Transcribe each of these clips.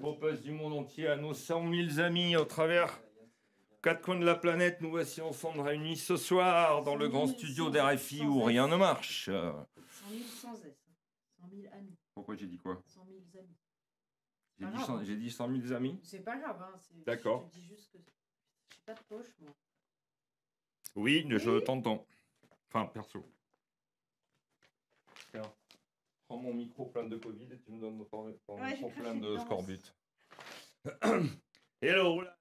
Beau du monde entier à nos 100 000 amis au travers quatre coins de la planète. Nous voici ensemble réunis ce soir dans le grand studio d'RFI où rien ne marche. 100 000 sans S. 100 hein. 000 amis. Pourquoi j'ai dit quoi 100 000 amis. J'ai dit, 100, dit 100 000 amis C'est pas grave. Hein, D'accord. Je dis juste que je j'ai pas de poche, moi. Oui, je t'entends. Enfin, perso. Alors prends mon micro plein de Covid et tu me donnes ton, micro plein de scorbut.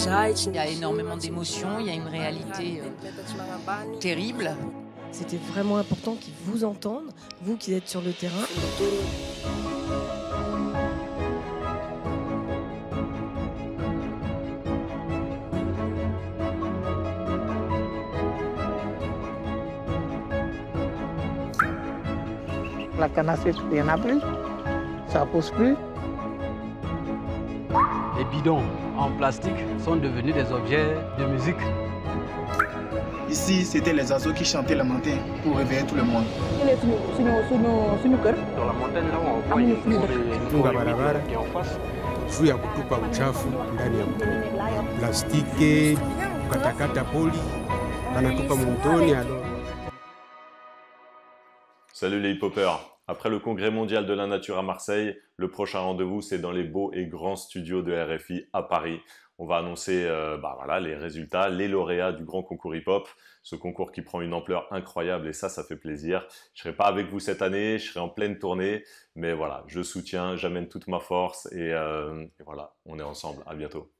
Il y a énormément d'émotions, il y a une réalité euh, terrible. C'était vraiment important qu'ils vous entendent, vous qui êtes sur le terrain. La canacée, à il en a plus. Ça pousse plus bidons en plastique sont devenus des objets de musique. Ici, c'était les oiseaux qui chantaient la montagne pour réveiller tout le monde. Dans la montagne, là, on voit les en face. juu ya kutupa uchafu ndani ya Plastique, plastiki, kukatakata poli, anatupa alors. Salut les hip-hoppers après le congrès mondial de la nature à Marseille, le prochain rendez-vous c'est dans les beaux et grands studios de RFI à Paris. On va annoncer euh, bah voilà, les résultats, les lauréats du grand concours hip-hop, ce concours qui prend une ampleur incroyable et ça, ça fait plaisir. Je serai pas avec vous cette année, je serai en pleine tournée, mais voilà, je soutiens, j'amène toute ma force et euh, voilà, on est ensemble. À bientôt.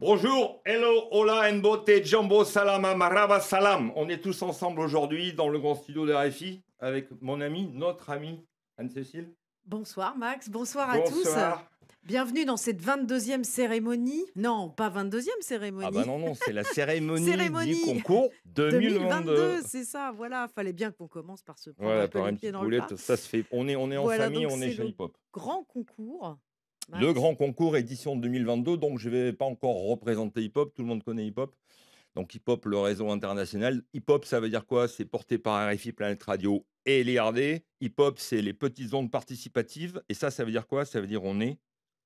Bonjour, hello, hola, beauté, jumbo, salam, maraba, salam. On est tous ensemble aujourd'hui dans le grand studio de RFI avec mon ami, notre ami Anne-Cécile. Bonsoir Max, bonsoir, à tous. Bonsoir. Bienvenue dans cette 22e cérémonie. Non, pas 22e cérémonie. Ah bah non, non, c'est la cérémonie, du concours 2022. 2022 c'est ça, voilà. Fallait bien qu'on commence par ce point. Voilà, par une petite boulette, ça se fait. On est, on est en famille, on est, chez hip Grand concours le grand concours édition 2022, donc je ne vais pas encore représenter Hip Hop, tout le monde connaît Hip Hop. Donc Hip Hop, le réseau international. Hip Hop, ça veut dire quoi C'est porté par RFI, Planète Radio et l'IRD. Hip Hop, c'est les petites ondes participatives. Et ça, ça veut dire quoi Ça veut dire on est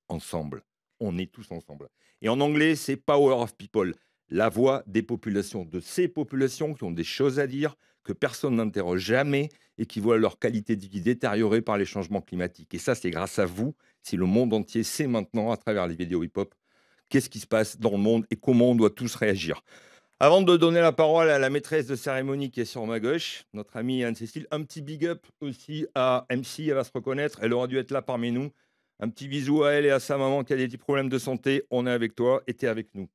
ensemble. On est tous ensemble. Et en anglais, c'est Power of People, la voix des populations, de ces populations qui ont des choses à dire, que personne n'interroge jamais et qui voient leur qualité de vie détériorée par les changements climatiques. Et ça, c'est grâce à vous si le monde entier sait maintenant, à travers les vidéos hip-hop, qu'est-ce qui se passe dans le monde et comment on doit tous réagir. Avant de donner la parole à la maîtresse de cérémonie qui est sur ma gauche, notre amie Anne-Cécile, un petit big up aussi à MC, elle va se reconnaître, elle aura dû être là parmi nous. Un petit bisou à elle et à sa maman qui a des petits problèmes de santé. On est avec toi et t'es avec nous.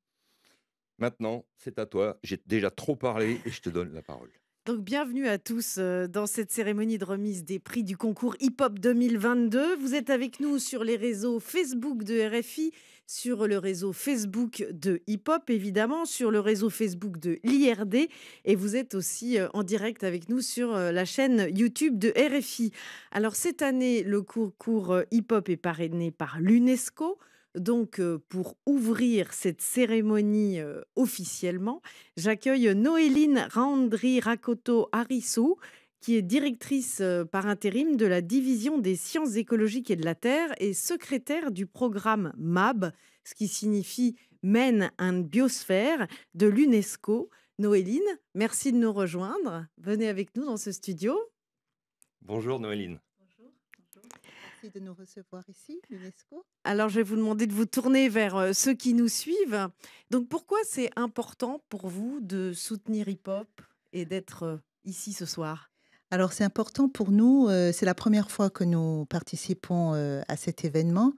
Maintenant, c'est à toi. J'ai déjà trop parlé et je te donne la parole. Donc bienvenue à tous euh, dans cette cérémonie de remise des prix du concours Hip Hop 2022. Vous êtes avec nous sur les réseaux Facebook de RFI, sur le réseau Facebook de Hip Hop évidemment, sur le réseau Facebook de l'IRD et vous êtes aussi euh, en direct avec nous sur euh, la chaîne YouTube de RFI. Alors cette année, le concours Hip Hop est parrainé par l'UNESCO donc pour ouvrir cette cérémonie officiellement, j'accueille Noéline Randri Rakoto arissou qui est directrice par intérim de la division des sciences écologiques et de la terre et secrétaire du programme MAB, ce qui signifie Mène and biosphère de l'UNESCO. Noéline, merci de nous rejoindre. Venez avec nous dans ce studio. Bonjour Noéline. Merci de nous recevoir ici, l'UNESCO. Alors, je vais vous demander de vous tourner vers euh, ceux qui nous suivent. Donc, pourquoi c'est important pour vous de soutenir Hip Hop et d'être euh, ici ce soir alors c'est important pour nous, euh, c'est la première fois que nous participons à cet événement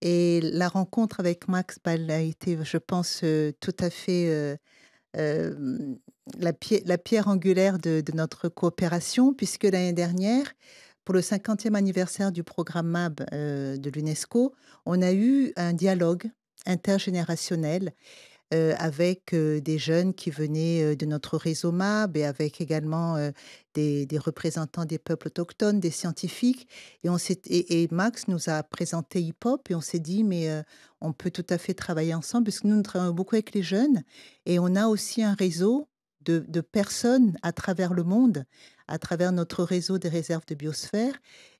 et la rencontre avec Max Ball a été, je pense, tout à fait la, pierre, angulaire de notre coopération puisque l'année dernière, pour le 50e anniversaire du programme MAB euh, de l'UNESCO, on a eu un dialogue intergénérationnel euh, avec euh, des jeunes qui venaient de notre réseau MAB et avec également des, représentants des peuples autochtones, des scientifiques. Et, on et Max nous a présenté Hip Hop et on s'est dit, mais on peut tout à fait travailler ensemble, parce que nous, nous travaillons beaucoup avec les jeunes et on a aussi un réseau de, de personnes à travers le monde à travers notre réseau des réserves de biosphère.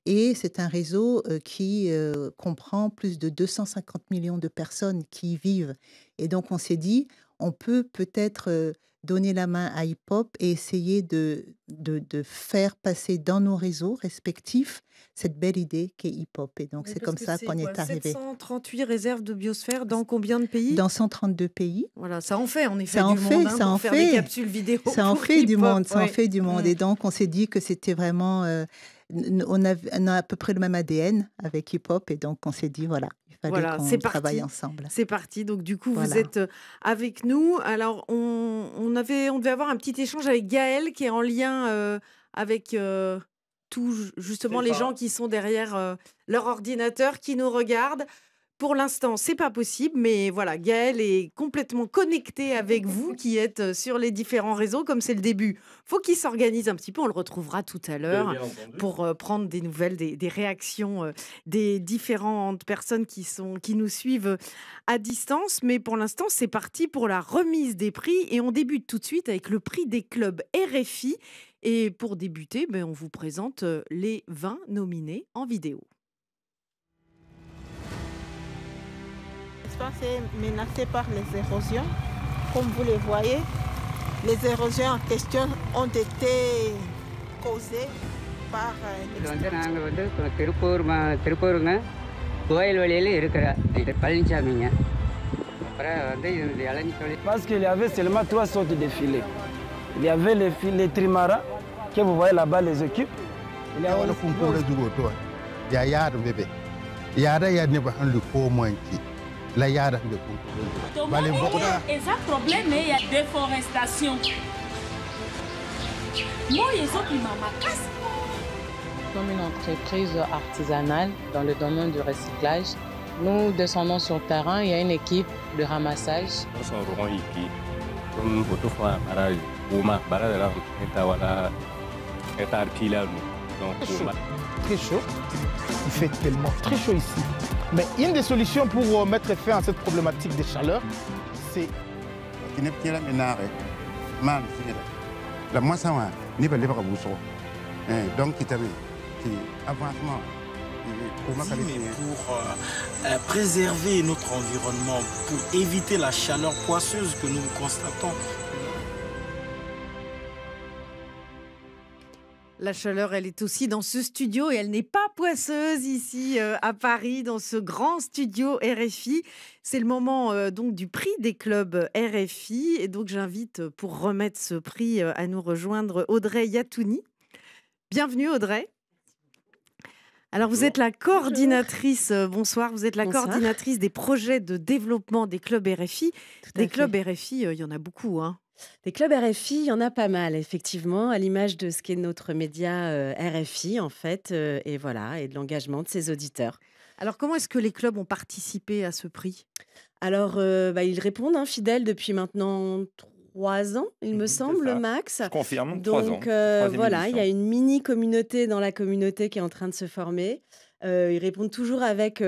Et c'est un réseau euh, qui euh, comprend plus de 250 millions de personnes qui y vivent. Et donc on s'est dit, on peut peut-être euh, donner la main à Hip Hop et essayer de, de, de faire passer dans nos réseaux respectifs cette belle idée qu'est Hip Hop. Et donc, c'est comme ça qu'on est, est arrivé. 738 réserves de biosphère dans combien de pays Dans 132 pays. Voilà, ça en fait en effet ça du hein, en fait, ça en fait. capsules vidéo. Ça en fait du monde. Ça en fait du monde. Et donc, on s'est dit que c'était vraiment. Euh, on, a, on a à peu près le même ADN avec hip-hop et donc on s'est dit voilà, voilà, qu'on travaille ensemble. C'est parti. Donc du coup, vous êtes euh, avec nous. Alors on, avait, on devait avoir un petit échange avec Gaël qui est en lien euh, avec euh, tout justement les gens qui sont derrière leur ordinateur, qui nous regardent. Pour l'instant, ce n'est pas possible, mais voilà, Gaëlle est complètement connecté avec vous qui êtes euh, sur les différents réseaux, comme c'est le début. Faut qu'il s'organise un petit peu, on le retrouvera tout à l'heure pour euh, prendre des nouvelles, des, réactions euh, des différentes personnes qui, sont, qui nous suivent à distance. Mais pour l'instant, c'est parti pour la remise des prix et on débute tout de suite avec le prix des clubs RFI. Et pour débuter, ben, on vous présente les 20 nominés en vidéo. C'est menacé par les érosions. Comme vous le voyez, les érosions en question ont été causées par... Euh, Parce qu'il y avait seulement trois sortes de filets. Il y avait les, filets, trimarins, que vous voyez là-bas, les occupent. Il y avait le concours de Il y a un Bébé. a un le la hein. hein, y a des problèmes déforestation moi Comme une entreprise artisanale dans le domaine du recyclage, nous descendons sur le terrain, il y a une équipe de ramassage. Très chaud il fait tellement très chaud ici. Mais une des solutions pour euh, mettre fin à cette problématique des chaleurs, c'est... Eh, donc, pour euh, euh, préserver notre environnement, pour éviter la chaleur poisseuse que nous constatons La chaleur, elle est aussi dans ce studio et elle n'est pas poisseuse ici euh, à Paris, dans ce grand studio RFI. C'est le moment euh, donc du prix des clubs euh, RFI et donc j'invite pour remettre ce prix à nous rejoindre Audrey Yatouni. Bienvenue Audrey. Alors vous êtes la coordinatrice, bonsoir, vous êtes la coordinatrice des projets de développement des clubs RFI. Des clubs RFI, il y en a beaucoup, hein des clubs RFI, il y en a pas mal, effectivement, à l'image de ce qu'est notre média euh, RFI, en fait, euh, et voilà, et de l'engagement de ses auditeurs. Alors, comment est-ce que les clubs ont participé à ce prix Alors, euh, bah, ils répondent, hein, fidèles, depuis maintenant trois ans, il me mmh semble, le max. Je confirme, Donc, voilà, il y a une mini communauté dans la communauté qui est en train de se former. ils répondent toujours avec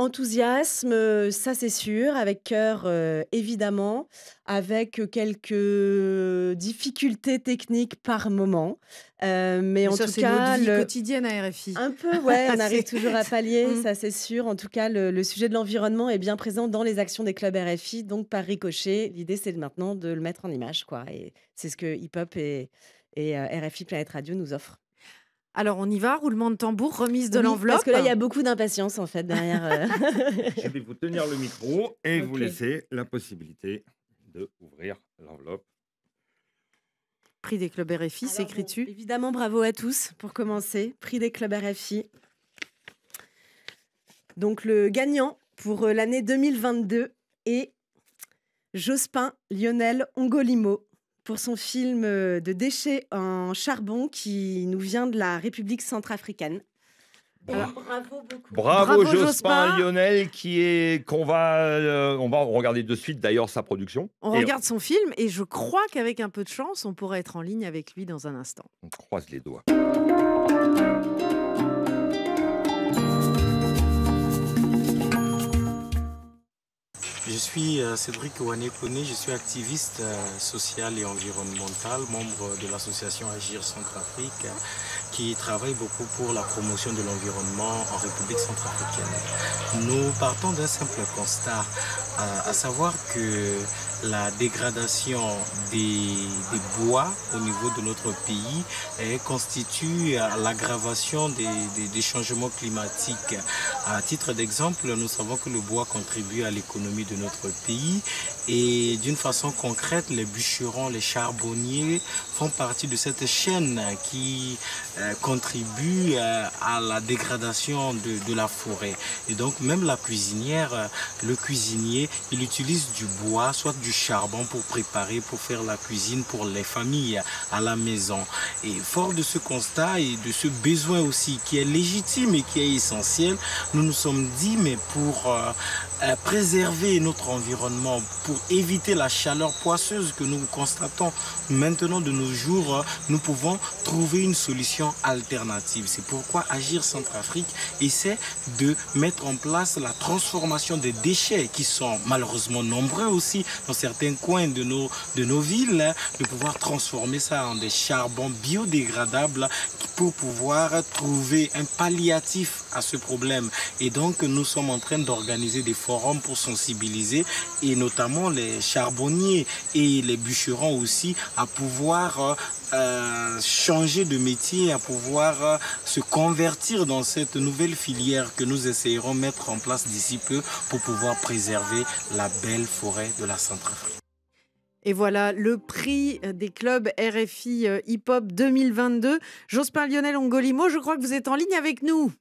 Enthousiasme, euh, ça c'est sûr, avec cœur euh, évidemment, avec euh, quelques difficultés techniques par moment, mais, en tout cas le quotidienne à RFI. Un peu, ouais, on arrive toujours à pallier, mmh. ça c'est sûr. En tout cas, le, sujet de l'environnement est bien présent dans les actions des clubs RFI, donc par ricochet, l'idée c'est maintenant de le mettre en image, quoi. Et c'est ce que Hip Hop et, et RFI Planète Radio nous offrent. Alors on y va, roulement de tambour, remise de l'enveloppe. Parce que là, il y a beaucoup d'impatience en fait derrière. Euh. Je vais vous tenir le micro et vous laisser la possibilité de ouvrir l'enveloppe. Prix des clubs RFI, s'écris-tu Évidemment, bravo à tous pour commencer. Prix des clubs RFI. Donc le gagnant pour euh, l'année 2022 est Jospin Lionel Ongolimo pour son film euh, de déchets en charbon qui nous vient de la République centrafricaine. bravo, beaucoup. bravo, Jospin, Lionel qui est qu'on va euh, on va regarder de suite d'ailleurs sa production. On euh, regarde son film et je crois qu'avec un peu de chance on pourrait être en ligne avec lui dans un instant. On croise les doigts. Je suis euh, Cédric poney je suis activiste euh, social et environnemental, membre de l'association Agir Centrafrique, euh, qui travaille beaucoup pour la promotion de l'environnement en République centrafricaine. Nous partons d'un simple constat, à savoir que la dégradation des, bois au niveau de notre pays eh, constitue l'aggravation des, changements climatiques. À titre d'exemple, nous savons que le bois contribue à l'économie de notre pays et d'une façon concrète, les bûcherons, les charbonniers font partie de cette chaîne qui eh, contribue eh, à la dégradation de, de la forêt. Et donc même la cuisinière, le cuisinier, il utilise du bois, soit du du charbon pour préparer, pour faire la cuisine pour les familles à la maison. Et fort de ce constat et de ce besoin aussi qui est légitime et qui est essentiel, nous nous sommes dit, mais pour... Euh, euh, préserver notre environnement pour éviter la chaleur poisseuse que nous constatons maintenant de nos jours, euh, nous pouvons trouver une solution alternative. C'est pourquoi Agir Centrafrique essaie de mettre en place la transformation des déchets qui sont malheureusement nombreux aussi dans certains coins de nos, de nos villes, hein, de pouvoir transformer ça en des charbons biodégradables pour pouvoir trouver un palliatif à ce problème. Et donc, nous sommes en train d'organiser des pour sensibiliser et notamment les charbonniers et les bûcherons aussi à pouvoir euh, euh, changer de métier, à pouvoir euh, se convertir dans cette nouvelle filière que nous essayerons de mettre en place d'ici peu pour pouvoir préserver la belle forêt de la Centrafrique. Et voilà le prix des clubs RFI Hip Hop 2022. Jospin Lionel Ongolimo, je crois que vous êtes en ligne avec nous.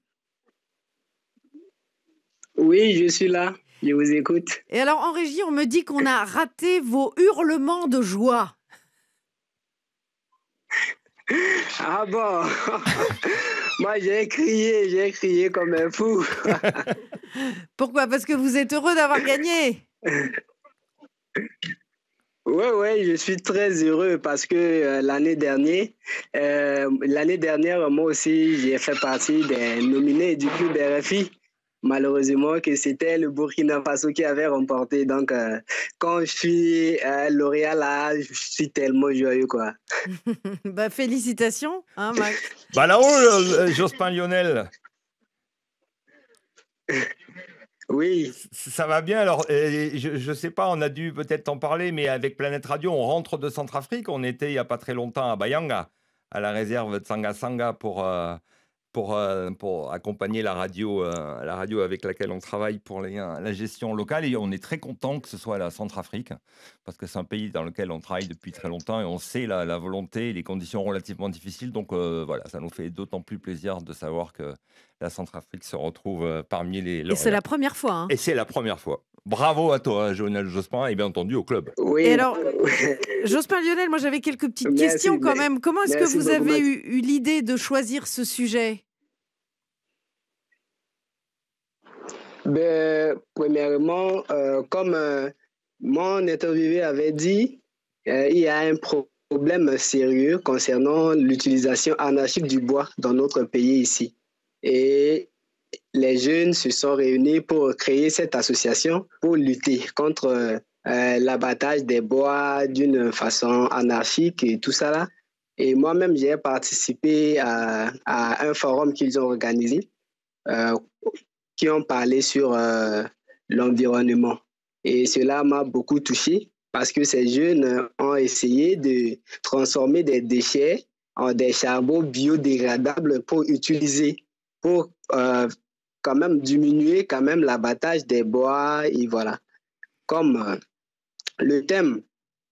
Oui, je suis là. Je vous écoute. Et alors, en régie, on me dit qu'on a raté vos hurlements de joie. Ah bon Moi, j'ai crié, j'ai crié comme un fou. Pourquoi Parce que vous êtes heureux d'avoir gagné. Oui, oui, je suis très heureux parce que euh, l'année dernière, euh, l'année dernière, moi aussi, j'ai fait partie des nominés du club RFI malheureusement que c'était le Burkina Faso qui avait remporté. Donc, euh, quand je suis à euh, lauréat là, je suis tellement joyeux, quoi. bah, félicitations, hein, Max. bah là-haut, euh, Jospin Lionel. Oui. Ça va bien. Alors, je ne sais pas, on a dû peut-être en parler, mais avec Planète Radio, on rentre de Centrafrique. On était il n'y a pas très longtemps à Bayanga, à la réserve de Sanga pour, euh, pour, accompagner la radio, euh, la radio avec laquelle on travaille pour euh, la gestion locale. Et on est très content que ce soit la Centrafrique, parce que c'est un pays dans lequel on travaille depuis très longtemps et on sait la, volonté et les conditions relativement difficiles. Donc voilà, ça nous fait d'autant plus plaisir de savoir que la Centrafrique se retrouve parmi les. Et c'est la première fois. Hein. Et c'est la première fois. Bravo à toi, Lionel Jospin, et bien entendu au club. Oui. Et alors, Jospin Lionel, moi j'avais quelques petites questions quand même. Comment est-ce que vous avez eu l'idée de choisir ce sujet Ben, premièrement, euh, comme euh, mon interviewé avait dit, euh, il y a un problème sérieux concernant l'utilisation anarchique du bois dans notre pays ici. Et les jeunes se sont réunis pour créer cette association pour lutter contre l'abattage des bois d'une façon anarchique et tout ça Et moi-même, j'ai participé à, un forum qu'ils ont organisé qui ont parlé sur euh, l'environnement. Et cela m'a beaucoup touché parce que ces jeunes ont essayé de transformer des déchets en des charbons biodégradables pour utiliser, pour euh, quand même diminuer quand même l'abattage des bois et voilà. Comme euh, le thème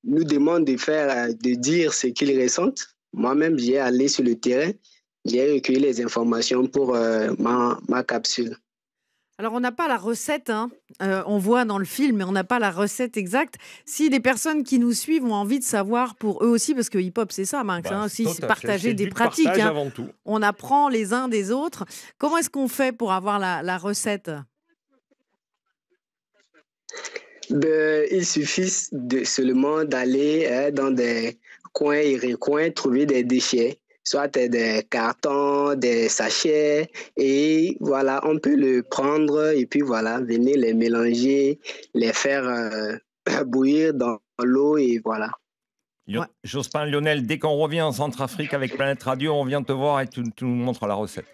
nous demande de faire, de dire ce qu'ils ressentent, moi-même j'ai allé sur le terrain, j'ai recueilli les informations pour ma capsule. Alors, on n'a pas la recette, hein. euh, on voit dans le film, mais on n'a pas la recette exacte. Si les personnes qui nous suivent ont envie de savoir pour eux aussi, parce que hip-hop, c'est ça, Max, bah, hein, c'est partager des pratiques. Hein. On apprend les uns des autres. Comment est-ce qu'on fait pour avoir la, recette ben, Il suffit seulement d'aller dans des coins et recoins, trouver des déchets soit des cartons, des sachets, et voilà, on peut le prendre et puis voilà, venir les mélanger, les faire euh, bouillir dans l'eau et voilà. Jospin Lionel, dès qu'on revient en Centrafrique avec Planète Radio, on vient te voir et tu nous montres la recette.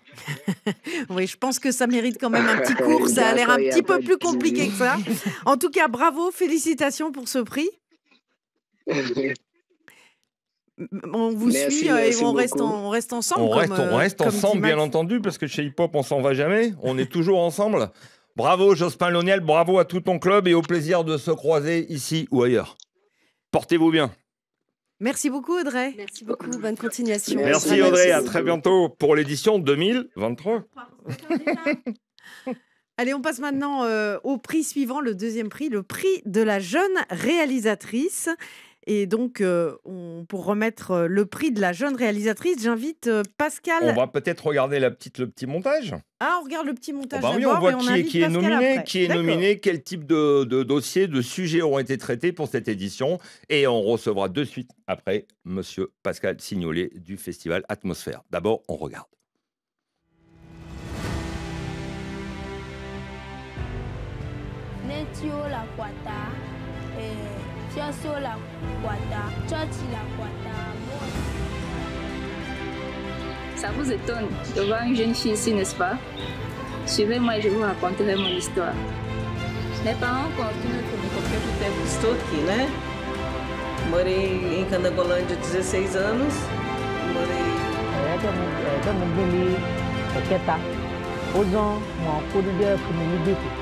oui, je pense que ça mérite quand même un petit cours. Ça a l'air un petit peu plus compliqué que ça. En tout cas, bravo, félicitations pour ce prix. on vous suit euh, et on reste, ensemble. On reste, euh, ensemble, bien entendu, parce que chez Hip Hop, on s'en va jamais. On est toujours ensemble. Bravo Jospin Loniel, bravo à tout ton club et au plaisir de se croiser ici ou ailleurs. Portez-vous bien. Merci beaucoup Audrey. Merci beaucoup, bonne continuation. Merci, Audrey, à très bientôt pour l'édition 2023. Allez, on passe maintenant euh, au prix suivant, le deuxième prix, le prix de la jeune réalisatrice. Et donc, pour remettre le prix de la jeune réalisatrice, j'invite Pascal. On va peut-être regarder la petite, le petit montage. Ah, on regarde le petit oh, montage. Bah on voit qui, est, nominé, qui est nominé, quel type de, dossier, de sujets auront été traités pour cette édition. Et on recevra de suite après Monsieur Pascal Signolet du Festival Atmosphère. D'abord, on regarde. la Yesu anakuata, la inakuata. Ça vous étonne de voir une jeune fille ici, n'est-ce pas Suivez-moi et je vous raconterai mon histoire. Mes parents continuent de por muito tempo estou aqui, né? Morei em Candangolândia 16 anos. Morei. É, mon à Keta. Aux ans, mon cours de Fumini Dito.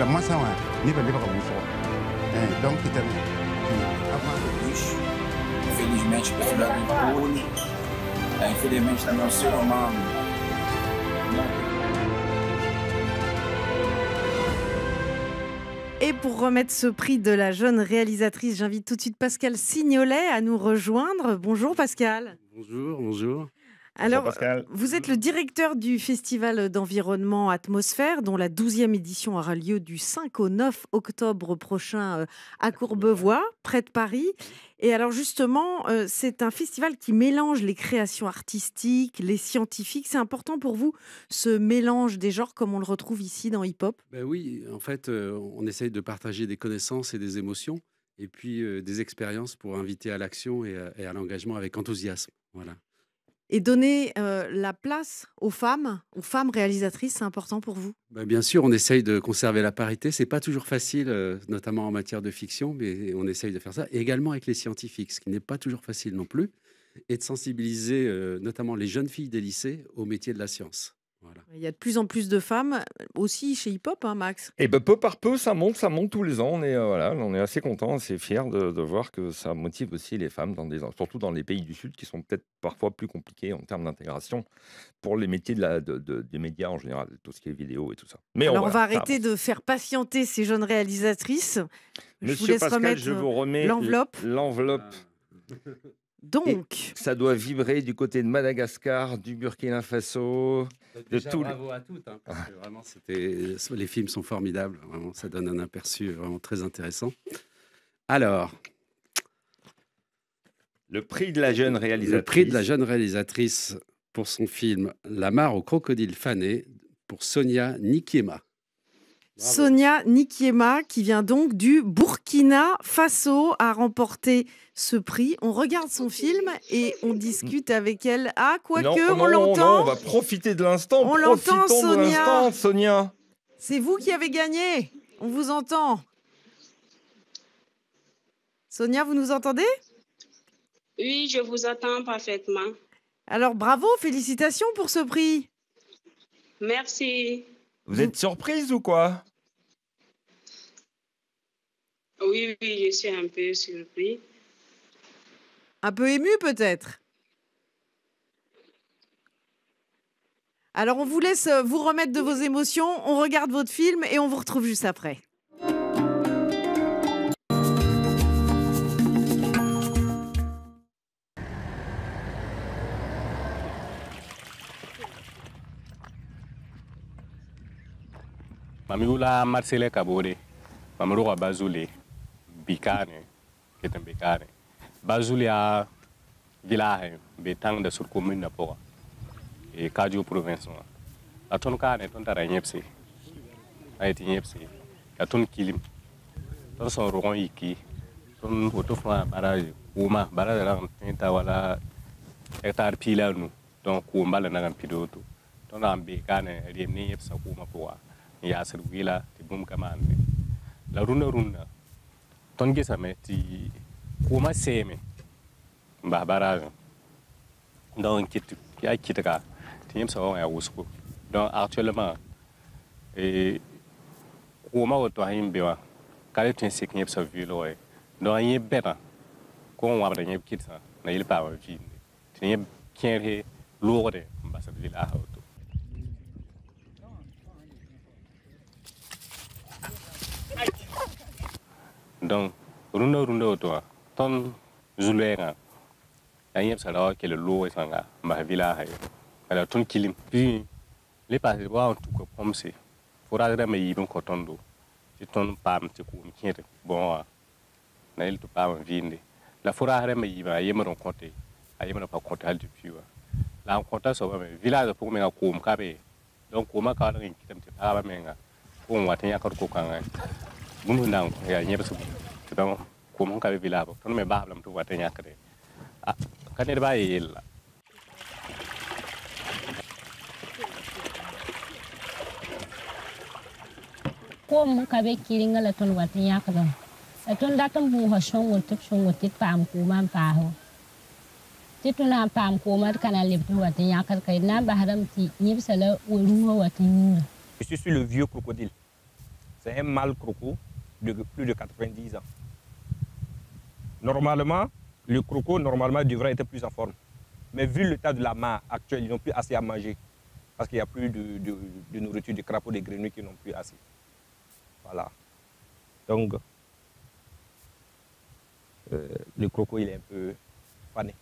Et pour remettre ce prix de la jeune réalisatrice, j'invite tout de suite Pascal Signolet à nous rejoindre. Bonjour Pascal. Bonjour, bonjour. Alors, vous êtes le directeur du Festival d'environnement Atmosphère, dont la 12e édition aura lieu du 5 au 9 octobre prochain euh, à Courbevoie, près de Paris. Et alors justement, euh, c'est un festival qui mélange les créations artistiques, les scientifiques. C'est important pour vous ce mélange des genres comme on le retrouve ici dans Hip Hop ben Oui, en fait, euh, on essaye de partager des connaissances et des émotions et puis des expériences pour inviter à l'action et à, à l'engagement avec enthousiasme. Voilà et donner euh, la place aux femmes, aux femmes réalisatrices, c'est important pour vous ben Bien sûr, on essaye de conserver la parité. n'est pas toujours facile, euh, notamment en matière de fiction, mais on essaye de faire ça. Et également avec les scientifiques, ce qui n'est pas toujours facile non plus, et de sensibiliser euh, notamment les jeunes filles des lycées au métier de la science. Il y a de plus en plus de femmes euh, aussi chez Hip Hop, hein, Max. Et eh ben, peu par peu, ça monte, ça monte tous les ans. On est, euh, voilà, on est assez content, assez fier de, voir que ça motive aussi les femmes, dans surtout dans les pays du Sud qui sont peut-être parfois plus compliqués en termes d'intégration pour les métiers de la, des médias en général, tout ce qui est vidéo et tout ça. Mais oh, on, va arrêter de faire patienter ces jeunes réalisatrices. je vous remettre remets euh, l'enveloppe. L'enveloppe. Ah. Donc. ça doit vibrer du côté de Madagascar, du Burkina Faso, bah, de tout. Bravo à toutes, hein, vraiment, Les films sont formidables. ça donne un aperçu vraiment très intéressant. Alors. Le prix de la jeune réalisatrice. prix de la jeune réalisatrice pour son film La mare au crocodile fané pour Sonia Nikiema. Sonia Nikiema, qui vient donc du Burkina Faso, a remporté ce prix. On regarde son film et on discute avec elle. Ah, quoique, on l'entend. On va profiter de l'instant. On l'entend, Sonia. Sonia. C'est vous qui avez gagné. On vous entend. Sonia, vous nous entendez Oui, je vous entends parfaitement. Alors, bravo, félicitations pour ce prix. Merci. Vous êtes surprise ou quoi oui, oui, je suis un peu surpris. Un peu ému peut-être Alors on vous laisse euh, vous remettre de vos émotions, on regarde votre film et on vous retrouve juste après. Kabore, Bazoulé. bikane kete bikane bazul ya gilahe be tang da sur commune na poga e kaju province ma aton kane ton tara nyepsi ay ti nyepsi aton kilim ton so rogon iki ton hoto fa barage kuma barage la tinta wala hectare pila nu don ko mbala na ngam pidoto ton am be bikane riem ni yepsa kuma poga ya sir wila ti bum kamane la runa runa tõnd gesame tɩ kʋʋma seeme n bas barage donc n kɩt yaa kɩtga tɩ yẽmsã wa wã yaa wʋsgo donc actuellement kʋʋmã woto sẽn be wã ka le tõe n sek yẽbsã vɩɩlgɔ ye donc a yẽ bɛdã kʋ n wãbda yẽb kɩtsã na yel paama viinde tɩ yẽ kẽere loogde n basd vɩl asa donc runda runda woto ton zulwenga ya yep sala ke le lo e sanga ma vila ha ala ton kilim puis le passé wa en tout comme c'est pour adra me yibon do ti ton pam ti ku mkire bon na il e to pam vinde la fora ha me yiba yemron konte a yemron pa konte al du wa la en konta so me village pour me na ko kabe donc ko ma ka ngi kitam ti pa ba me nga ko watanya kar ko kanga gumu hundang ya nyebe sub tibam ko mon kabe bilabo tonu me bablam tu wata nyakre a kanir baye yilla ko mon kabe kiringa la ton wata nyakra la ton datam bu ha shongo tip shongo tit pam ko man pa ho ti pam ko koomar kana lib tu wati nyakar kai na baharam ti nyibsala woruwa wati nyura Je suis le vieux crocodile. C'est un mâle croco de plus de 90 ans. Normalement, le croco, normalement, devrait être plus en forme. Mais vu l'état de la main actuelle, ils n'ont plus assez à manger. Parce qu'il n'y a plus de, nourriture, de crapauds, de grenouilles qui n'ont plus assez. Voilà. Donc, euh, le croco, il est un peu fané.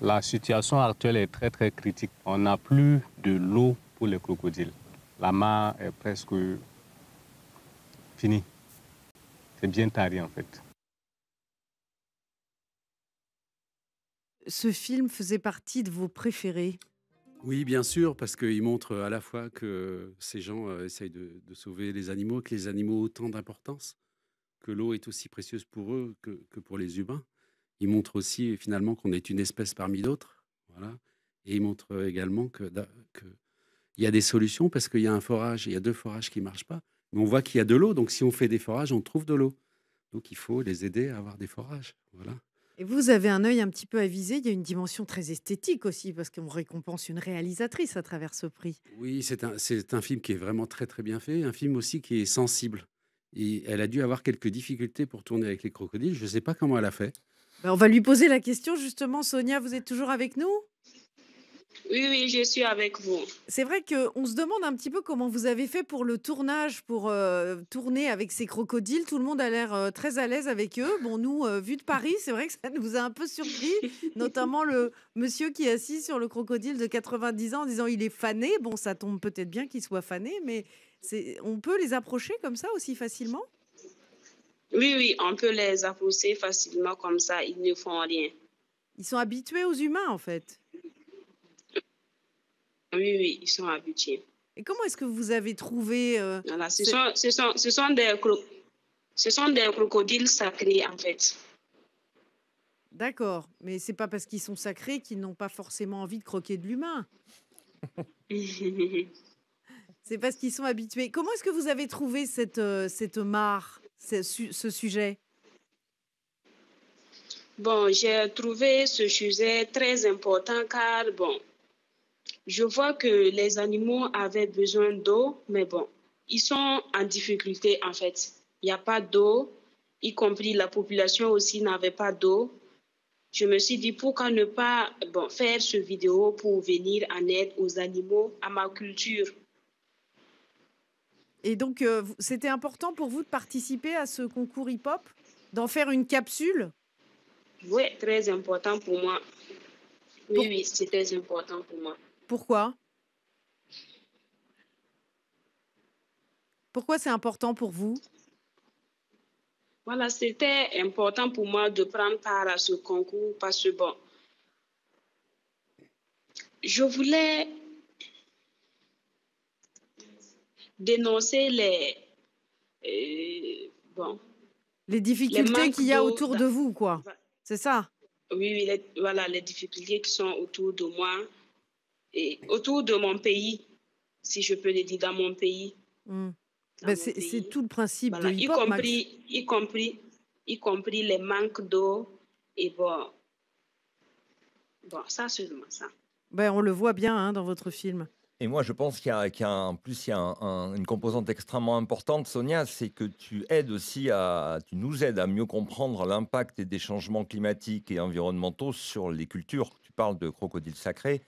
La situation actuelle est très très critique. On n'a plus de l'eau pour les crocodiles. La mare est presque finie. C'est bien taré en fait. Ce film faisait partie de vos préférés oui, bien sûr, parce qu'il montre à la fois que ces gens euh, essayent de, sauver les animaux, que les animaux ont autant d'importance, que l'eau est aussi précieuse pour eux que, que, pour les humains. Il montre aussi finalement qu'on est une espèce parmi d'autres. Voilà. Et il montre également que, que il y a des solutions parce qu'il y a un forage, il y a deux forages qui ne marchent pas. Mais on voit qu'il y a de l'eau. Donc, si on fait des forages, on trouve de l'eau. Donc, il faut les aider à avoir des forages. Voilà. Et vous avez un œil un petit peu avisé. Il y a une dimension très esthétique aussi, parce qu'on récompense une réalisatrice à travers ce prix. Oui, c'est un, film qui est vraiment très, très bien fait. Un film aussi qui est sensible. Et elle a dû avoir quelques difficultés pour tourner avec les crocodiles. Je ne sais pas comment elle a fait. Ben, on va lui poser la question, justement. Sonia, vous êtes toujours avec nous oui, oui, je suis avec vous. C'est vrai qu'on se demande un petit peu comment vous avez fait pour le tournage, pour euh, tourner avec ces crocodiles. Tout le monde a l'air euh, très à l'aise avec eux. Bon, nous, euh, vu de Paris, c'est vrai que ça nous a un peu surpris, notamment le monsieur qui est assis sur le crocodile de 90 ans en disant il est fané. Bon, ça tombe peut-être bien qu'il soit fané, mais on peut les approcher comme ça aussi facilement Oui, oui, on peut les approcher facilement comme ça. Ils ne font rien. Ils sont habitués aux humains, en fait. Oui, oui, ils sont habitués. Et comment est-ce que vous avez trouvé... Euh, ce, sont, ce, sont, ce, sont, des ce sont des crocodiles sacrés, en fait. D'accord, mais c'est pas parce qu'ils sont sacrés qu'ils n'ont pas forcément envie de croquer de l'humain. c'est parce qu'ils sont habitués. Comment est-ce que vous avez trouvé cette, euh, cette mare, ce, ce sujet Bon, j'ai trouvé ce sujet très important car, bon, je vois que les animaux avaient besoin d'eau, mais bon, ils sont en difficulté en fait. Il n'y a pas d'eau, y compris la population aussi n'avait pas d'eau. Je me suis dit pourquoi ne pas bon, faire ce vidéo pour venir en aide aux animaux, à ma culture. Et donc, euh, c'était important pour vous de participer à ce concours hip-hop, d'en faire une capsule Oui, très important pour moi. Oui, oui, c'est très important pour moi. Pourquoi Pourquoi c'est important pour vous Voilà, c'était important pour moi de prendre part à ce concours parce que, bon, je voulais dénoncer les... Euh, bon. Les difficultés qu'il y a autour de vous, quoi. C'est ça Oui, voilà, les difficultés qui sont autour de moi, et autour de mon pays, si je peux le dire, dans mon pays. Hmm. Ben, c'est tout le principe de y compris, y compris, les manques d'eau et bon, bon, ça vraiment ça. Ben, on le voit bien hein, dans votre film. Et moi, je pense qu'il y a, plus il y a une composante extrêmement importante, Sonia, c'est que tu aides aussi à, tu nous aides à mieux comprendre l'impact des changements climatiques et environnementaux sur les cultures. Tu parles de crocodiles sacré ».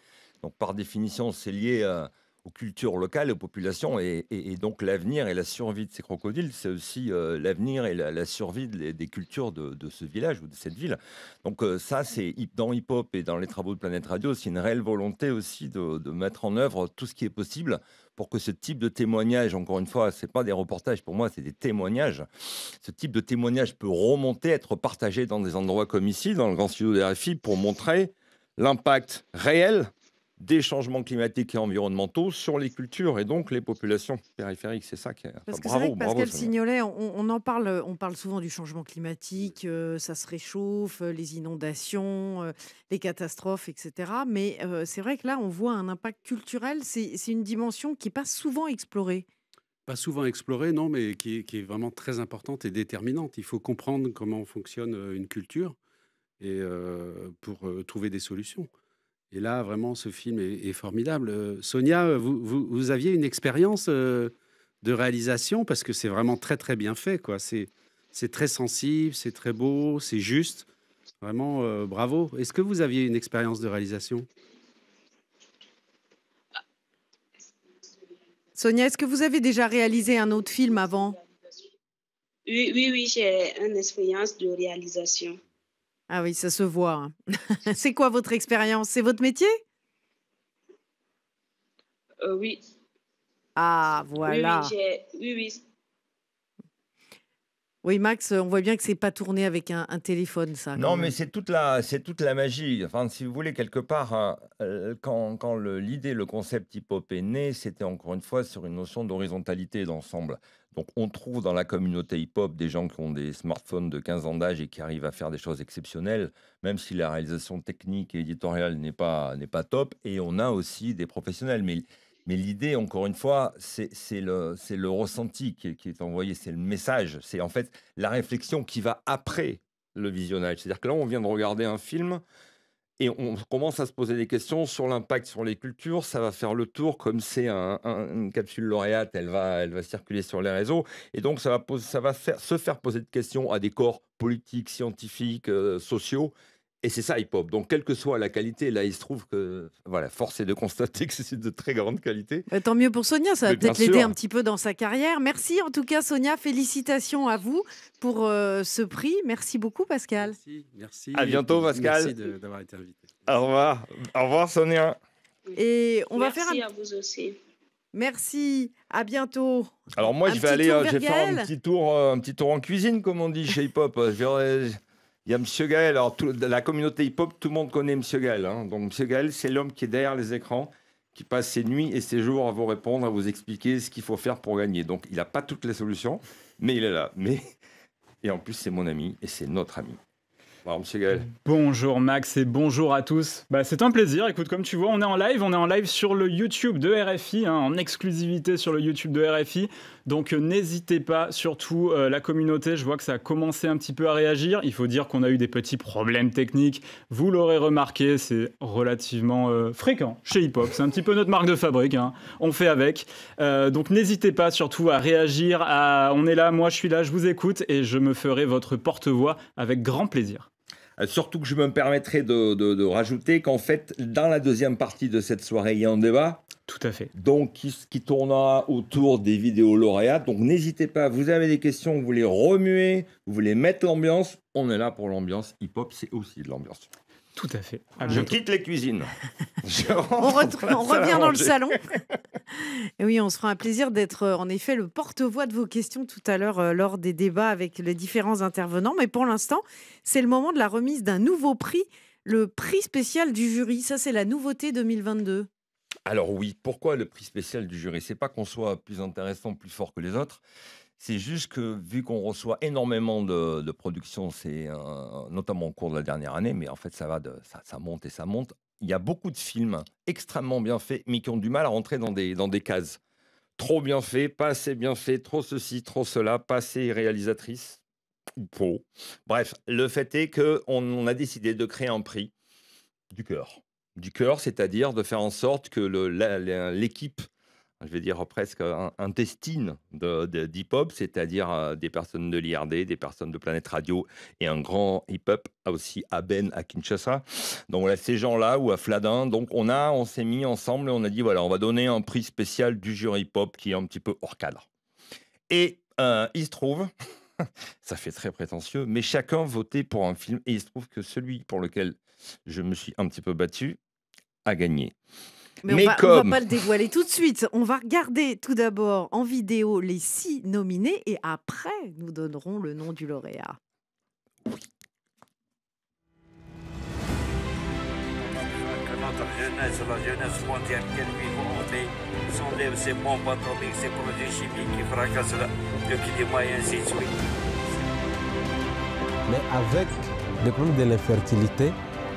Donc par définition, c'est lié euh, aux cultures locales, aux populations, et, donc l'avenir et la survie de ces crocodiles, c'est aussi euh, l'avenir et la, survie des cultures de, ce village ou de cette ville. Donc euh, ça, c'est dans Hip Hop et dans les travaux de Planète Radio, c'est une réelle volonté aussi de, mettre en œuvre tout ce qui est possible pour que ce type de témoignage, encore une fois, c'est pas des reportages pour moi, c'est des témoignages. Ce type de témoignage peut remonter, être partagé dans des endroits comme ici, dans le grand studio des RFI, pour montrer l'impact réel des changements climatiques et environnementaux sur les cultures et donc les populations périphériques. C'est ça qui est... Parce que bravo, Pascal Signolet, on, en parle, on parle souvent du changement climatique, euh, ça se réchauffe, euh, les inondations, euh, les catastrophes, etc. Mais c'est vrai que là, on voit un impact culturel. C'est une dimension qui n'est pas souvent explorée pas souvent explorée, non, mais qui est, vraiment très importante et déterminante. Il faut comprendre comment fonctionne une culture et pour trouver des solutions. Et là, vraiment, ce film est, formidable. Euh, Sonia, euh, vous, vous, aviez une expérience euh, de réalisation parce que c'est vraiment très, très bien fait. quoi. C'est très sensible, c'est très beau, c'est juste. Vraiment, bravo. Est-ce que vous aviez une expérience de réalisation Sonia, est-ce que vous avez déjà réalisé un autre film avant Oui, oui, oui, j'ai une expérience de réalisation. Ah oui, ça se voit. Hein. C'est quoi votre expérience C'est votre métier euh, oui, Ah, voilà. oui, oui, oui, Max, on voit bien que c'est pas tourné avec un, téléphone, ça. Non, mais c'est toute la, c'est toute la magie. Enfin, si vous voulez, quelque part, hein, euh, quand, quand l'idée, le, concept hip-hop est né, c'était encore une fois sur une notion d'horizontalité d'ensemble. Donc, on trouve dans la communauté hip-hop des gens qui ont des smartphones de 15 ans d'âge et qui arrivent à faire des choses exceptionnelles, même si la réalisation technique et éditoriale n'est pas, n'est pas top. Et on a aussi des professionnels. Mais mais l'idée, encore une fois, c'est le, ressenti qui est, envoyé, c'est le message, c'est en fait la réflexion qui va après le visionnage. C'est-à-dire que là, on vient de regarder un film et on commence à se poser des questions sur l'impact sur les cultures. Ça va faire le tour, comme c'est un, une capsule lauréate, elle va, circuler sur les réseaux. Et donc, ça va, se faire poser des questions à des corps politiques, scientifiques, euh, sociaux, et c'est ça hip-hop. Donc, quelle que soit la qualité, là, il se trouve que, voilà, force est de constater que c'est de très grande qualité. Bah, tant mieux pour Sonia, ça va peut-être l'aider un petit peu dans sa carrière. Merci en tout cas, Sonia. Félicitations à vous pour euh, ce prix. Merci beaucoup, Pascal. Merci. merci. À bientôt, Pascal. Merci d'avoir été invité. Au revoir. Au revoir, Sonia. Et on merci va faire un... à vous aussi. Merci, à bientôt. Alors moi, je vais aller, euh, je faire un petit tour, euh, un petit tour en cuisine, comme on dit chez Hip Hop. Il y a M. Gaël. Alors, la communauté hip-hop, tout le monde connaît M. Gaël. Hein. Donc, M. Gaël, c'est l'homme qui est derrière les écrans, qui passe ses nuits et ses jours à vous répondre, à vous expliquer ce qu'il faut faire pour gagner. Donc, il n'a pas toutes les solutions, mais il est là. Mais... Et en plus, c'est mon ami et c'est notre ami. Bonjour Monsieur Gaël. Bonjour Max et bonjour à tous. Bah, c'est un plaisir. Écoute, comme tu vois, on est en live. On est en live sur le YouTube de RFI, hein, en exclusivité sur le YouTube de RFI. Donc euh, n'hésitez pas, surtout euh, la communauté, je vois que ça a commencé un petit peu à réagir. Il faut dire qu'on a eu des petits problèmes techniques. Vous l'aurez remarqué, c'est relativement euh, fréquent chez Hip Hop. C'est un petit peu notre marque de fabrique. Hein. On fait avec. donc n'hésitez pas surtout à réagir. On est là, moi je suis là, je vous écoute et je me ferai votre porte-voix avec grand plaisir. Euh, surtout que je me permettrai de, rajouter qu'en fait, dans la deuxième partie de cette soirée, il y a un débat. Tout à fait. Donc, qui, qui tournera autour des vidéos lauréates. Donc, n'hésitez pas, vous avez des questions, vous voulez remuer, vous voulez mettre l'ambiance. On est là pour l'ambiance. Hip-hop, c'est aussi de l'ambiance. Tout à fait. Ah, je quitte les cuisines. on, revient dans le salon. oui, on se fera un plaisir d'être euh, en effet le porte-voix de vos questions tout à l'heure euh, lors des débats avec les différents intervenants. Mais pour l'instant, c'est le moment de la remise d'un nouveau prix, le prix spécial du jury. Ça, c'est la nouveauté 2022. Alors oui, pourquoi le prix spécial du jury C'est pas qu'on soit plus intéressant, plus fort que les autres. C'est juste que vu qu'on reçoit énormément de, productions, c'est notamment au cours de la dernière année, mais en fait ça va ça, monte et ça monte. Il y a beaucoup de films extrêmement bien faits, mais qui ont du mal à rentrer dans des, dans des cases. Trop bien fait, pas assez bien fait, trop ceci, trop cela, pas assez réalisatrice. pas. Bref, le fait est que a décidé de créer un prix du cœur. Du cœur, c'est-à-dire de faire en sorte que l'équipe je vais dire presque intestine d'hip-hop, c'est-à-dire euh, des personnes de l'IRD, des personnes de Planète Radio et un grand hip-hop aussi à Ben, à Kinshasa. Donc voilà, ces gens-là ou à Fladin. Donc on a, on s'est mis ensemble et on a dit voilà, on va donner un prix spécial du jury hip-hop qui est un petit peu hors cadre. Et euh, il se trouve, ça fait très prétentieux, mais chacun votait pour un film et il se trouve que celui pour lequel je me suis un petit peu battu a gagné. Mais, Mais on, va, comme... on va pas le dévoiler tout de suite. On va regarder tout d'abord en vidéo les six nominés et après nous donnerons le nom du lauréat. notre jeunesse, la jeunesse mondiale qu'elle lui aujourd'hui, sont les, ces bombes atomiques, ses produits chimiques qui fracassent le climat et ainsi de suite. Mais avec des problèmes de l'infertilité,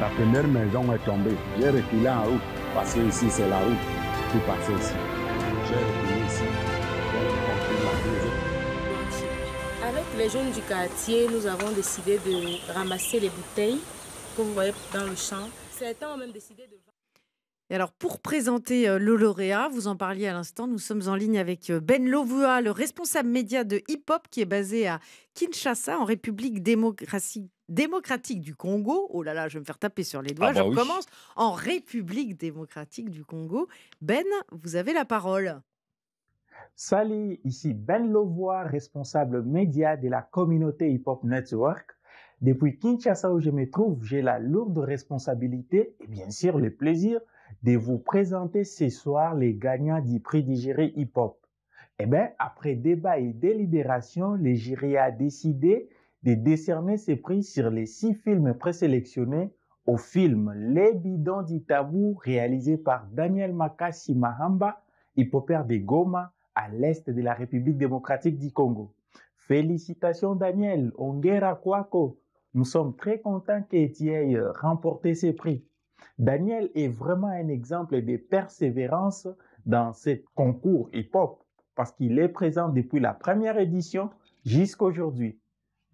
La première maison est tombée. J'ai reculé en route, parce que ici, c'est la route qui passes ici. J'ai reculé ici. Avec les jeunes du quartier, nous avons décidé de ramasser les bouteilles que vous voyez dans le champ. Certains ont même décidé de... Et alors, pour présenter euh, le lauréat, vous en parliez à l'instant, nous sommes en ligne avec euh, Ben Lovua, le responsable média de Hip Hop, qui est basé à Kinshasa, en République démocratique démocratique du Congo, oh là là, je vais me faire taper sur les doigts, ah je bah recommence, en République démocratique du Congo. Ben, vous avez la parole. Salut, ici Ben Lovoy, responsable média de la communauté Hip Hop Network. Depuis Kinshasa où je me trouve, j'ai la lourde responsabilité et bien sûr le plaisir de vous présenter ce soir les gagnants du prix du Hip Hop. Eh bien, après débat et délibération, le jury a décidé de décerner ces prix sur les six films présélectionnés au film Les Bidons tabou réalisé par Daniel Makashi Mahamba, hypopère de Goma à l'est de la République démocratique du Congo. Félicitations Daniel, Ongera Kwako. Nous sommes très contents que tu euh, remporté ces prix. Daniel est vraiment un exemple de persévérance dans ce concours hip-hop parce qu'il est présent depuis la première édition jusqu'aujourd'hui.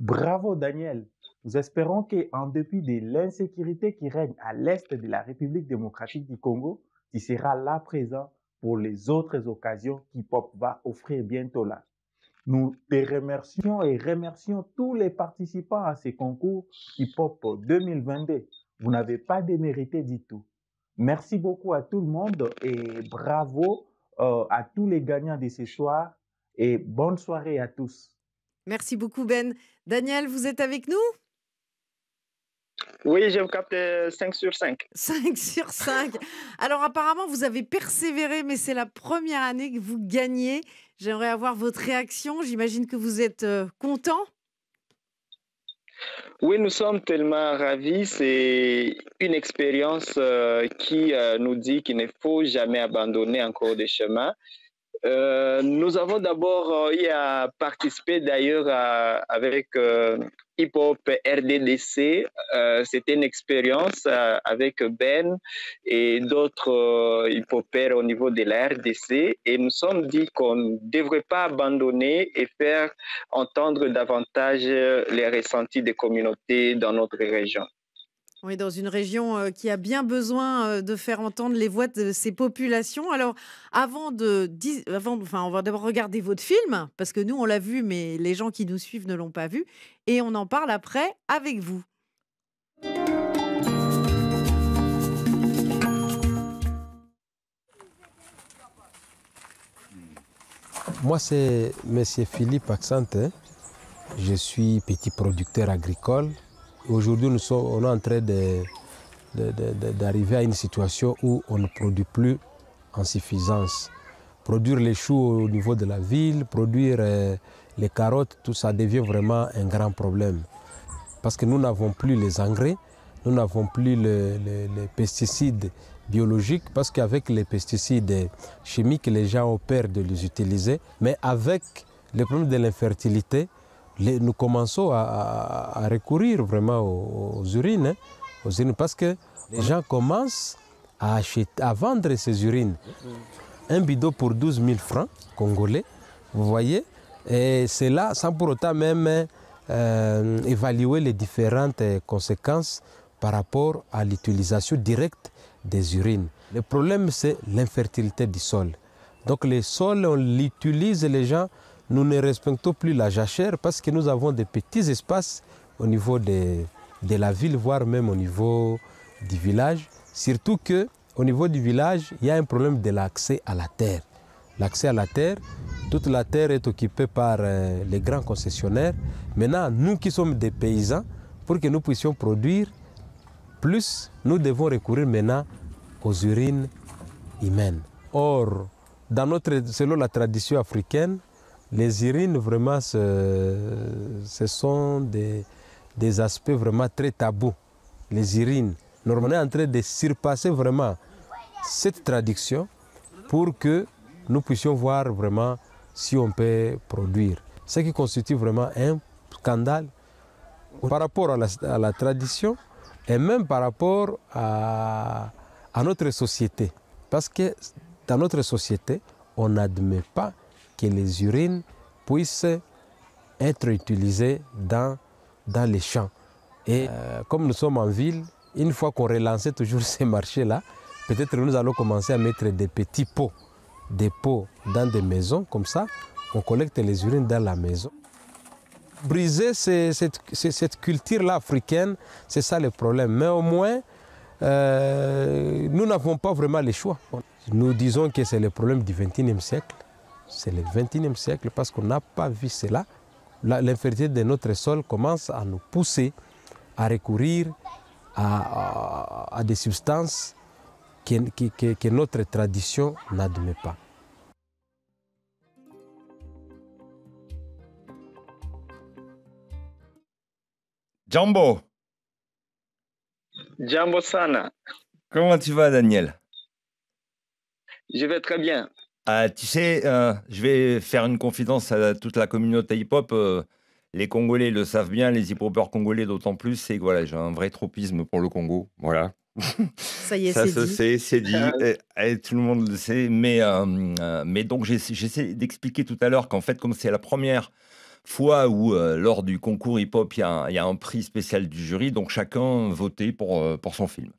Bravo Daniel. Nous espérons que, en dépit de l'insécurité qui règne à l'est de la République démocratique du Congo, tu seras là présent pour les autres occasions qu'Hip-Hop va offrir bientôt là. Nous te remercions et remercions tous les participants à ce concours Hip-Hop 2022. Vous n'avez pas démérité du tout. Merci beaucoup à tout le monde et bravo euh, à tous les gagnants de ce soir et bonne soirée à tous. Merci beaucoup, Ben. Daniel, vous êtes avec nous oui, j'ai capte 5 sur 5. 5 sur 5. Alors apparemment, vous avez persévéré, mais c'est la première année que vous gagnez. J'aimerais avoir votre réaction. J'imagine que vous êtes euh, content. Oui, nous sommes tellement ravis. C'est une expérience euh, qui euh, nous dit qu'il ne faut jamais abandonner encore des chemins. Euh, nous avons d'abord euh, eu à participer d'ailleurs avec euh, Hip Hop RDDC. C'était une expérience avec Ben et d'autres hip hopers au niveau de la RDC. Et nous sommes dit qu'on ne devrait pas abandonner et faire entendre davantage les ressentis des communautés dans notre région. On est dans une région euh, qui a bien besoin euh, de faire entendre les voix de ses populations. Alors, avant de, enfin, on va d'abord regarder votre film parce que nous on l'a vu, mais les gens qui nous suivent ne l'ont pas vu, et on en parle après avec vous. Moi, c'est Monsieur Philippe Axante. Je suis petit producteur agricole Aujourd'hui, nous sommes on est en train d'arriver à une situation où on ne produit plus en suffisance. Produire les choux au niveau de la ville, produire euh, les carottes, tout ça devient vraiment un grand problème. Parce que nous n'avons plus les engrais, nous n'avons plus les pesticides biologiques, parce qu'avec les pesticides chimiques, les gens ont peur de les utiliser. Mais avec le problème de l'infertilité, nous commençons à, recourir vraiment hein, aux, urines, parce que les gens commencent à, à vendre ces urines. Un bidon pour 12 000 francs congolais, vous voyez, et c'est là, sans pour autant même euh, évaluer les différentes euh, conséquences par rapport à l'utilisation directe des urines. Le problème, c'est l'infertilité du sol. Donc les sols, on l'utilise, les gens nous ne respectons plus la jachère parce que nous avons des petits espaces au niveau de, la ville, voire même au niveau du village. Surtout que au niveau du village, il y a un problème de l'accès à la terre. L'accès à la terre, toute la terre est occupée par euh, les grands concessionnaires. Maintenant, nous qui sommes des paysans, pour que nous puissions produire plus, nous devons recourir maintenant aux urines humaines. Or, dans notre, selon la tradition africaine, les irines, vraiment, ce, sont des, aspects vraiment très tabous. Les irines, Normalement, en train de surpasser vraiment cette tradition pour que nous puissions voir vraiment si on peut produire. Ce qui constitue vraiment un scandale par rapport à la, tradition et même par rapport à notre société. Parce que dans notre société, on n'admet pas que les urines puissent être utilisées dans, dans les champs. Et euh, comme nous sommes en ville, une fois qu'on relançait toujours ces marchés-là, peut-être nous allons commencer à mettre des petits pots, des pots dans des maisons, comme ça, on collecte les urines dans la maison. Briser cette, culture-là africaine, c'est ça le problème. Mais au moins, euh, nous n'avons pas vraiment le choix. Nous disons que c'est le problème du XXIe siècle c'est le 21e siècle parce qu'on n'a pas vu cela. L'infertilité de notre sol commence à nous pousser à recourir à, des substances que, notre tradition n'admet pas. Jambo. Jambo Sana. Comment tu vas, Daniel Je vais très bien. Ah, tu sais, euh, je vais faire une confidence à toute la communauté hip-hop. Euh, les Congolais le savent bien, les hip-hopers congolais d'autant plus. C'est que voilà, j'ai un vrai tropisme pour le Congo. Voilà. Ça y est, c'est dit. c'est euh. dit, tout le monde le sait. Mais, mais donc, j'essaie d'expliquer tout à l'heure qu'en fait, comme c'est la première fois où, euh, lors du concours hip-hop, il y, a un prix spécial du jury, donc chacun votait pour, euh, pour son film.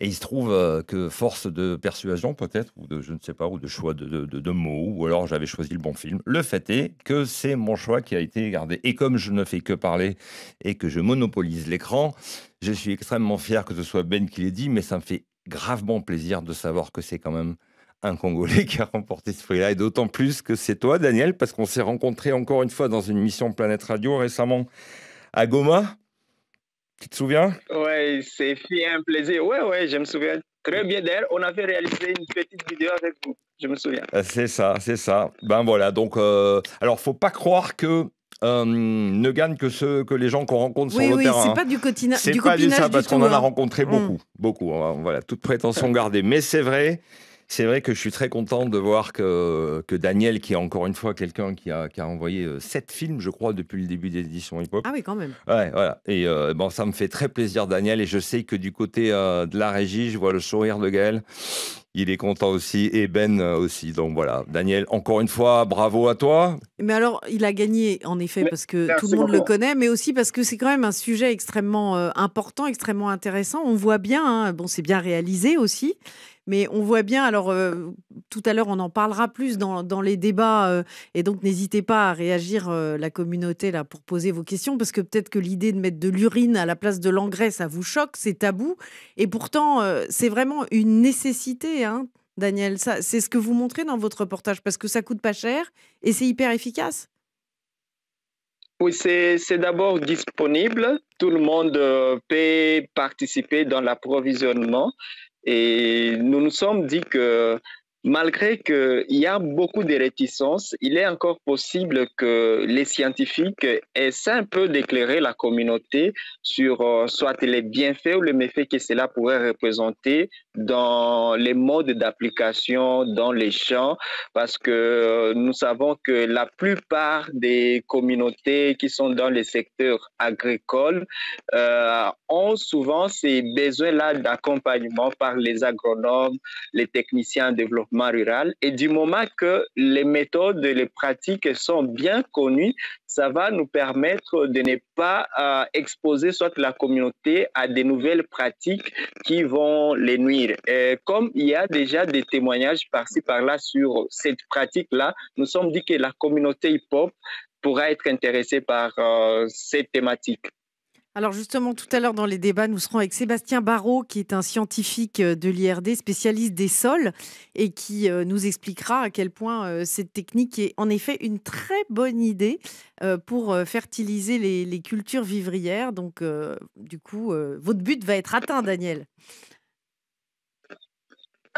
Et il se trouve euh, que, force de persuasion, peut-être, ou de je ne sais pas, ou de choix de, de mots, ou alors j'avais choisi le bon film, le fait est que c'est mon choix qui a été gardé. Et comme je ne fais que parler et que je monopolise l'écran, je suis extrêmement fier que ce soit Ben qui l'ait dit, mais ça me fait gravement plaisir de savoir que c'est quand même un Congolais qui a remporté ce prix-là. Et d'autant plus que c'est toi, Daniel, parce qu'on s'est rencontré encore une fois dans une mission Planète Radio récemment à Goma. Tu te souviens Oui, c'est fait un plaisir. Oui, oui, je me souviens très bien. d'elle. on avait réalisé une petite vidéo avec vous. Je me souviens. Ah, c'est ça, c'est ça. Ben voilà, donc, euh... alors, faut pas croire que euh, ne gagnent que ceux que les gens qu'on rencontre sur le oui, terrain. C'est hein. pas du quotidien. C'est pas du ça parce qu'on en a hein. rencontré mm. beaucoup, beaucoup. Hein. Voilà, toute prétention euh. gardée. Mais c'est vrai c'est vrai que je suis très content de voir que, que Daniel, qui est encore une fois quelqu'un qui a, envoyé euh, sept films, je crois, depuis le début des éditions hip-hop. Ah oui, quand même. Ouais, voilà. Et euh, bon, ça me fait très plaisir, Daniel. Et je sais que du côté euh, de la régie, je vois le sourire de Gaël. Il est content aussi et Ben aussi. Donc voilà, Daniel, encore une fois, bravo à toi. Mais alors, il a gagné en effet parce que tout le monde le connaît, mais aussi parce que c'est quand même un sujet extrêmement important, extrêmement intéressant. On voit bien, hein. bon, c'est bien réalisé aussi. Mais on voit bien, alors euh, tout à l'heure, on en parlera plus dans, les débats. Euh, et donc, n'hésitez pas à réagir, euh, la communauté, là, pour poser vos questions. Parce que peut-être que l'idée de mettre de l'urine à la place de l'engrais, ça vous choque, c'est tabou. Et pourtant, c'est vraiment une nécessité, hein, Daniel. C'est ce que vous montrez dans votre reportage. Parce que ça coûte pas cher et c'est hyper efficace. Oui, c'est d'abord disponible. Tout le monde peut participer dans l'approvisionnement. Et nous nous sommes dit que Malgré qu'il y a beaucoup de réticences, il est encore possible que les scientifiques essaient un peu d'éclairer la communauté sur euh, soit les bienfaits ou les méfaits que cela pourrait représenter dans les modes d'application, dans les champs, parce que euh, nous savons que la plupart des communautés qui sont dans les secteurs agricoles euh, ont souvent ces besoins-là d'accompagnement par les agronomes, les techniciens en développement et du moment que les méthodes et les pratiques sont bien connues, ça va nous permettre de ne pas euh, exposer soit la communauté à des nouvelles pratiques qui vont les nuire. Et comme il y a déjà des témoignages par-ci par-là sur cette pratique-là, nous sommes dit que la communauté hip-hop pourra être intéressée par euh, cette thématique. Alors justement, tout à l'heure dans les débats, nous serons avec Sébastien Barraud, qui est un scientifique euh, de l'IRD, spécialiste des sols, et qui euh, nous expliquera à quel point euh, cette technique est en effet une très bonne idée pour fertiliser les, les cultures vivrières. Donc, du coup, votre but va être atteint, Daniel.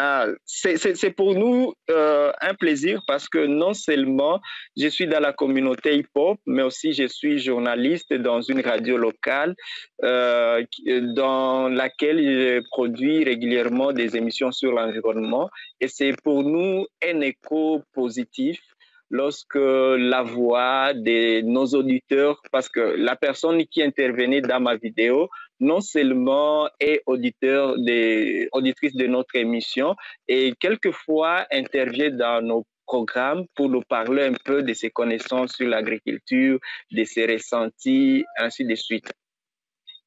Ah, c'est pour nous euh, un plaisir parce que non seulement je suis dans la communauté hip-hop, mais aussi je suis journaliste dans une radio locale euh, euh, dans laquelle je produis régulièrement des émissions sur l'environnement. Et c'est pour nous un écho positif lorsque la voix de nos auditeurs, parce que la personne qui intervenait dans ma vidéo non seulement est auditeur des, auditrice de notre émission, et quelquefois intervient dans nos programmes pour nous parler un peu de ses connaissances sur l'agriculture, de ses ressentis, ainsi de suite.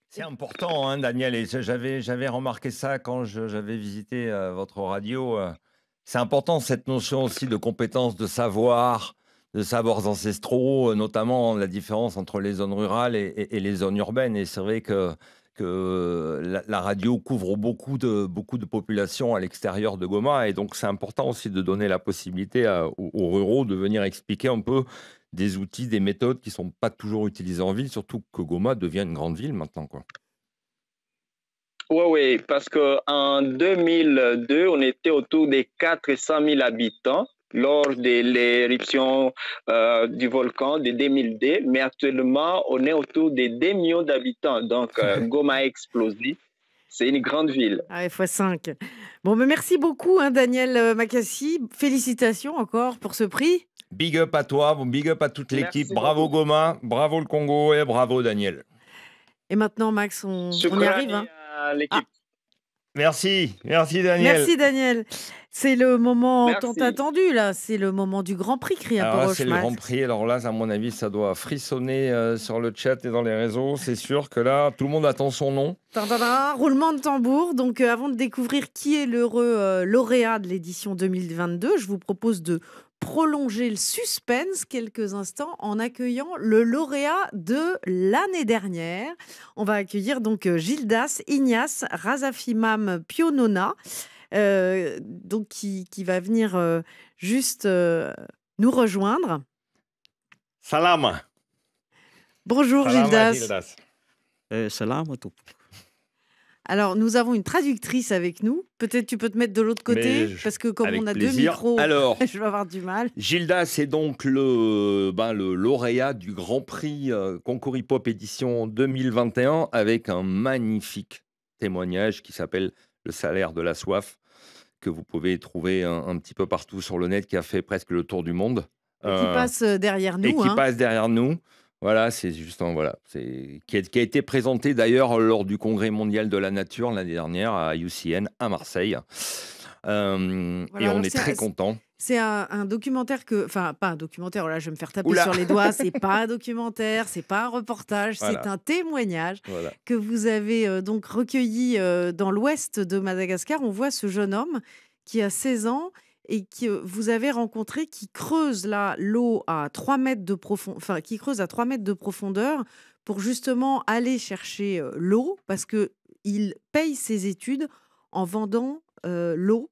C'est important, hein, Daniel, et j'avais, j'avais remarqué ça quand j'avais visité euh, votre radio. Euh. c'est important cette notion aussi de compétence, de savoir, de savoirs ancestraux, euh, notamment la différence entre les zones rurales et, et les zones urbaines. Et c'est vrai que que la, radio couvre beaucoup de, beaucoup de populations à l'extérieur de Goma. Et donc, c'est important aussi de donner la possibilité aux, ruraux de venir expliquer un peu des outils, des méthodes qui ne sont pas toujours utilisées en ville, surtout que Goma devient une grande ville maintenant. Quoi. Oui, oui, parce qu'en 2002, on était autour des 400 000 habitants lors de l'éruption euh, du volcan de 2000D. mais actuellement, on est autour de 2 millions d'habitants. Donc, euh, Goma a explosé. C'est une grande ville. Ah, x5. Bon, mais merci beaucoup, hein, Daniel euh, Macassi. Félicitations encore pour ce prix. Big up à toi, big up à toute l'équipe. Bravo Goma, bravo le Congo et bravo Daniel. Et maintenant, Max, on, y arrive. Hein. l'équipe. Ah. Merci, merci Daniel. Merci Daniel. C'est le moment tant attendu là, c'est le moment du Grand Prix C'est le Grand Prix, alors là, à mon avis, ça doit frissonner euh, sur le chat et dans les réseaux. C'est sûr que là, tout le monde attend son nom. roulement de tambour. Donc, euh, avant de découvrir qui est l'heureux euh, lauréat de l'édition 2022, je vous propose de prolonger le suspense quelques instants en accueillant le lauréat de l'année dernière. On va accueillir donc euh, Gildas Ignace Razafimam Pionona, euh, donc qui, qui, va venir euh, juste nous rejoindre. Salam. Bonjour Gildas. Gildas. salam à tous. Alors, nous avons une traductrice avec nous. Peut-être tu peux te mettre de l'autre côté, parce que comme on a deux micros, je vais avoir du mal. Gilda, c'est donc le, ben, le lauréat du Grand Prix euh, Concours Hip Hop édition 2021 avec un magnifique témoignage qui s'appelle Le salaire de la soif, que vous pouvez trouver un, petit peu partout sur le net, qui a fait presque le tour du monde. Et qui euh, passe euh, derrière nous. Et qui hein. passe derrière nous. Voilà, c'est juste voilà, c'est qui a, été présenté d'ailleurs lors du Congrès mondial de la nature l'année dernière à UCN à Marseille. Euh, et on est, très content. C'est un, documentaire que, enfin, pas un documentaire. Là, je vais me faire taper sur les doigts. C'est pas un documentaire, c'est pas un reportage, c'est un témoignage que vous avez euh, donc recueilli euh, dans l'ouest de Madagascar. On voit ce jeune homme qui a 16 ans et que vous avez rencontré qui creuse là l'eau à 3 mètres de profondeur, enfin qui creuse à 3 mètres de profondeur pour justement aller chercher l'eau parce que il paye ses études en vendant l'eau, l'eau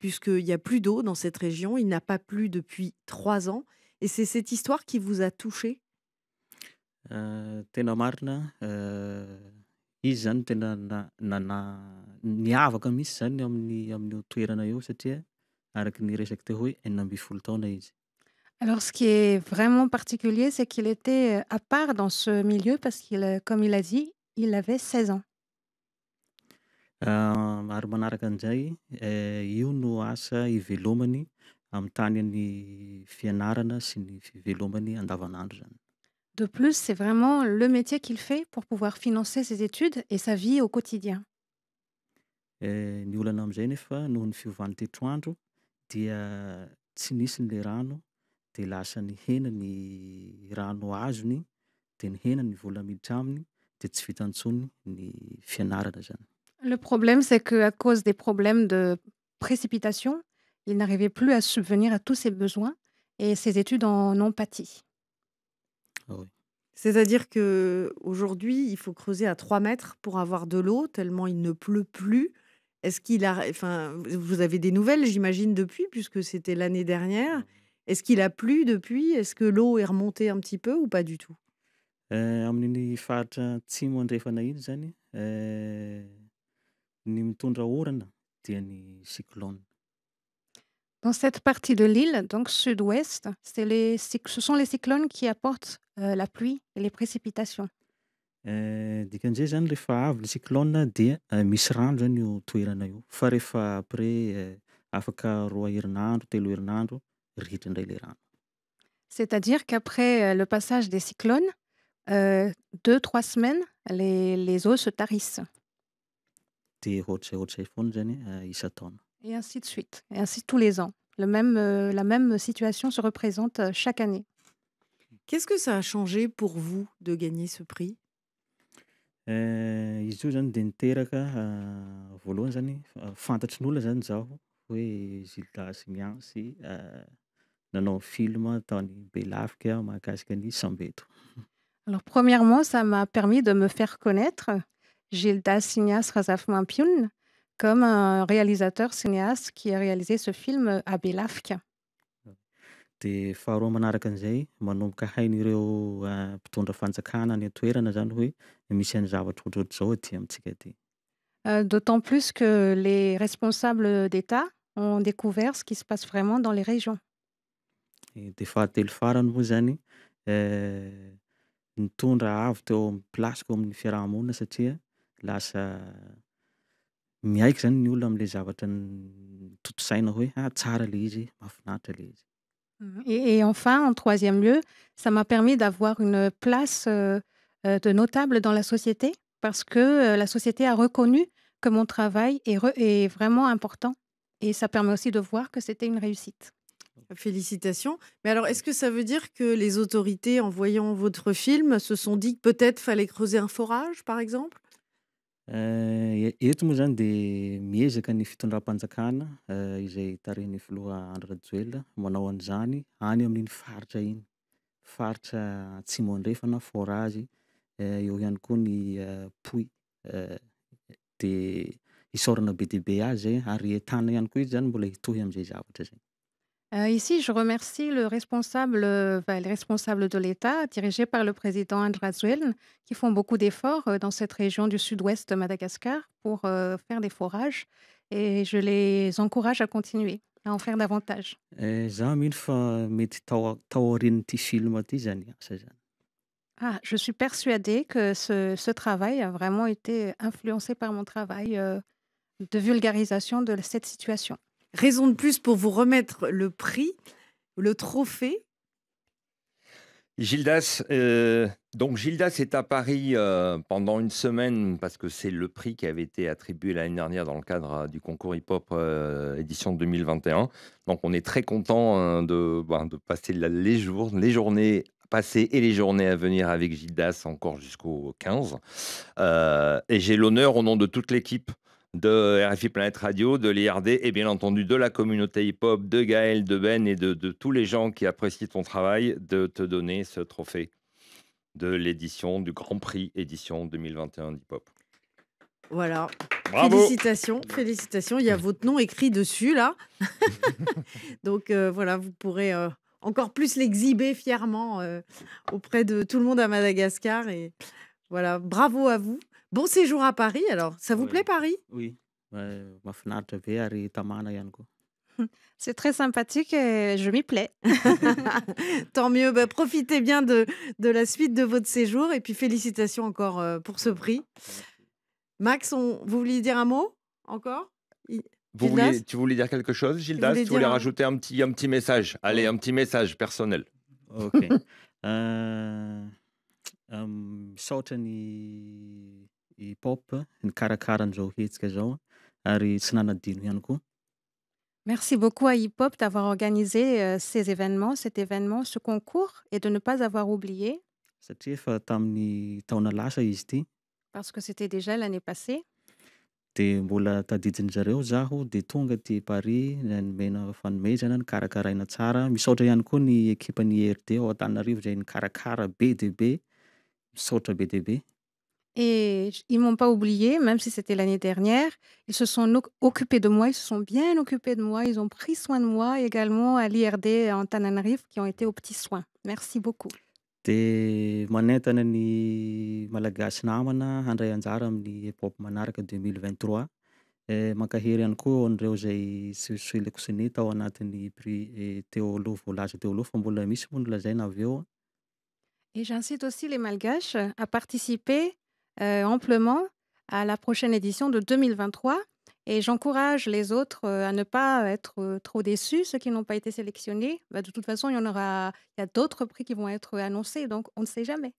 puisqu'il n'y a plus d'eau dans cette région, il n'a pas plu depuis trois ans et c'est cette histoire qui vous a touché euh, alors, ce qui est vraiment particulier, c'est qu'il était euh, à part dans ce milieu parce qu'il, euh, comme il a dit, il avait 16 ans. De plus, c'est vraiment le métier qu'il fait pour pouvoir financer ses études et sa vie au quotidien. Eh, le problème, c'est que à cause des problèmes de précipitation, il n'arrivait plus à subvenir à tous ses besoins et ses études en ont pâti. Ah C'est-à-dire que aujourd'hui, il faut creuser à 3 mètres pour avoir de l'eau, tellement il ne pleut plus. Est-ce qu'il a. Enfin, vous avez des nouvelles, j'imagine, depuis, puisque c'était l'année dernière. Mmh. Est-ce qu'il a plu depuis Est-ce que l'eau est remontée un petit peu ou pas du tout euh, euh, Dans cette partie de l'île, donc sud-ouest, ce sont les cyclones qui apportent euh, la pluie et les précipitations. C'est-à-dire qu'après eh, le passage des cyclones, eh, deux, trois semaines, les, eaux se tarissent. Eh, Et ainsi de suite. Et ainsi tous les ans. Euh, la même situation se représente euh, chaque année. Qu'est-ce que ça a changé pour vous de gagner ce prix Eee, eh, izy io zany de niteraka eh, voalohany zany eh, fantatrin'olona zany zaho hoe Gildas Miantsy nanao film tany Beholarika mahakasika an'i Sambeto. Alors premièrement, ça m'a permis de me faire connaître, Gildas Ignace Razafmanpiun, comme un réalisateur cinéaste qui a réalisé ce film à Beholarika. De faharoa manaraka an'izay, manomboka hain'ireo mpitondra fanjakana any toerana zany hoe misy ny zavatra ohatrohatr'izao aty amintsika aty d'autant plus que les responsables d'État ont découvert ce qui se passe vraiment dans les régions de fahatelo farany moa zany nitondra avy teo amin'ny plasiko amin'ny fiarahamonina satria lasa miaiky zany ny olona am'la zavatra totosaina hoe ah tsara le izy mahafinaritra le izy mhm. et enfin en troisième lieu ça m'a permis d'avoir une place euh, euh, de notable dans la société parce que euh, la société a reconnu que mon travail est, vraiment important et ça permet aussi de voir que c'était une réussite. Félicitations. Mais alors, est-ce que ça veut dire que les autorités, en voyant votre film, se sont dit que peut-être fallait creuser un forage, par exemple de izay any faritra iny eh, eo ihany koa ny eh, Pouy eh, de en be de se azy zegny ary etana ihany koa izy zany mbola hitohy amin'izay zavatra zay Euh, ici, je remercie le responsable, enfin, les responsables de l'État, dirigé par le président Andra Zuel, qui font beaucoup d'efforts euh, dans cette région du sud-ouest de Madagascar pour euh, faire des forages. Et je les encourage à continuer, à en faire davantage. Ah, je suis persuadée que ce, travail a vraiment été influencé par mon travail euh, de vulgarisation de cette situation. Raison de plus pour vous remettre le prix, le trophée. Gildas, euh, donc Gildas est à Paris euh, pendant une semaine parce que c'est le prix qui avait été attribué l'année dernière dans le cadre du concours hip-hop édition 2021. Donc on est très content hein, de, ben, de passer les, jours, les journées et les journées à venir avec Gildas encore jusqu'au 15. Euh, et j'ai l'honneur au nom de toute l'équipe de RFI Planète Radio, de l'IRD et bien entendu de la communauté hip-hop, de Gaël, de Ben et de, tous les gens qui apprécient ton travail, de te donner ce trophée de l'édition du Grand Prix édition 2021 d'hip-hop. Voilà. Félicitations, félicitations. Il y a votre nom écrit dessus là. Donc euh, voilà, vous pourrez euh, encore plus l'exhiber fièrement euh, auprès de tout le monde à Madagascar. Et voilà, bravo à vous. Bon séjour à Paris. Alors, ça vous plaît Paris Oui. C'est très sympathique et je m'y plais. Tant mieux, bah, profitez bien de, la suite de votre séjour et puis félicitations encore euh, pour ce prix. Max, vous vouliez dire un mot encore tu voulais dire quelque chose, Gildas Tu voulais rajouter un petit, un petit message Allez, un petit message personnel. Ok. Merci beaucoup à Hip Hop d'avoir organisé euh, ces événements, cet événement, ce concours et de ne pas avoir oublié. Euh, Parce que c'était déjà l'année passée. Et ils m'ont pas oublié, même si c'était l'année dernière. Ils se sont occupés de moi, ils se sont bien occupés de moi, ils ont pris soin de moi également à l'IRD à Tananarive qui ont été aux petits soins. Merci beaucoup. De manentana ny Malagasy namana handray anjara amin'ny epoky manaraka deux mille vingt trois. Eh, mankahery ihany koa andreo izay tsy ho ny tao anatin'ny prix eh, teo aloha voalaza teo fa mbola misy moa no avy eo. Et j'incite aussi les Malgaches à participer euh, amplement à la prochaine édition de 2023 et j'encourage les autres à ne pas être trop déçus, ceux qui n'ont pas été sélectionnés. Bah, de toute façon, il y en aura, il y a d'autres prix qui vont être annoncés, donc on ne sait jamais.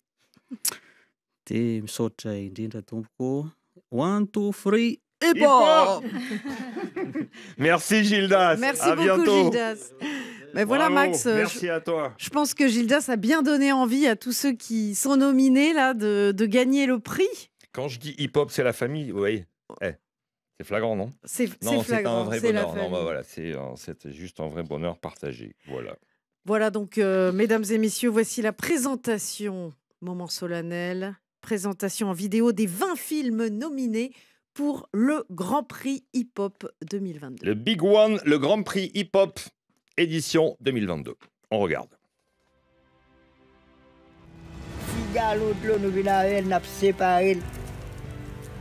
One, two, three, hip hop. Merci Gildas. Merci beaucoup bientôt. Gildas. Mais voilà Max. Euh, Merci je, à toi. Je pense que Gildas a bien donné envie à tous ceux qui sont nominés là de, gagner le prix. Quand je dis hip-hop, c'est la famille, oui. Eh, flagrant, non C'est flagrant, c'est un vrai bonheur. voilà, c'est juste un vrai bonheur partagé. Voilà. Voilà donc, euh, mesdames et messieurs, voici la présentation, moment solennel, présentation en vidéo des 20 films nominés pour le Grand Prix Hip Hop 2022. Le Big One, le Grand Prix Hip Hop édition 2022. On regarde.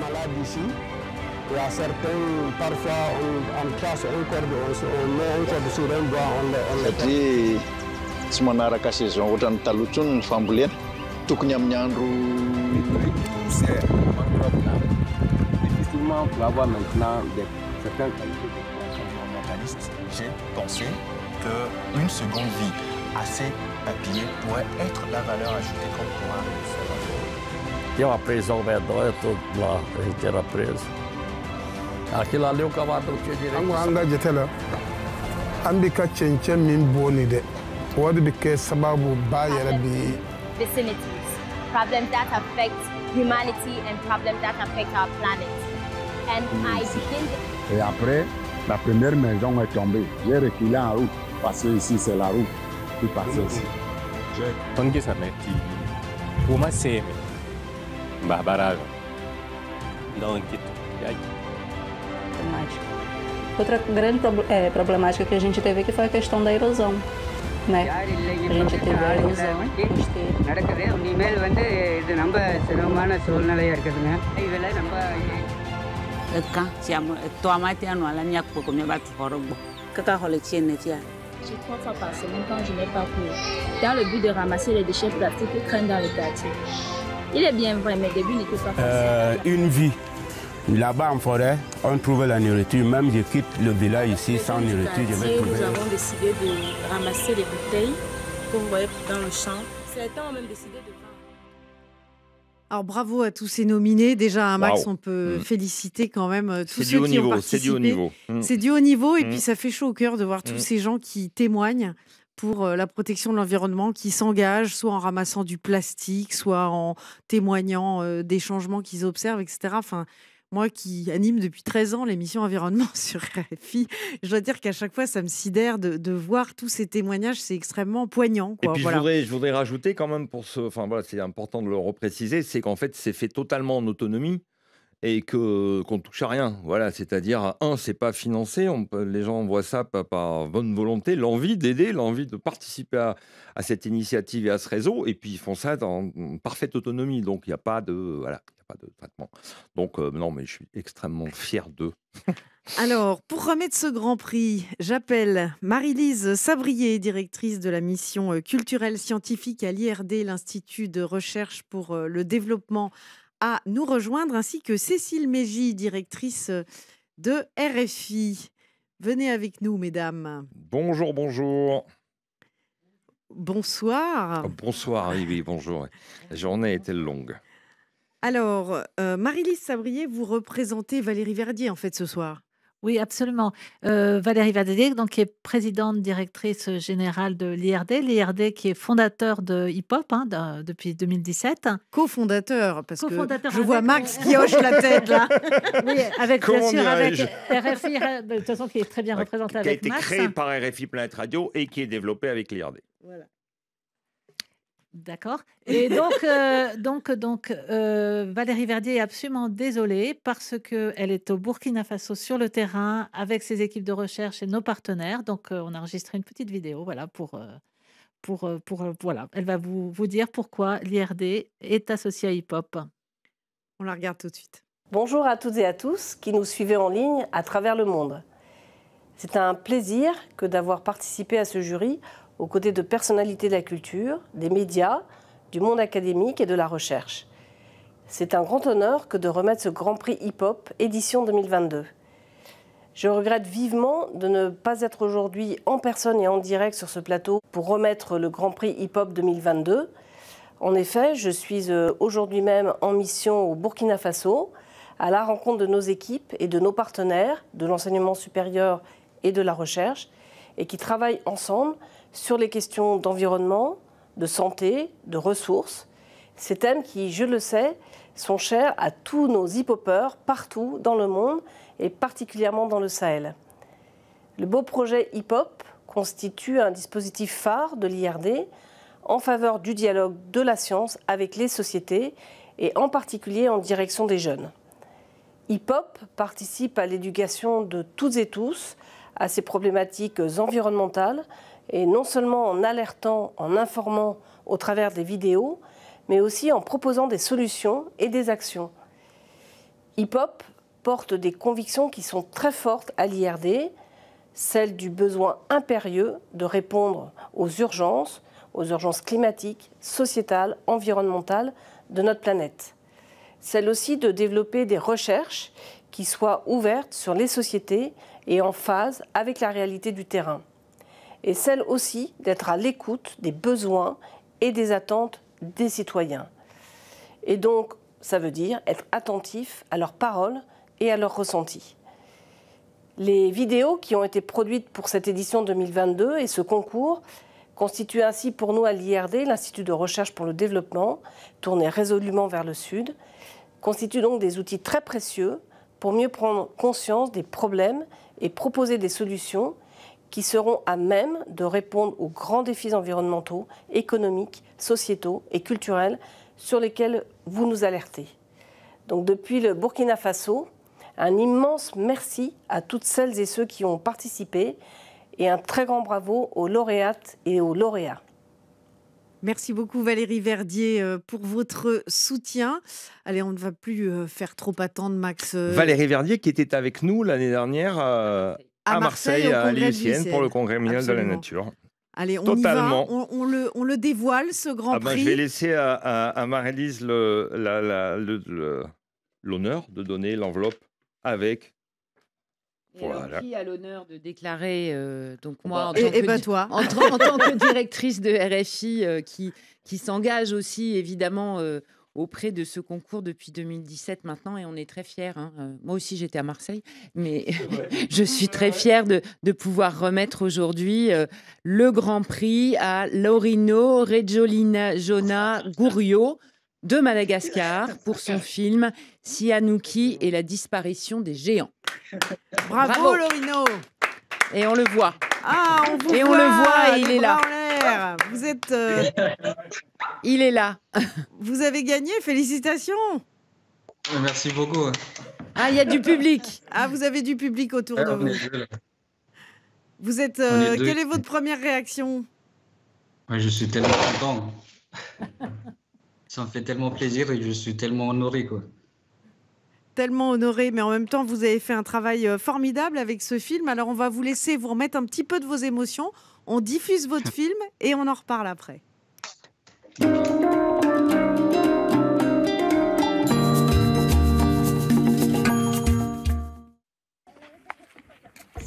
malade ici. Et à certains, parfois, on, on casse un corde, on, on met un corde sur un doigt, on le, on le casse. tsy manaraka saison ohatran'ny taloha ntsony ny fambolena tokony amin'ny andro Difficilement pour avoir maintenant des, certaines qualités de environnementaliste, j'ai pensé qu'une seconde vie à ces papiers pourrait être la valeur ajoutée qu'on pourra Tem uma prisão medonha, tudo lá, a gente era preso. Aquilo ali o camarada não tinha direito. An an gaji tala. An bi ka cɛncɛn min booni dɛ. O de bi kɛ sababu ba yɛrɛ bi. Vicinities, problems that affect humanity and problems that affect our planet. And I begin. Et après, la première maison est tombée. J'ai reculé en route parce que ici c'est la route. Puis passer ici. Ton qui s'en est, pour moi c'est barbarável Não, que é Outra grande é, problemática que a gente teve que foi a questão da erosão. Né? A gente teve a erosão. நடக்குது இனிமேல் வந்து இது ரொம்ப சிரமமான சூழ்நிலையாக இருக்குதுங்க இதில் நம்ம ka tsi ame etɔa ma te anɔ ala miakpɔ ko miaba tu a ɖe gbɔ kaka xɔ le tsi ene tia. J'ai trois fois par semaine quand je n'ai pas cours. Dans le but de ramasser les déchets plastiques et traînent dans le quartier. Il est bien vrai, mais début n'était pas facile. Euh, une vie. Là-bas en forêt, on trouvait la nourriture. Même je quitte le village ici sans nourriture. Je vais trouver... Nous avons décidé de ramasser les bouteilles pour vous dans le champ. Certains ont même décidé de alors bravo à tous ces nominés. Déjà, un Max, on peut mm. féliciter quand même euh, tous ceux du qui ont participé. C'est du haut niveau. Mm. C'est du haut niveau et mm. puis ça fait chaud au cœur de voir tous ces gens qui témoignent pour euh, la protection de l'environnement qui s'engagent, soit en ramassant du plastique, soit en témoignant euh, des changements qu'ils observent, etc. Enfin, moi qui anime depuis 13 ans l'émission Environnement sur RFI, je dois dire qu'à chaque fois, ça me sidère de, voir tous ces témoignages. C'est extrêmement poignant. Et puis, je, voudrais, je, voudrais, rajouter quand même, pour ce, enfin, voilà, c'est important de le repréciser, c'est qu'en fait, c'est fait totalement en autonomie et que qu'on touche à rien. Voilà, c'est-à-dire un, c'est pas financé. On les gens voient ça par, par bonne volonté, l'envie d'aider, l'envie de participer à, cette initiative et à ce réseau, et puis ils font ça en parfaite autonomie. Donc il n'y a pas de voilà, y a pas de traitement. Donc euh, non, mais je suis extrêmement fier d'eux. Alors, pour remettre ce Grand Prix, j'appelle Marie-Lise Sabrier, directrice de la mission euh, culturelle scientifique à l'IRD, l'Institut de recherche pour euh, le développement à nous rejoindre, ainsi que Cécile Mégy, directrice euh, de RFI. Venez avec nous, mesdames. Bonjour, bonjour. Bonsoir. Oh, bonsoir, oui, oui, bonjour. La journée était longue. Alors, euh, Marie-Lise Sabrier, vous représentez Valérie Verdier, en fait, ce soir. Oui, absolument. Euh, Valérie Vadelier, donc qui est présidente directrice générale de l'IRD, l'IRD qui est fondateur de Hip Hop hein, depuis 2017. Co-fondateur, parce que je vois Max qui hoche la tête là. Oui, avec bien sûr avec RFI, de toute façon qui est très bien représenté qui a été créé par RFI Planet Radio et qui est développé avec l'IRD. Voilà. D'accord. Et donc, euh, donc, donc euh, Valérie Verdier est absolument désolée parce qu'elle est au Burkina Faso sur le terrain avec ses équipes de recherche et nos partenaires. Donc, euh, on a enregistré une petite vidéo voilà, pour, pour, voilà. Elle va vous, dire pourquoi l'IRD est associée à Hip-Hop. On la regarde tout de suite. Bonjour à toutes et à tous qui nous suivez en ligne à travers le monde. C'est un plaisir que d'avoir participé à ce jury aux côtés de personnalités de la culture, des médias, du monde académique et de la recherche. C'est un grand honneur que de remettre ce Grand Prix Hip-Hop édition 2022. Je regrette vivement de ne pas être aujourd'hui en personne et en direct sur ce plateau pour remettre le Grand Prix Hip-Hop 2022. En effet, je suis euh, aujourd'hui même en mission au Burkina Faso, à la rencontre de nos équipes et de nos partenaires de l'enseignement supérieur et de la recherche, et qui travaillent ensemble sur les questions d'environnement, de santé, de ressources. Ces thèmes qui, je le sais, sont chers à tous nos hip partout dans le monde et particulièrement dans le Sahel. Le beau projet hip-hop constitue un dispositif phare de l'IRD en faveur du dialogue de la science avec les sociétés et en particulier en direction des jeunes. Hip-hop participe à l'éducation de toutes et tous à ces problématiques environnementales et non seulement en alertant, en informant au travers des vidéos, mais aussi en proposant des solutions et des actions. Hip-Hop porte des convictions qui sont très fortes à l'IRD, celle du besoin impérieux de répondre aux urgences, aux urgences climatiques, sociétales, environnementales de notre planète. Celle aussi de développer des recherches qui soient ouvertes sur les sociétés et en phase avec la réalité du terrain et celle aussi d'être à l'écoute des besoins et des attentes des citoyens. Et donc, ça veut dire être attentif à leurs paroles et à leurs ressentis. Les vidéos qui ont été produites pour cette édition 2022 et ce concours constituent ainsi pour nous à l'IRD, l'Institut de recherche pour le développement, tourné résolument vers le Sud, constituent donc des outils très précieux pour mieux prendre conscience des problèmes et proposer des solutions qui seront à même de répondre aux grands défis environnementaux, économiques, sociétaux et culturels sur lesquels vous nous alertez. Donc depuis le Burkina Faso, un immense merci à toutes celles et ceux qui ont participé et un très grand bravo aux lauréates et aux lauréats. Merci beaucoup Valérie Verdier euh, pour votre soutien. Allez, on ne va plus euh, faire trop attendre Max. Euh, Valérie Verdier qui était avec nous l'année dernière à, Marseille, à l'IUCN pour le Congrès mondial de la nature. Allez, on Y va. On, le, on, le, dévoile, ce grand ah ben, prix. Je vais laisser à, à, l'honneur de donner l'enveloppe avec et qui a l'honneur de déclarer, euh, donc eh moi, ben, en, tant, que, toi. En, tant que directrice de RFI, euh, qui, qui s'engage aussi évidemment euh, auprès de ce concours depuis 2017 maintenant et on est très fiers. Hein. Euh, moi aussi, j'étais à Marseille, mais je suis très fière de, pouvoir remettre aujourd'hui euh, le Grand Prix à Laurino Regiolina Jona Gourio de Madagascar pour son film Sianouki et la disparition des géants. Bravo, Laurino Et on le voit. Ah, on et on le voit et il est là vous êtes. Euh, il est là. Vous avez gagné, félicitations. Merci beaucoup. Ah, il y a du public. Ah, vous avez du public autour de ah, vous. vous êtes. Euh, quelle est votre première réaction Je suis tellement content. Ça me fait tellement plaisir et je suis tellement honoré, quoi tellement honoré, mais en même temps, vous avez fait un travail euh, formidable avec ce film. Alors, on va vous laisser vous remettre un petit peu de vos émotions. On diffuse votre film et on en reparle après.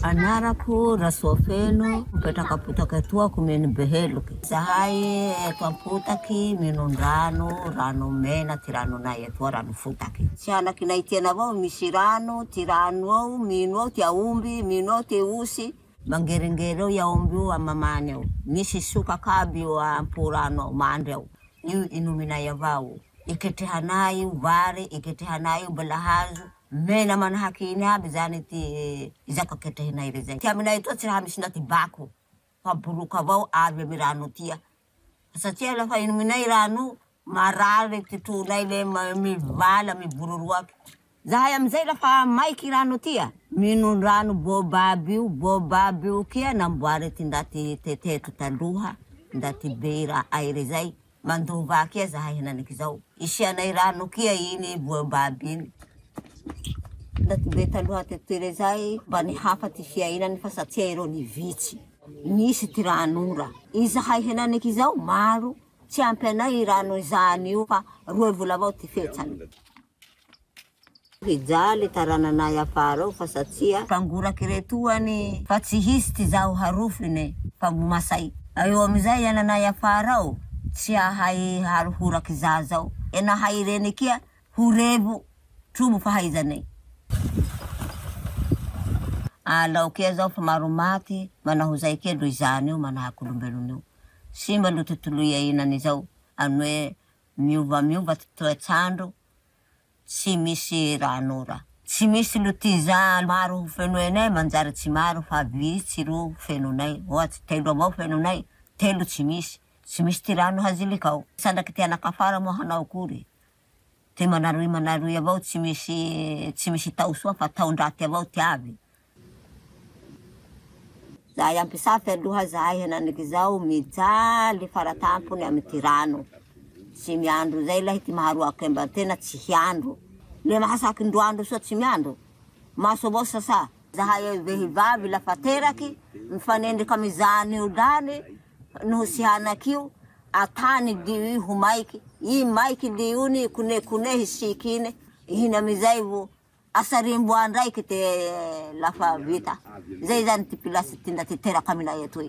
anarapu rasofenu petakaputakatua kumenibeheluki sahai twamputaki minundranu ranu mena tiranu nayetua ranu futaki siana kinaitiena vau misiranu tiranu au minu au tiaumbi minu au tiusi mangeringery eo iaombyo amamany o misy sokakaby o amporanoao mandr ao io inominay avao iketrehanay io vary iketrehanay io balahazo mena manahaky iny aby zany ty eh, zako ketrehinay rezay tyaminay toa tsy raha misy ndaty bako faboroky avao avy amy rano tia ah. satria lafa inominay rano marary reky ty tronay le mivala mibororoaky zahay amizay rahfa maiky rano tya minonrano bobaby io bobaby io kia namboaryty ndraty teteto taloha ndaty be razyvknka talohattorzay mba ni hafa ty fiainany fa satia ro zahay hnaniky zao maro sy ampyanay rano zanio fa ro volaavao ty fetsany hijaly tarananay afarao fa sata tangoraky retoany fa ty hiy e, oaoneay ananay fao y ahayarohoraky zaoaenkoooboa laokea zaho fa maromaty manaho zay kelro izany o manahakoolombelonio simba lohtotolo iainany zao ane miovamiova ttoe tsandro tsy misy rano ra tsy misy lo tyza maro ho fenoy nay manjaratsy maro fa vitsy ro fenonay oatsy telo avao fenonay telo tsy misy tsy misy ty rano hazilikao sandraky ty anakafara mohanao akory ty manaroi manaroy avao tsy misy tsy misy taosoa fa taondraty avao tmozha naiky zao mytampony amytyrano tsy miandro zay lahy ty maharoakymbatena tsy hiandro le mahasakyndroandro so tsy miandro mahasoabo sasà zahay avehivavy lafa teraky mifanendriky amzan'orany noho sihanakio atany dio i ho maiky i maiky liony konekonehisikyny iny amzay vo asarimboandraiky t lafai zay zany ty plasytyndaty teraky aminay atoy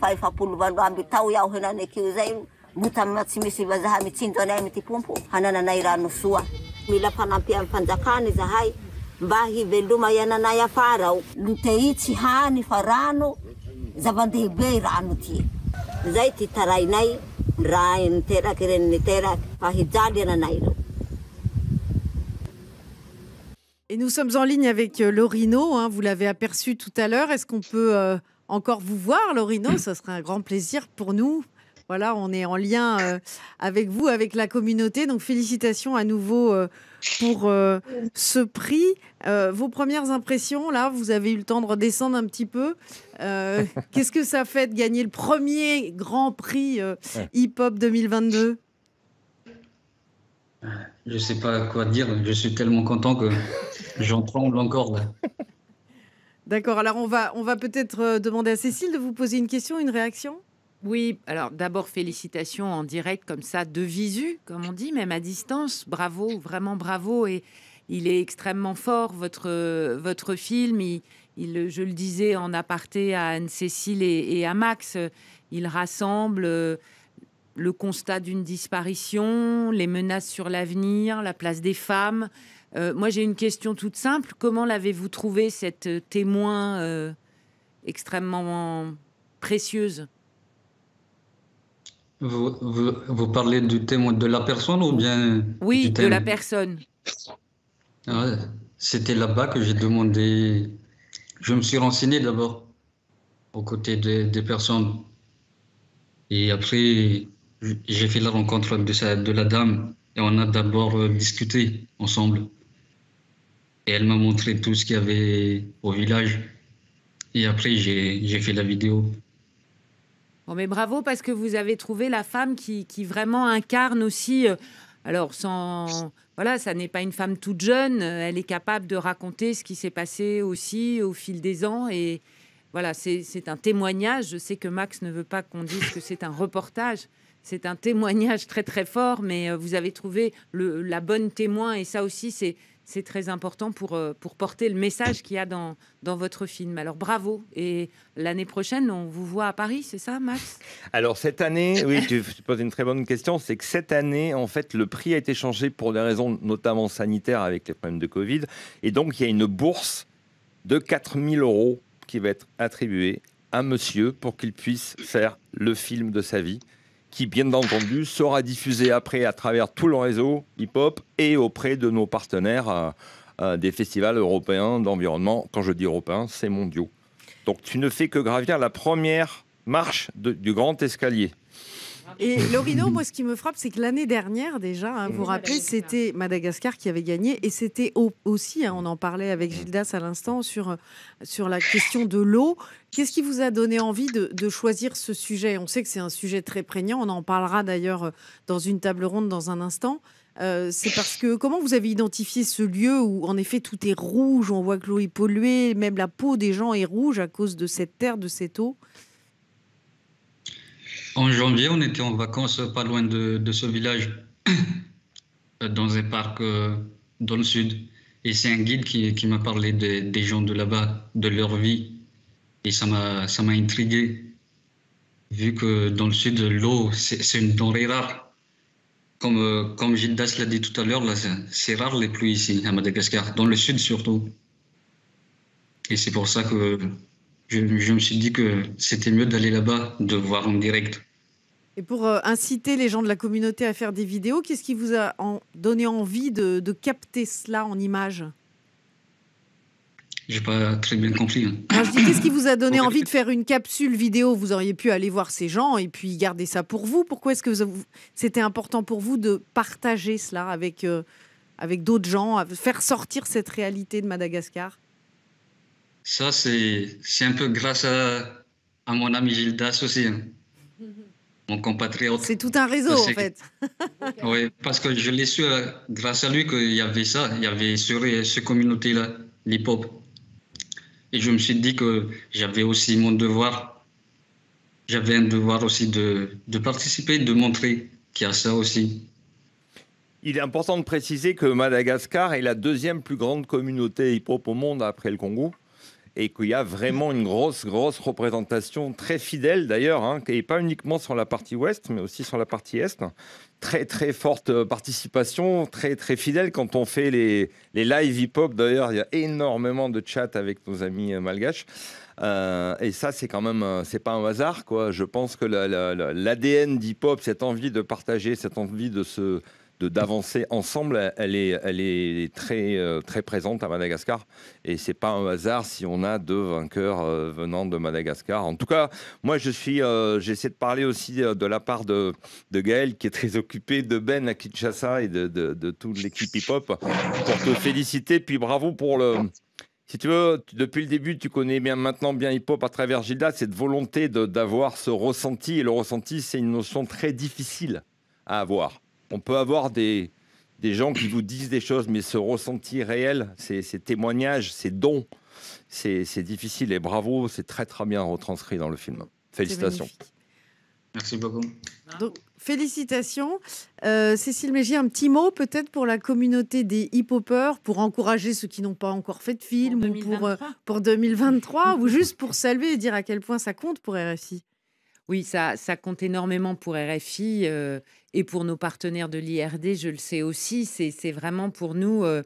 fahefapolo valo amby tao iaho henanakeo zay mota am tsy misy vazaha mitsinjonay amty pompo hanananay rano soa mila fanampy amy fanjakany zahay mba hiveloma iananay afara ao rano tarainay raha ntera reny niteraky fa Et nous sommes en ligne avec euh, Lorino, hein, vous l'avez aperçu tout à l'heure. Est-ce qu'on peut euh encore vous voir, Lorino. ça serait un grand plaisir pour nous. Voilà, on est en lien euh, avec vous, avec la communauté. Donc félicitations à nouveau euh, pour euh, ce prix. vos premières impressions, là, vous avez eu le temps de redescendre un petit peu. Qu'est-ce que ça fait de gagner le premier grand prix hip-hop 2022 Je ne sais pas quoi dire. Je suis tellement content que j'en tremble encore. D'accord. Alors on va, on va peut-être euh, demander à Cécile de vous poser une question, une réaction. Oui, alors d'abord félicitations en direct comme ça, de visu, comme on dit, même à distance. Bravo, vraiment bravo. Et il est extrêmement fort, votre, film. je le disais en aparté à Anne-Cécile et, à Max, il rassemble euh, le constat d'une disparition, les menaces sur l'avenir, la place des femmes, euh, moi, j'ai une question toute simple. Comment l'avez-vous trouvée, cette euh, témoin euh, extrêmement précieuse vous, parlez du témoin de la personne ou bien Oui, de la personne. Ah c'était là-bas que j'ai demandé. Je me suis renseigné d'abord aux côtés des personnes. Et après, j'ai fait la rencontre de, de la dame et on a d'abord discuté ensemble. Et elle m'a montré tout ce qu'il y avait au village. Et après, j'ai fait la vidéo. Bon, mais bravo parce que vous avez trouvé la femme qui, qui vraiment incarne aussi. Euh, alors, sans. Voilà, ça n'est pas une femme toute jeune. Euh, elle est capable de raconter ce qui s'est passé aussi au fil des ans. Et voilà, c'est un témoignage. Je sais que Max ne veut pas qu'on dise que c'est un reportage. C'est un témoignage très, très fort. Mais euh, vous avez trouvé le, la bonne témoin. Et ça aussi, c'est c'est très important euh, pour, porter le message qu'il y a dans, votre film. Alors bravo. Et l'année prochaine, on vous voit à Paris, c'est ça, Max Alors cette année, oui, tu, tu poses une très bonne question. C'est que cette année, en fait, le prix a été changé pour des raisons notamment sanitaires avec les problèmes de Covid. Et donc, il y a une bourse de 4000 euros qui va être attribuée à monsieur pour qu'il puisse faire le film de sa vie qui bien entendu sera diffusé après à travers tout le réseau hip-hop et auprès de nos partenaires euh, euh, des festivals européens d'environnement. Quand je dis européen, c'est mondiaux. Donc tu ne fais que gravir la première marche du grand escalier. Et Lorino, moi, ce qui me frappe, c'est que l'année dernière, déjà, hein, vous vous mmh. rappelez, c'était Madagascar qui avait gagné. Et c'était aussi, hein, on en parlait avec Gildas à l'instant, sur, sur la question de l'eau. Qu'est-ce qui vous a donné envie de, choisir ce sujet On sait que c'est un sujet très prégnant. On en parlera d'ailleurs euh, dans une table ronde dans un instant. Euh, c'est parce que comment vous avez identifié ce lieu où en effet tout est rouge, on voit que l'eau est polluée, même la peau des gens est rouge à cause de cette terre, de cette eau en janvier, on était en vacances pas loin de, ce village, euh, dans un parc euh, dans le sud. Et c'est un guide qui, m'a parlé des gens de là-bas, de leur vie. Et ça m'a, ça m'a intrigué, vu que dans le sud, l'eau, c'est, une denrée rare. Comme, euh, comme Gildas l'a dit tout à l'heure, c'est, rare les pluies ici, à Madagascar, dans le sud surtout. Et c'est pour ça que je me suis dit que c'était mieux d'aller là-bas, de voir en direct. Et pour euh, inciter les gens de la communauté à faire des vidéos, qu'est-ce qui vous a donné envie de, capter cela en images j'ai pas très bien compris. Hein. qu'est-ce qui vous a donné envie de faire une capsule vidéo Vous auriez pu aller voir ces gens et puis garder ça pour vous. Pourquoi est-ce que c'était important pour vous de partager cela avec, euh, avec d'autres gens, faire sortir cette réalité de Madagascar Ça, c'est un peu grâce à, à mon ami Gildas aussi. Hein mon compatriote. C'est tout un réseau, en fait. oui, parce que je l'ai su euh, grâce à lui qu'il y avait ça, il y avait sur euh, ce communauté-là, l'hip-hop. Et je me suis dit que j'avais aussi mon devoir, j'avais un devoir aussi de, de participer, de montrer qu'il y a ça aussi. Il est important de préciser que Madagascar est la deuxième plus grande communauté hip-hop au monde après le Congo et qu'il y a vraiment une grosse, grosse représentation très fidèle d'ailleurs, hein, et pas uniquement sur la partie ouest, mais aussi sur la partie est. Très, très forte euh, participation, très, très fidèle quand on fait les, les live hip-hop. D'ailleurs, il y a énormément de chats avec nos amis euh, malgaches. Euh, et ça, c'est quand même, c'est pas un hasard, quoi. Je pense que l'ADN d'hip-hop, cette envie de partager, cette envie de se, d'avancer ensemble, elle est, elle est très, euh, très présente à Madagascar. Et c'est pas un hasard si on a deux vainqueurs euh, venant de Madagascar. En tout cas, moi, je suis, euh, j'essaie de parler aussi de la part de, de Gaël, qui est très occupé, de Ben à Kinshasa et de, de, toute l'équipe hip-hop, pour te féliciter. Puis bravo pour le, si tu veux, depuis le début, tu connais bien maintenant bien Hip Hop à travers Gilda, cette volonté d'avoir ce ressenti. Et le ressenti, c'est une notion très difficile à avoir on peut avoir des, gens qui vous disent des choses, mais ce ressenti réel, ces, témoignages, ces dons, c'est difficile. Et bravo, c'est très très bien retranscrit dans le film. Félicitations. Merci beaucoup. félicitations. Euh, Cécile Mégier, un petit mot peut-être pour la communauté des hip-hopers, pour encourager ceux qui n'ont pas encore fait de film, pour 2023. ou 2023, ou juste pour saluer et dire à quel point ça compte pour RFI. Oui, ça, ça compte énormément pour RFI. Euh, et pour nos partenaires de l'IRD, je le sais aussi, c'est vraiment pour nous, euh,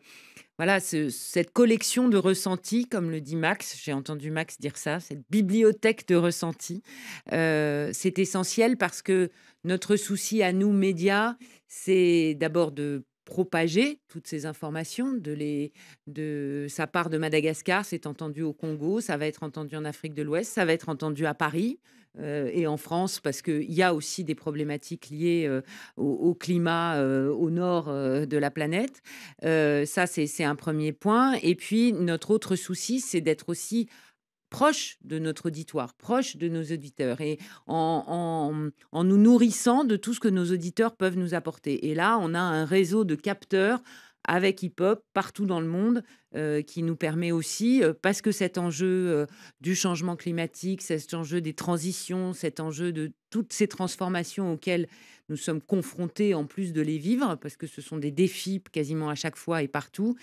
voilà, cette collection de ressentis, comme le dit Max, j'ai entendu Max dire ça, cette bibliothèque de ressentis, euh, c'est essentiel parce que notre souci à nous, médias, c'est d'abord de propager toutes ces informations de de sa part de Madagascar, c'est entendu au Congo, ça va être entendu en Afrique de l'Ouest, ça va être entendu à Paris, euh, et en France, parce qu'il y a aussi des problématiques liées euh, au, climat euh, au nord de la planète. ça, c'est un premier point. Et puis, notre autre souci, c'est d'être aussi proche de notre auditoire, proche de nos auditeurs, et en nous nourrissant de tout ce que nos auditeurs peuvent nous apporter. Et là, on a un réseau de capteurs avec hip-hop partout dans le monde, qui nous permet aussi, parce que cet enjeu du changement climatique, cet enjeu des transitions, cet enjeu de toutes ces transformations auxquelles nous sommes confrontés en plus de les vivre, parce que ce sont des défis quasiment à chaque fois et partout,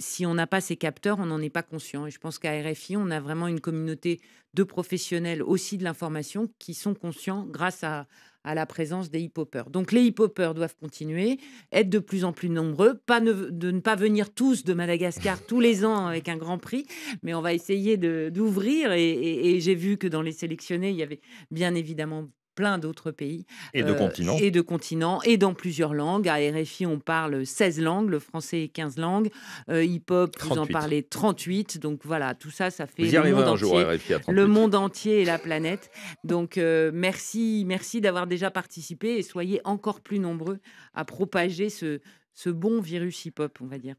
si on n'a pas ces capteurs, on n'en est pas conscient. Et je pense qu'à RFI, on a vraiment une communauté de professionnels aussi de l'information qui sont conscients grâce à, à la présence des hip Donc les hip doivent continuer, être de plus en plus nombreux, pas de ne pas venir tous de Madagascar tous les ans avec un grand prix, mais on va essayer d'ouvrir. et j'ai vu que dans les sélectionnés, il y avait bien évidemment plein d'autres pays. Et de euh, continents. Et de continents, et dans plusieurs langues. À RFI, on parle 16 langues, le français 15 langues. Euh, hip-hop, vous en parlez 38. Donc voilà, tout ça, ça fait le monde, entier, le monde entier et la planète. Donc euh, merci, merci d'avoir déjà participé et soyez encore plus nombreux à propager ce, ce bon virus hip-hop, on va dire.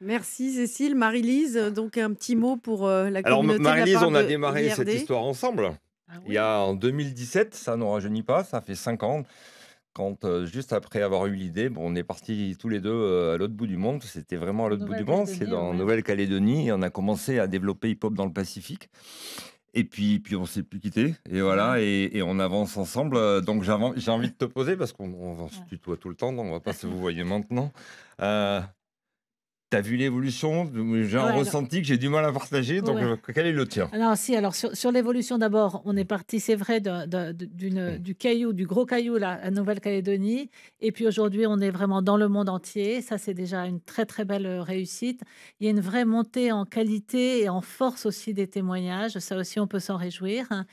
Merci Cécile. Marie-Lise, donc un petit mot pour la communauté. Alors Marie-Lise, on a démarré cette e histoire ensemble. Ah Il y a en 2017, ça ne rajeunit pas, ça fait 5 ans. Quand, euh, juste après avoir eu l'idée, bon, on est partis tous les deux euh, à l'autre bout du monde. C'était vraiment à l'autre bout du monde, c'est dans Nouvelle-Calédonie. Et on a commencé à développer hip-hop dans le Pacifique. Et puis, puis on s'est plus quitté. Et voilà, et, on avance ensemble. Euh, donc j'ai envie de te poser, parce qu'on se tutoie tout le temps, donc on va pas se vous voyez maintenant. T'as vu l'évolution J'ai un ressenti que j'ai du mal à partager. Donc, euh, quel est le tien Alors, ah si, alors sur, l'évolution d'abord, on est parti, c'est vrai, mm. du caillou, du gros caillou là, à Nouvelle-Calédonie. Et puis aujourd'hui, on est vraiment dans le monde entier. Ça, c'est déjà une très, très belle euh, réussite. Il y a une vraie montée en qualité et en force aussi des témoignages. Ça aussi, on peut s'en réjouir. Hein.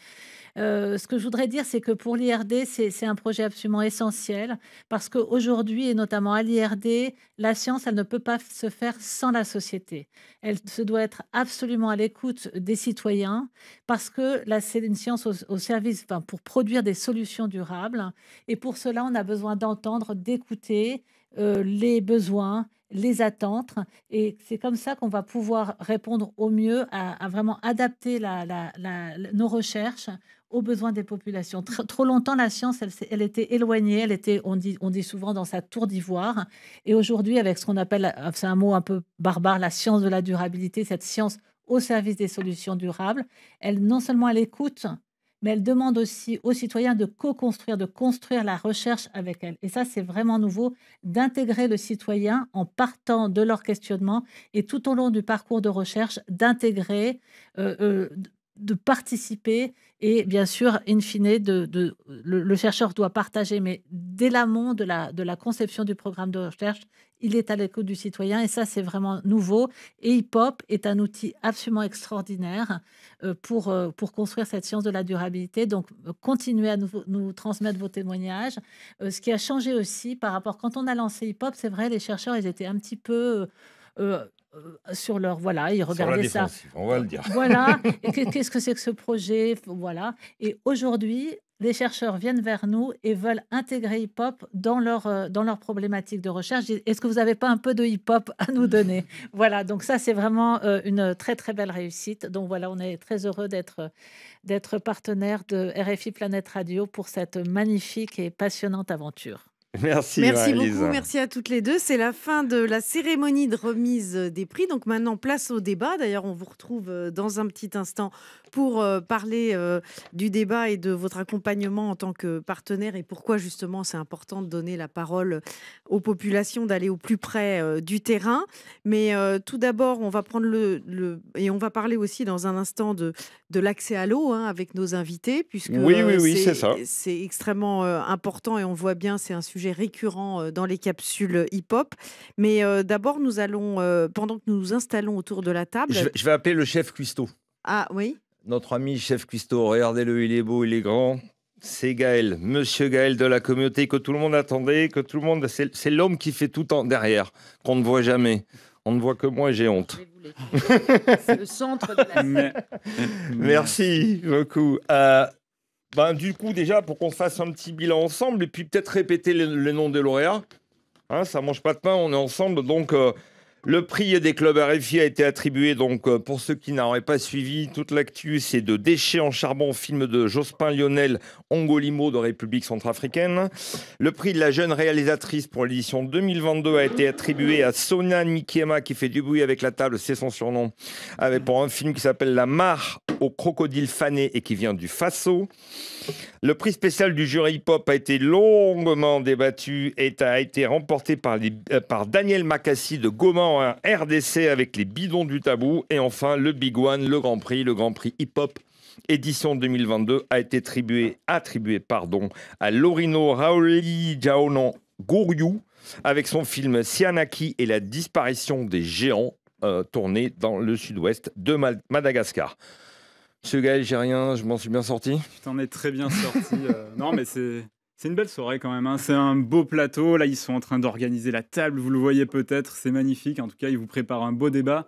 Euh, ce que je voudrais dire, c'est que pour l'IRD, c'est un projet absolument essentiel parce qu'aujourd'hui, et notamment à l'IRD, la science, elle ne peut pas se faire sans la société. Elle se doit être absolument à l'écoute des citoyens parce que c'est une science au, service, pour produire des solutions durables. Et pour cela, on a besoin d'entendre, d'écouter euh, les besoins, les attentes. Et c'est comme ça qu'on va pouvoir répondre au mieux à, vraiment adapter nos recherches aux besoins des populations. trop longtemps, la science, elle, était éloignée, elle était, on dit, on dit souvent, dans sa tour d'ivoire. Et aujourd'hui, avec ce qu'on appelle, euh, c'est un mot un peu barbare, la science de la durabilité, cette science au service des solutions durables, elle non seulement elle écoute, mais elle demande aussi aux citoyens de co-construire, de construire la recherche avec elle. Et ça, c'est vraiment nouveau, d'intégrer le citoyen en partant de leur questionnement et tout au long du parcours de recherche, d'intégrer, euh, euh, de participer et bien sûr, in fine, de, le, chercheur doit partager, mais dès l'amont de la, de la conception du programme de recherche, il est à l'écoute du citoyen et ça, c'est vraiment nouveau. Et HIPOP est un outil absolument extraordinaire euh, pour, euh, pour construire cette science de la durabilité. Donc, euh, continuez à nous, transmettre vos témoignages. Ce qui a changé aussi par rapport, quand on a lancé HIPOP, c'est vrai, les chercheurs, ils étaient un petit peu... Euh, sur leur voilà, ils regardaient ça. On va le dire. Voilà, qu'est-ce que c'est que ce projet Voilà. Et aujourd'hui, les chercheurs viennent vers nous et veulent intégrer hip-hop dans leur, euh, dans leur problématique de recherche. Est-ce que vous n'avez pas un peu de hip-hop à nous donner Voilà, donc ça, c'est vraiment euh, une très, très belle réussite. Donc voilà, on est très heureux d'être, d'être partenaire de RFI Planète Radio pour cette magnifique et passionnante aventure. Merci. beaucoup, merci à toutes les deux. C'est la fin de la cérémonie de remise des prix. Donc maintenant, place au débat. D'ailleurs, on vous retrouve euh, dans un petit instant pour euh, parler euh, du débat et de votre accompagnement en tant que partenaire et pourquoi justement c'est important de donner la parole aux populations, d'aller au plus près du terrain. Mais tout d'abord, on va prendre le, et on va parler aussi dans un instant de, de l'accès à l'eau hein, avec nos invités, puisque oui, c'est extrêmement important et on voit bien c'est un sujet récurrent euh, dans les capsules euh, hip-hop. Mais euh, d'abord, nous allons, pendant que nous nous installons autour de la table. Je, vais appeler le chef Cuistot. Ah oui Notre ami chef Cuistot, regardez-le, il est beau, il est grand. C'est Gaël, monsieur Gaël de la communauté que tout le monde attendait, que tout le monde. C'est l'homme qui fait tout en derrière, qu'on ne voit jamais. On ne voit que moi j'ai honte. le centre de la Merci beaucoup. Ben, du coup, déjà, pour qu'on fasse un petit bilan ensemble, et puis peut-être répéter les, noms des lauréats. Hein, ça mange pas de pain, on est ensemble. Donc, euh, le prix des clubs RFI a été attribué, donc euh, pour ceux qui n'auraient pas suivi, toute l'actu, c'est de Déchets en charbon, film de Jospin Lionel Ongolimo de République centrafricaine. Le prix de la jeune réalisatrice pour l'édition 2022 a été attribué à Sonia Nikiema qui fait du bruit avec la table, c'est son surnom, avec pour un film qui s'appelle La mare au crocodile fané et qui vient du Faso. Le prix spécial du jury hip-hop a été longuement débattu et a été remporté par, euh, par Daniel Macassi de Gaumont un RDC avec les bidons du tabou. Et enfin, le Big One, le Grand Prix, le Grand Prix hip-hop édition 2022 a été attribué, attribué pardon, à Lorino Raoli Jaonan Gouriou avec son film Sianaki et la disparition des géants euh, tourné dans le sud-ouest de Madagascar. Ce gars j'ai rien, je m'en suis bien sorti. Tu t'en es très bien sorti. Euh. non, mais c'est. C'est une belle soirée quand même, hein. c'est un beau plateau, là ils sont en train d'organiser la table, vous le voyez peut-être, c'est magnifique, en tout cas ils vous préparent un beau débat.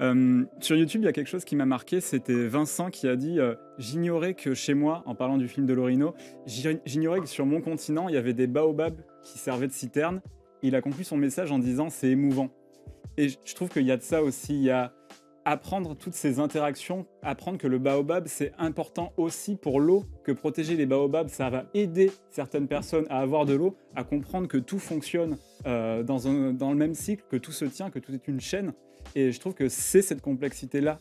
Euh, sur YouTube, il y a quelque chose qui m'a marqué, c'était Vincent qui a dit euh, J'ignorais que chez moi, en parlant du film de Lorino, j'ignorais que sur mon continent, il y avait des baobabs qui servaient de citernes. Il a conclu son message en disant C'est émouvant. Et je trouve qu'il y a de ça aussi, il y a apprendre toutes ces interactions, apprendre que le baobab c'est important aussi pour l'eau, que protéger les baobabs ça va aider certaines personnes à avoir de l'eau, à comprendre que tout fonctionne euh, dans, le même cycle, que tout se tient, que tout est une chaîne. Et je trouve que c'est cette complexité-là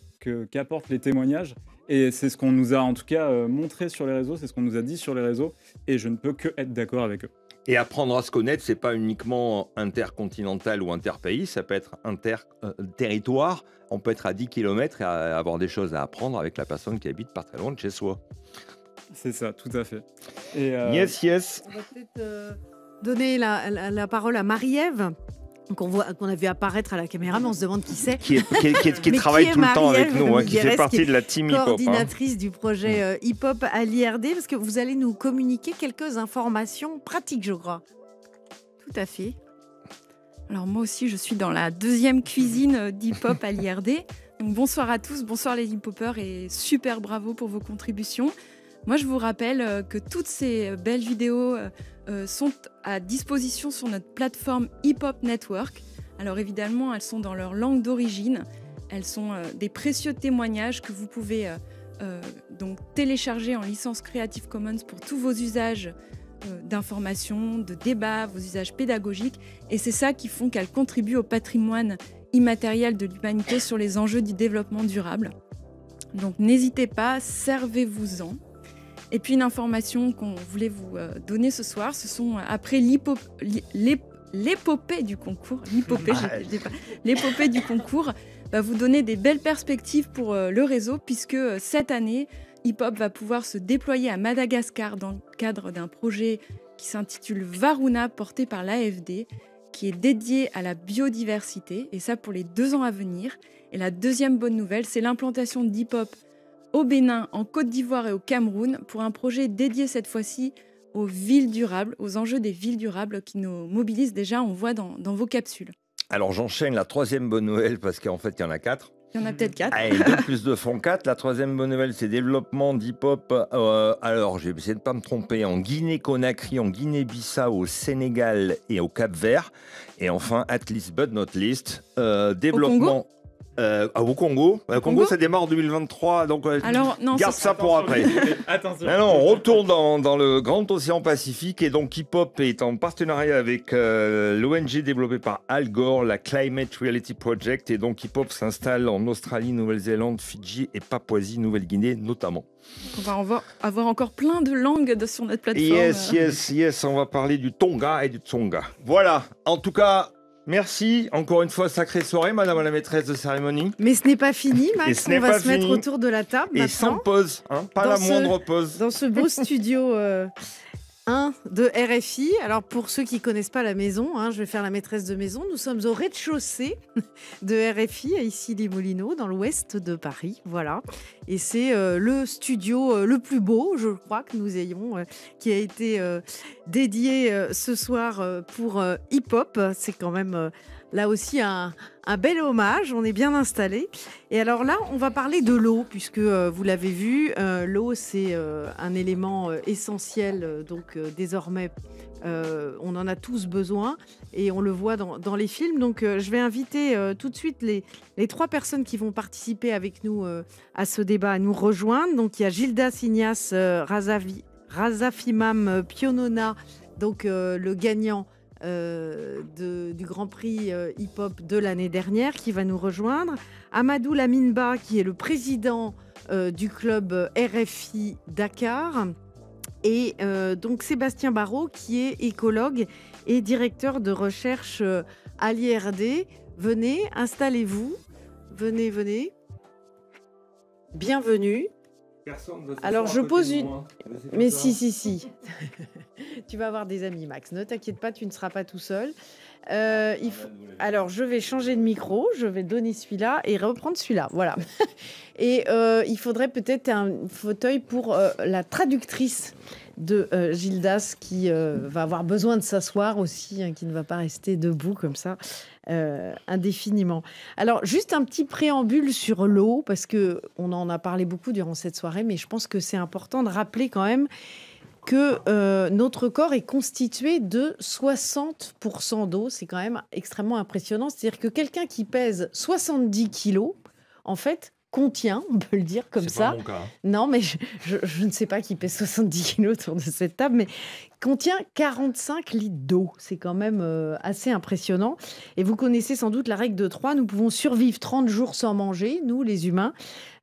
qu'apportent les témoignages. Et c'est ce qu'on nous a en tout cas euh, montré sur les réseaux, c'est ce qu'on nous a dit sur les réseaux. Et je ne peux que être d'accord avec eux. Et apprendre à se connaître, c'est pas uniquement intercontinental ou interpays, ça peut être inter-territoire. Euh, on peut être à 10 km et avoir des choses à apprendre avec la personne qui habite pas très loin de chez soi. C'est ça, tout à fait. Euh, yes, yes. On va peut-être euh, donner la, parole à Marie-Ève, qu'on voit qu'on a vu apparaître à la caméra, mais on se demande qui c'est. Qui, qui, travaille tout le temps avec nous, hein, qui fait partie de la team hip-hop. Hein. Coordinatrice du projet euh, hip-hop à l'IRD, parce que vous allez nous communiquer quelques informations pratiques, je crois. Tout à fait. Alors moi aussi, je suis dans la deuxième cuisine euh, d'hip-hop à l'IRD. bonsoir à tous, bonsoir les hip-hoppers et super bravo pour vos contributions. Moi, je vous rappelle euh, que toutes ces belles vidéos euh, euh, sont à disposition sur notre plateforme Hip Hop Network. Alors évidemment, elles sont dans leur langue d'origine. Elles sont des précieux témoignages que vous pouvez donc télécharger en licence Creative Commons pour tous vos usages d'information, de débat, vos usages pédagogiques. Et c'est ça qui font qu'elles contribuent au patrimoine immatériel de l'humanité sur les enjeux du développement durable. Donc n'hésitez pas, servez-vous-en. Et puis une information qu'on voulait vous euh, donner ce soir, ce sont euh, après l'épopée du concours, l'épopée, du concours va vous donner des belles perspectives pour euh, le réseau puisque cette année, Hip Hop va pouvoir se déployer à Madagascar dans le cadre d'un projet qui s'intitule Varuna porté par l'AFD qui est dédié à la biodiversité et ça pour les deux ans à venir. Et la deuxième bonne nouvelle, c'est l'implantation d'Hip Hop au Bénin, en Côte d'Ivoire et au Cameroun pour un projet dédié cette fois-ci aux villes durables, aux enjeux des villes durables qui nous mobilisent déjà, on voit dans, vos capsules. Alors j'enchaîne la troisième bonne nouvelle parce qu'en fait il y en a quatre. Il y en a peut-être quatre. Ah, plus de fonds, quatre. La troisième bonne nouvelle, c'est développement d'hip-hop. Euh, alors, je vais de ne pas me tromper. En Guinée-Conakry, en Guinée-Bissau, au Sénégal et au Cap-Vert. Et enfin, at least but not least, euh, développement euh, euh, au Congo. Congo, ça démarre en 2023, donc euh, garde ça, pour après. Attention. Alors, on retourne dans, le grand océan Pacifique et donc Hip Hop est en partenariat avec l'ONG développée par Al Gore, la Climate Reality Project. Et donc Hip Hop s'installe en Australie, Nouvelle-Zélande, Fidji et Papouasie-Nouvelle-Guinée notamment. on va avoir, encore plein de langues sur notre plateforme. Yes, yes, yes, on va parler du Tonga et du Tsonga. Voilà, en tout cas, Merci. Encore une fois, sacrée soirée, madame la maîtresse de cérémonie. Mais ce n'est pas fini, Max. On va se mettre autour de la table. Et sans pause, hein, pas la moindre pause. Dans ce beau studio. Euh, 1 de RFI. Alors pour ceux qui connaissent pas la maison, hein, je vais faire la maîtresse de maison. Nous sommes au rez-de-chaussée de RFI, à ici les Moulineaux, dans l'ouest de Paris. Voilà. Et c'est euh, le studio euh, le plus beau, je crois, que nous ayons, euh, qui a été dédié ce soir pour hip-hop. C'est quand même là aussi un, bel hommage, on est bien installé. Et alors là, on va parler de l'eau, puisque euh, vous l'avez vu, euh, l'eau c'est euh, un élément essentiel, donc désormais on en a tous besoin et on le voit dans, les films. Donc je vais inviter tout de suite les, les, trois personnes qui vont participer avec nous à ce débat à nous rejoindre. Donc il y a Gilda Signas, Razafimam Pionona, donc le gagnant euh, du Grand Prix euh, hip-hop de l'année dernière qui va nous rejoindre. Amadou Laminba, qui est le président euh, du club RFI Dakar. Et donc Sébastien Barrault, qui est écologue et directeur de recherche à l'IRD. Venez, installez-vous. Venez, venez. Bienvenue. Alors je pose une... Hein. Mais si, si, si. tu vas avoir des amis, Max. Ne t'inquiète pas, tu ne seras pas tout seul. Euh, Alors je vais changer de micro, je vais donner celui-là et reprendre celui-là. Voilà. et euh, il faudrait peut-être un fauteuil pour euh, la traductrice de Gildas qui va avoir besoin de s'asseoir aussi, hein, qui ne va pas rester debout comme ça. Euh, indéfiniment. Alors, juste un petit préambule sur l'eau, parce que on en a parlé beaucoup durant cette soirée, mais je pense que c'est important de rappeler quand même que euh, notre corps est constitué de 60% d'eau. C'est quand même extrêmement impressionnant. C'est-à-dire que quelqu'un qui pèse 70 kilos, en fait, contient, on peut le dire comme ça. Hein. Non, mais je, ne sais pas qui pèse 70 kilos autour de cette table, mais contient 45 litres d'eau. C'est quand même euh, assez impressionnant. Et vous connaissez sans doute la règle de 3. Nous pouvons survivre 30 jours sans manger, nous les humains,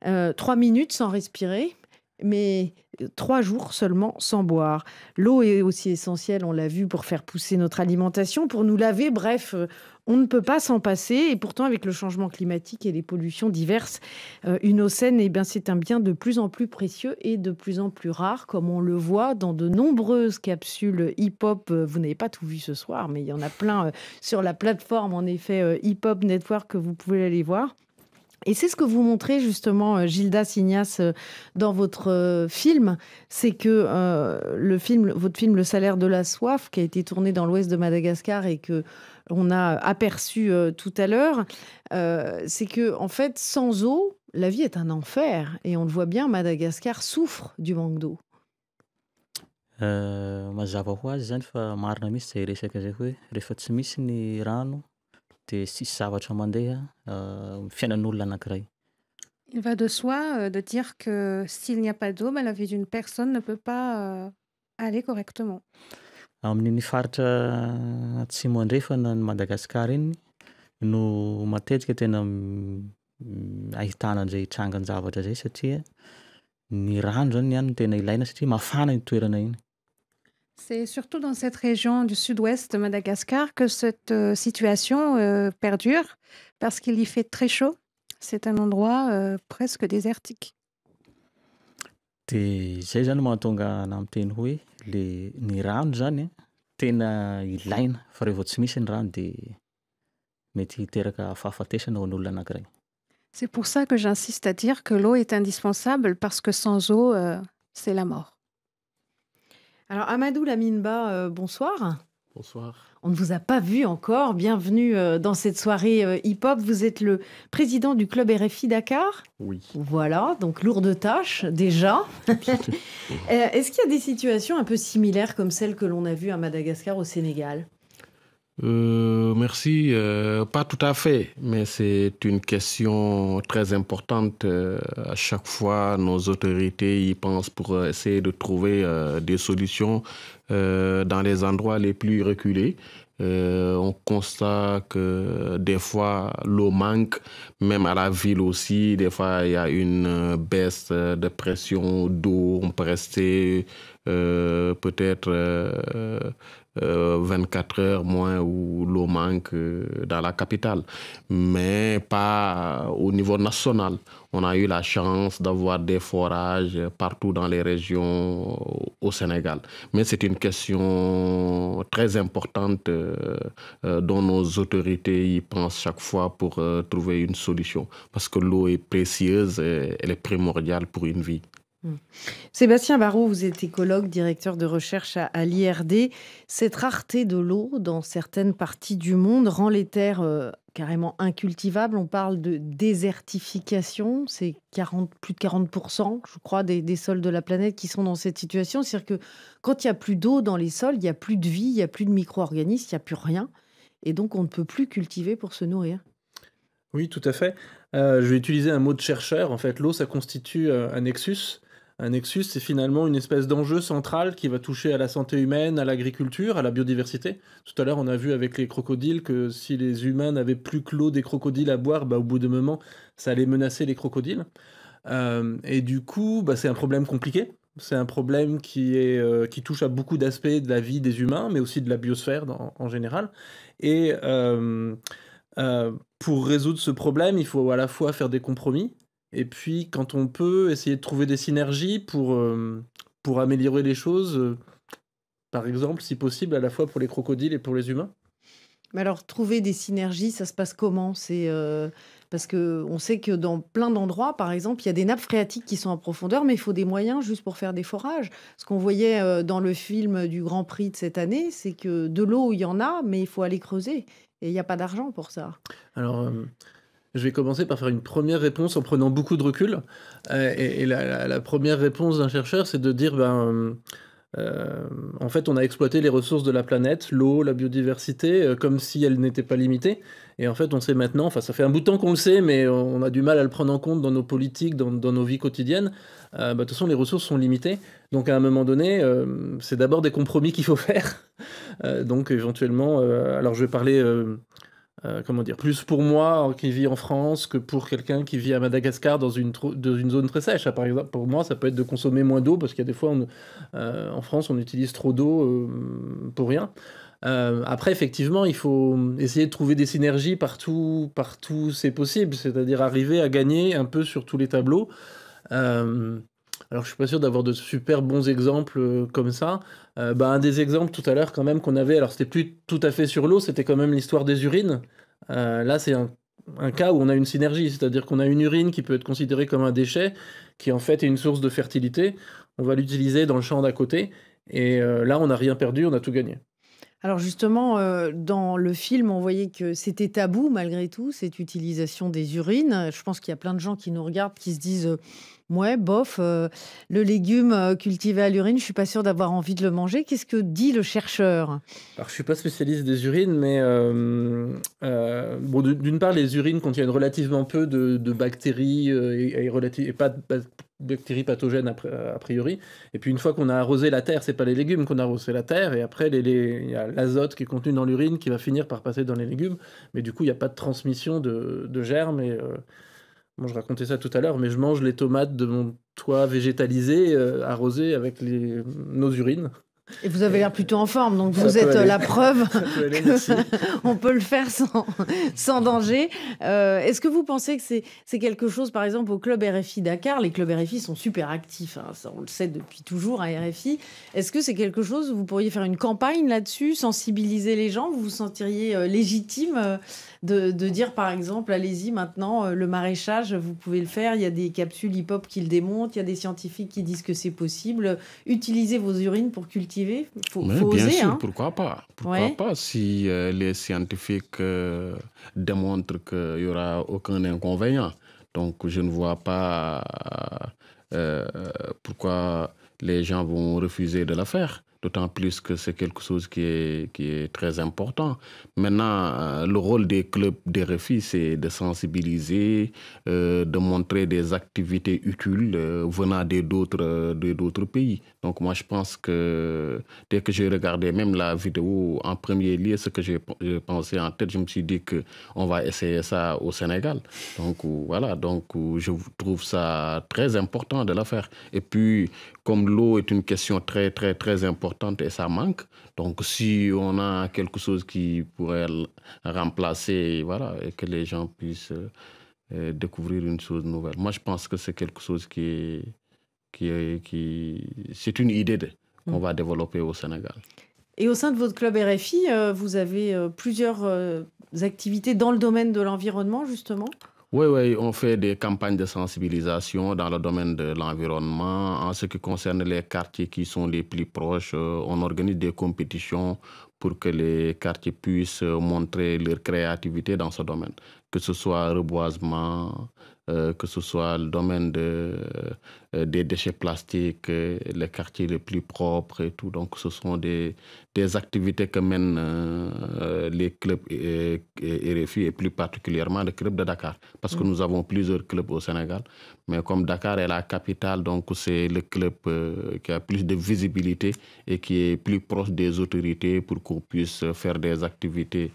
3 euh, minutes sans respirer, mais trois jours seulement sans boire. L'eau est aussi essentielle, on l'a vu, pour faire pousser notre alimentation, pour nous laver, bref, euh, on ne peut pas s'en passer et pourtant avec le changement climatique et les pollutions diverses, euh, une eau saine, eh bien, c'est un bien de plus en plus précieux et de plus en plus rare, comme on le voit dans de nombreuses capsules hip-hop. Euh, vous n'avez pas tout vu ce soir, mais il y en a plein euh, sur la plateforme, en effet, hip-hop network que vous pouvez aller voir. Et c'est ce que vous montrez justement, Gilda Signas, dans votre film, c'est que le film, votre film Le salaire de la soif, qui a été tourné dans l'ouest de Madagascar et que on a aperçu euh, tout à l'heure, euh, c'est que en fait, sans eau, la vie est un enfer. Et on le voit bien, Madagascar souffre du manque d'eau. Il va de soi euh, de dire que s'il n'y a pas d'eau, ben, la vie d'une personne ne peut pas aller correctement. Amin'ny faritra eh, atsimo andrefana ny Madagasikara iny no matetika tena ahitana an'izay trangan-javatra zay satria ny rano zany ihany no tena ilaina satria mafana ny toerana iny. C'est surtout dans cette région du sud-ouest de Madagascar que cette euh, situation euh, perdure parce qu'il y fait très chaud. C'est un endroit euh, presque désertique. De zay zany mahatonga ana miteny hoe c'est pour ça que j'insiste à dire que l'eau est indispensable parce que sans eau, euh, c'est la mort. Alors Amadou Laminba, euh, bonsoir. Bonsoir. On ne vous a pas vu encore. Bienvenue euh, dans cette soirée euh, hip-hop. Vous êtes le président du club RFI Dakar. Oui. Voilà, donc lourde tâche déjà. Euh, est-ce qu'il y a des situations un peu similaires comme celles que l'on a vues à Madagascar au Sénégal euh, merci. Euh, pas tout à fait, mais c'est une question très importante. Euh, à chaque fois, nos autorités y pensent pour essayer de trouver des solutions dans les endroits les plus reculés. on constate que des fois l'eau manque, même à la ville aussi. Des fois, il y a une baisse de pression d'eau. On peut rester peut-être 24 euh, heures moins où l'eau manque euh, dans la capitale, mais pas euh, au niveau national. On a eu la chance d'avoir des forages partout dans les régions au Sénégal. Mais c'est une question très importante dont nos autorités y pensent chaque fois pour trouver une solution, parce que l'eau est précieuse, et elle est primordiale pour une vie. Mm. Sébastien Barrault, vous êtes écologue, directeur de recherche à, l'IRD. Cette rareté de l'eau dans certaines parties du monde rend les terres euh, carrément incultivables. On parle de désertification. C'est plus de 40%, je crois, des, sols de la planète qui sont dans cette situation. C'est-à-dire que quand il n'y a plus d'eau dans les sols, il n'y a plus de vie, il n'y a plus de micro-organismes, il n'y a plus rien. Et donc, on ne peut plus cultiver pour se nourrir. Oui, tout à fait. Euh, je vais utiliser un mot de chercheur. En fait, l'eau, ça constitue euh, un nexus un nexus, c'est finalement une espèce d'enjeu central qui va toucher à la santé humaine, à l'agriculture, à la biodiversité. Tout à l'heure, on a vu avec les crocodiles que si les humains n'avaient plus que l'eau des crocodiles à boire, bah, au bout d'un moment, ça allait menacer les crocodiles. Euh, et du coup, bah, c'est un problème compliqué. C'est un problème qui, est, euh, qui touche à beaucoup d'aspects de la vie des humains, mais aussi de la biosphère en général. Et euh, pour résoudre ce problème, il faut à la fois faire des compromis, et puis, quand on peut, essayer de trouver des synergies pour, euh, pour améliorer les choses, euh, par exemple, si possible, à la fois pour les crocodiles et pour les humains mais alors, trouver des synergies, ça se passe comment C'est euh, parce que on sait que dans plein d'endroits, par exemple, il y a des nappes phréatiques qui sont en profondeur, mais il faut des moyens juste pour faire des forages. Ce qu'on voyait dans le film du Grand Prix de cette année, c'est que de l'eau, il y en a, mais il faut aller creuser. Et il n'y a pas d'argent pour ça. Alors, je vais commencer par faire une première réponse en prenant beaucoup de recul. Euh, et, la, première réponse d'un chercheur, c'est de dire, ben, euh, en fait, on a exploité les ressources de la planète, l'eau, la biodiversité, euh, comme si elles n'étaient pas limitées. Et en fait, on sait maintenant, enfin, ça fait un bout de temps qu'on le sait, mais on a du mal à le prendre en compte dans nos politiques, dans, nos vies quotidiennes. Bah, de toute façon, les ressources sont limitées. Donc, à un moment donné, c'est d'abord des compromis qu'il faut faire. donc, éventuellement, alors je vais parler euh, comment dire, plus pour moi euh, qui vis en France que pour quelqu'un qui vit à Madagascar dans une, une zone très sèche. Par exemple, pour moi, ça peut être de consommer moins d'eau parce qu'il y a des fois, euh, en France, on utilise trop d'eau pour rien. après, effectivement, il faut essayer de trouver des synergies partout, partout c'est possible, c'est-à-dire arriver à gagner un peu sur tous les tableaux. Alors je suis pas sûr d'avoir de super bons exemples euh, comme ça. Euh, bah, un des exemples tout à l'heure quand même qu'on avait, alors c'était plus tout à fait sur l'eau, c'était quand même l'histoire des urines. Euh, là c'est un, cas où on a une synergie, c'est-à-dire qu'on a une urine qui peut être considérée comme un déchet, qui en fait est une source de fertilité. On va l'utiliser dans le champ d'à côté, et là on n'a rien perdu, on a tout gagné. Alors justement, dans le film, on voyait que c'était tabou malgré tout, cette utilisation des urines. Je pense qu'il y a plein de gens qui nous regardent, qui se disent, Ouais, bof, euh, le légume euh, cultivé à l'urine, je ne suis pas sûr d'avoir envie de le manger. Qu'est-ce que dit le chercheur Alors, je suis pas spécialiste des urines, mais euh, d'une part, les urines contiennent relativement peu de, bactéries et, pas, de bactéries pathogènes a priori. Et puis une fois qu'on a arrosé la terre, ce n'est pas les légumes qu'on a arrosé la terre. Et après, il y a l'azote qui est contenu dans l'urine qui va finir par passer dans les légumes. Mais du coup, il n'y a pas de transmission de, germes Bon, je racontais ça tout à l'heure, mais je mange les tomates de mon toit végétalisé, euh, arrosé avec les, nos urines. Et vous avez l'air plutôt en forme, donc vous êtes euh, la preuve qu'on peut le faire sans, sans danger. Euh, est-ce que vous pensez que c'est quelque chose, par exemple, au club RFI Dakar Les clubs RFI sont super actifs, hein, on le sait depuis toujours à RFI. Est-ce que c'est quelque chose où vous pourriez faire une campagne là-dessus, sensibiliser les gens Vous vous sentiriez euh, légitime de, de dire, par exemple, allez-y maintenant, le maraîchage, vous pouvez le faire, il y a des capsules hip-hop qui le démontrent, il y a des scientifiques qui disent que c'est possible. Utilisez vos urines pour cultiver faut, bien sûr, hein. pourquoi pas Pourquoi pas si euh, les scientifiques euh, démontrent qu'il n'y aura aucun inconvénient Donc, je ne vois pas euh, pourquoi les gens vont refuser de la faire d'autant plus que c'est quelque chose qui est, qui est très important. Maintenant, euh, le rôle des clubs des refis, c'est de sensibiliser, euh, de montrer des activités utiles euh, venant d'autres pays. Donc moi, je pense que dès que j'ai regardé même la vidéo, en premier lieu, ce que j'ai pensé en tête, je me suis dit qu'on va essayer ça au Sénégal. Donc voilà, donc je trouve ça très important de la faire. Et puis, comme l'eau est une question très, très, très importante et ça manque, donc si on a quelque chose qui pourrait remplacer, voilà, et que les gens puissent euh, euh, découvrir une chose nouvelle. Moi, je pense que c'est quelque chose qui qui qui... c'est une idée mm. qu'on va développer au Sénégal. Et au sein de votre club RFI, euh, vous avez plusieurs activités dans le domaine de l'environnement, justement oui, oui, on fait des campagnes de sensibilisation dans le domaine de l'environnement. En ce qui concerne les quartiers qui sont les plus proches, euh, on organise des compétitions pour que les quartiers puissent montrer leur créativité dans ce domaine, que ce soit reboisement, euh, que ce soit le domaine de, euh, des déchets plastiques, euh, les quartiers les plus propres et tout. Donc, ce sont des, des activités que mènent les clubs et, et, et plus particulièrement le club de Dakar. Parce que mm. nous avons plusieurs clubs au Sénégal. Mais comme Dakar est la capitale, donc c'est le club qui a plus de visibilité et qui est plus proche des autorités pour qu'on puisse faire des activités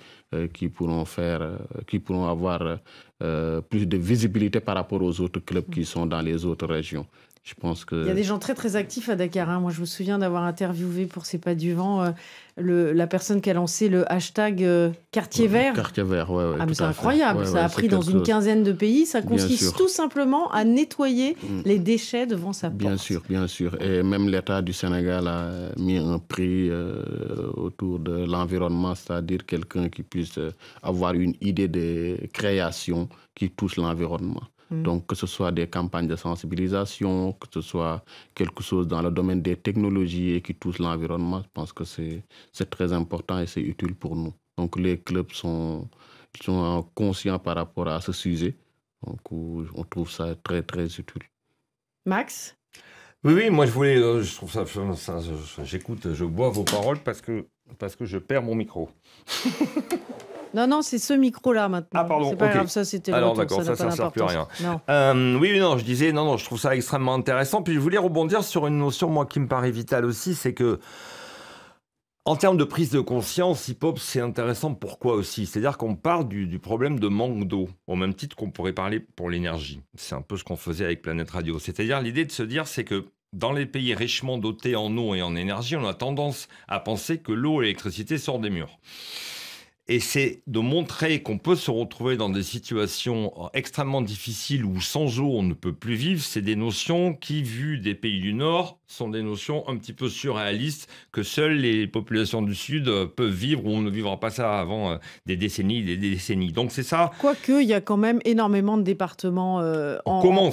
qui pourront faire, qui pourront avoir euh, plus de visibilité par rapport aux autres clubs qui sont dans les autres régions. Je pense que... Il y a des gens très très actifs à Dakar. Hein. Moi, je me souviens d'avoir interviewé pour C'est pas du vent euh, la personne qui a lancé le hashtag euh, quartier vert. Quartier vert, ouais, ah, c'est incroyable. ça a pris dans une quinzaine de pays. Ça consiste tout simplement à nettoyer mm. les déchets devant sa porte. Bien sûr, bien sûr. Et même l'État du Sénégal a mis un prix euh, autour de l'environnement, c'est-à-dire quelqu'un qui puisse euh, avoir une idée de création qui touche l'environnement. Mm. Donc, que ce soit des campagnes de sensibilisation, que ce soit quelque chose dans le domaine des technologies et qui touche l'environnement, je pense que c'est très important et c'est utile pour nous. Donc, les clubs sont, conscients par rapport à ce sujet. Donc, on trouve ça très, très utile. Max oui, oui, moi je voulais, euh, je trouve ça j'écoute, je bois vos paroles parce que, parce que je perds mon micro. Non, non, c'est ce micro-là maintenant. Ah, pardon. C'est pas grave, ça c'était Alors, d'accord, ça, ça, ne sert plus à rien. Euh, oui, non, je disais, non, non, je trouve ça extrêmement intéressant. Puis je voulais rebondir sur une notion, moi, qui me paraît vitale aussi, c'est que. En termes de prise de conscience, hip-hop, c'est intéressant. Pourquoi aussi C'est-à-dire qu'on parle du, du, problème de manque d'eau, au même titre qu'on pourrait parler pour l'énergie. C'est un peu ce qu'on faisait avec Planète Radio. C'est-à-dire l'idée de se dire, c'est que dans les pays richement dotés en eau et en énergie, on a tendance à penser que l'eau et l'électricité sortent des murs. Et c'est de montrer qu'on peut se retrouver dans des situations euh, extrêmement difficiles où sans eau on ne peut plus vivre. C'est des notions qui, vu des pays du Nord, sont des notions un petit peu surréalistes que seules les populations du Sud euh, peuvent vivre ou on ne vivra pas ça avant euh, des décennies, des décennies. Donc c'est ça. Quoique, il y a quand même énormément de départements en,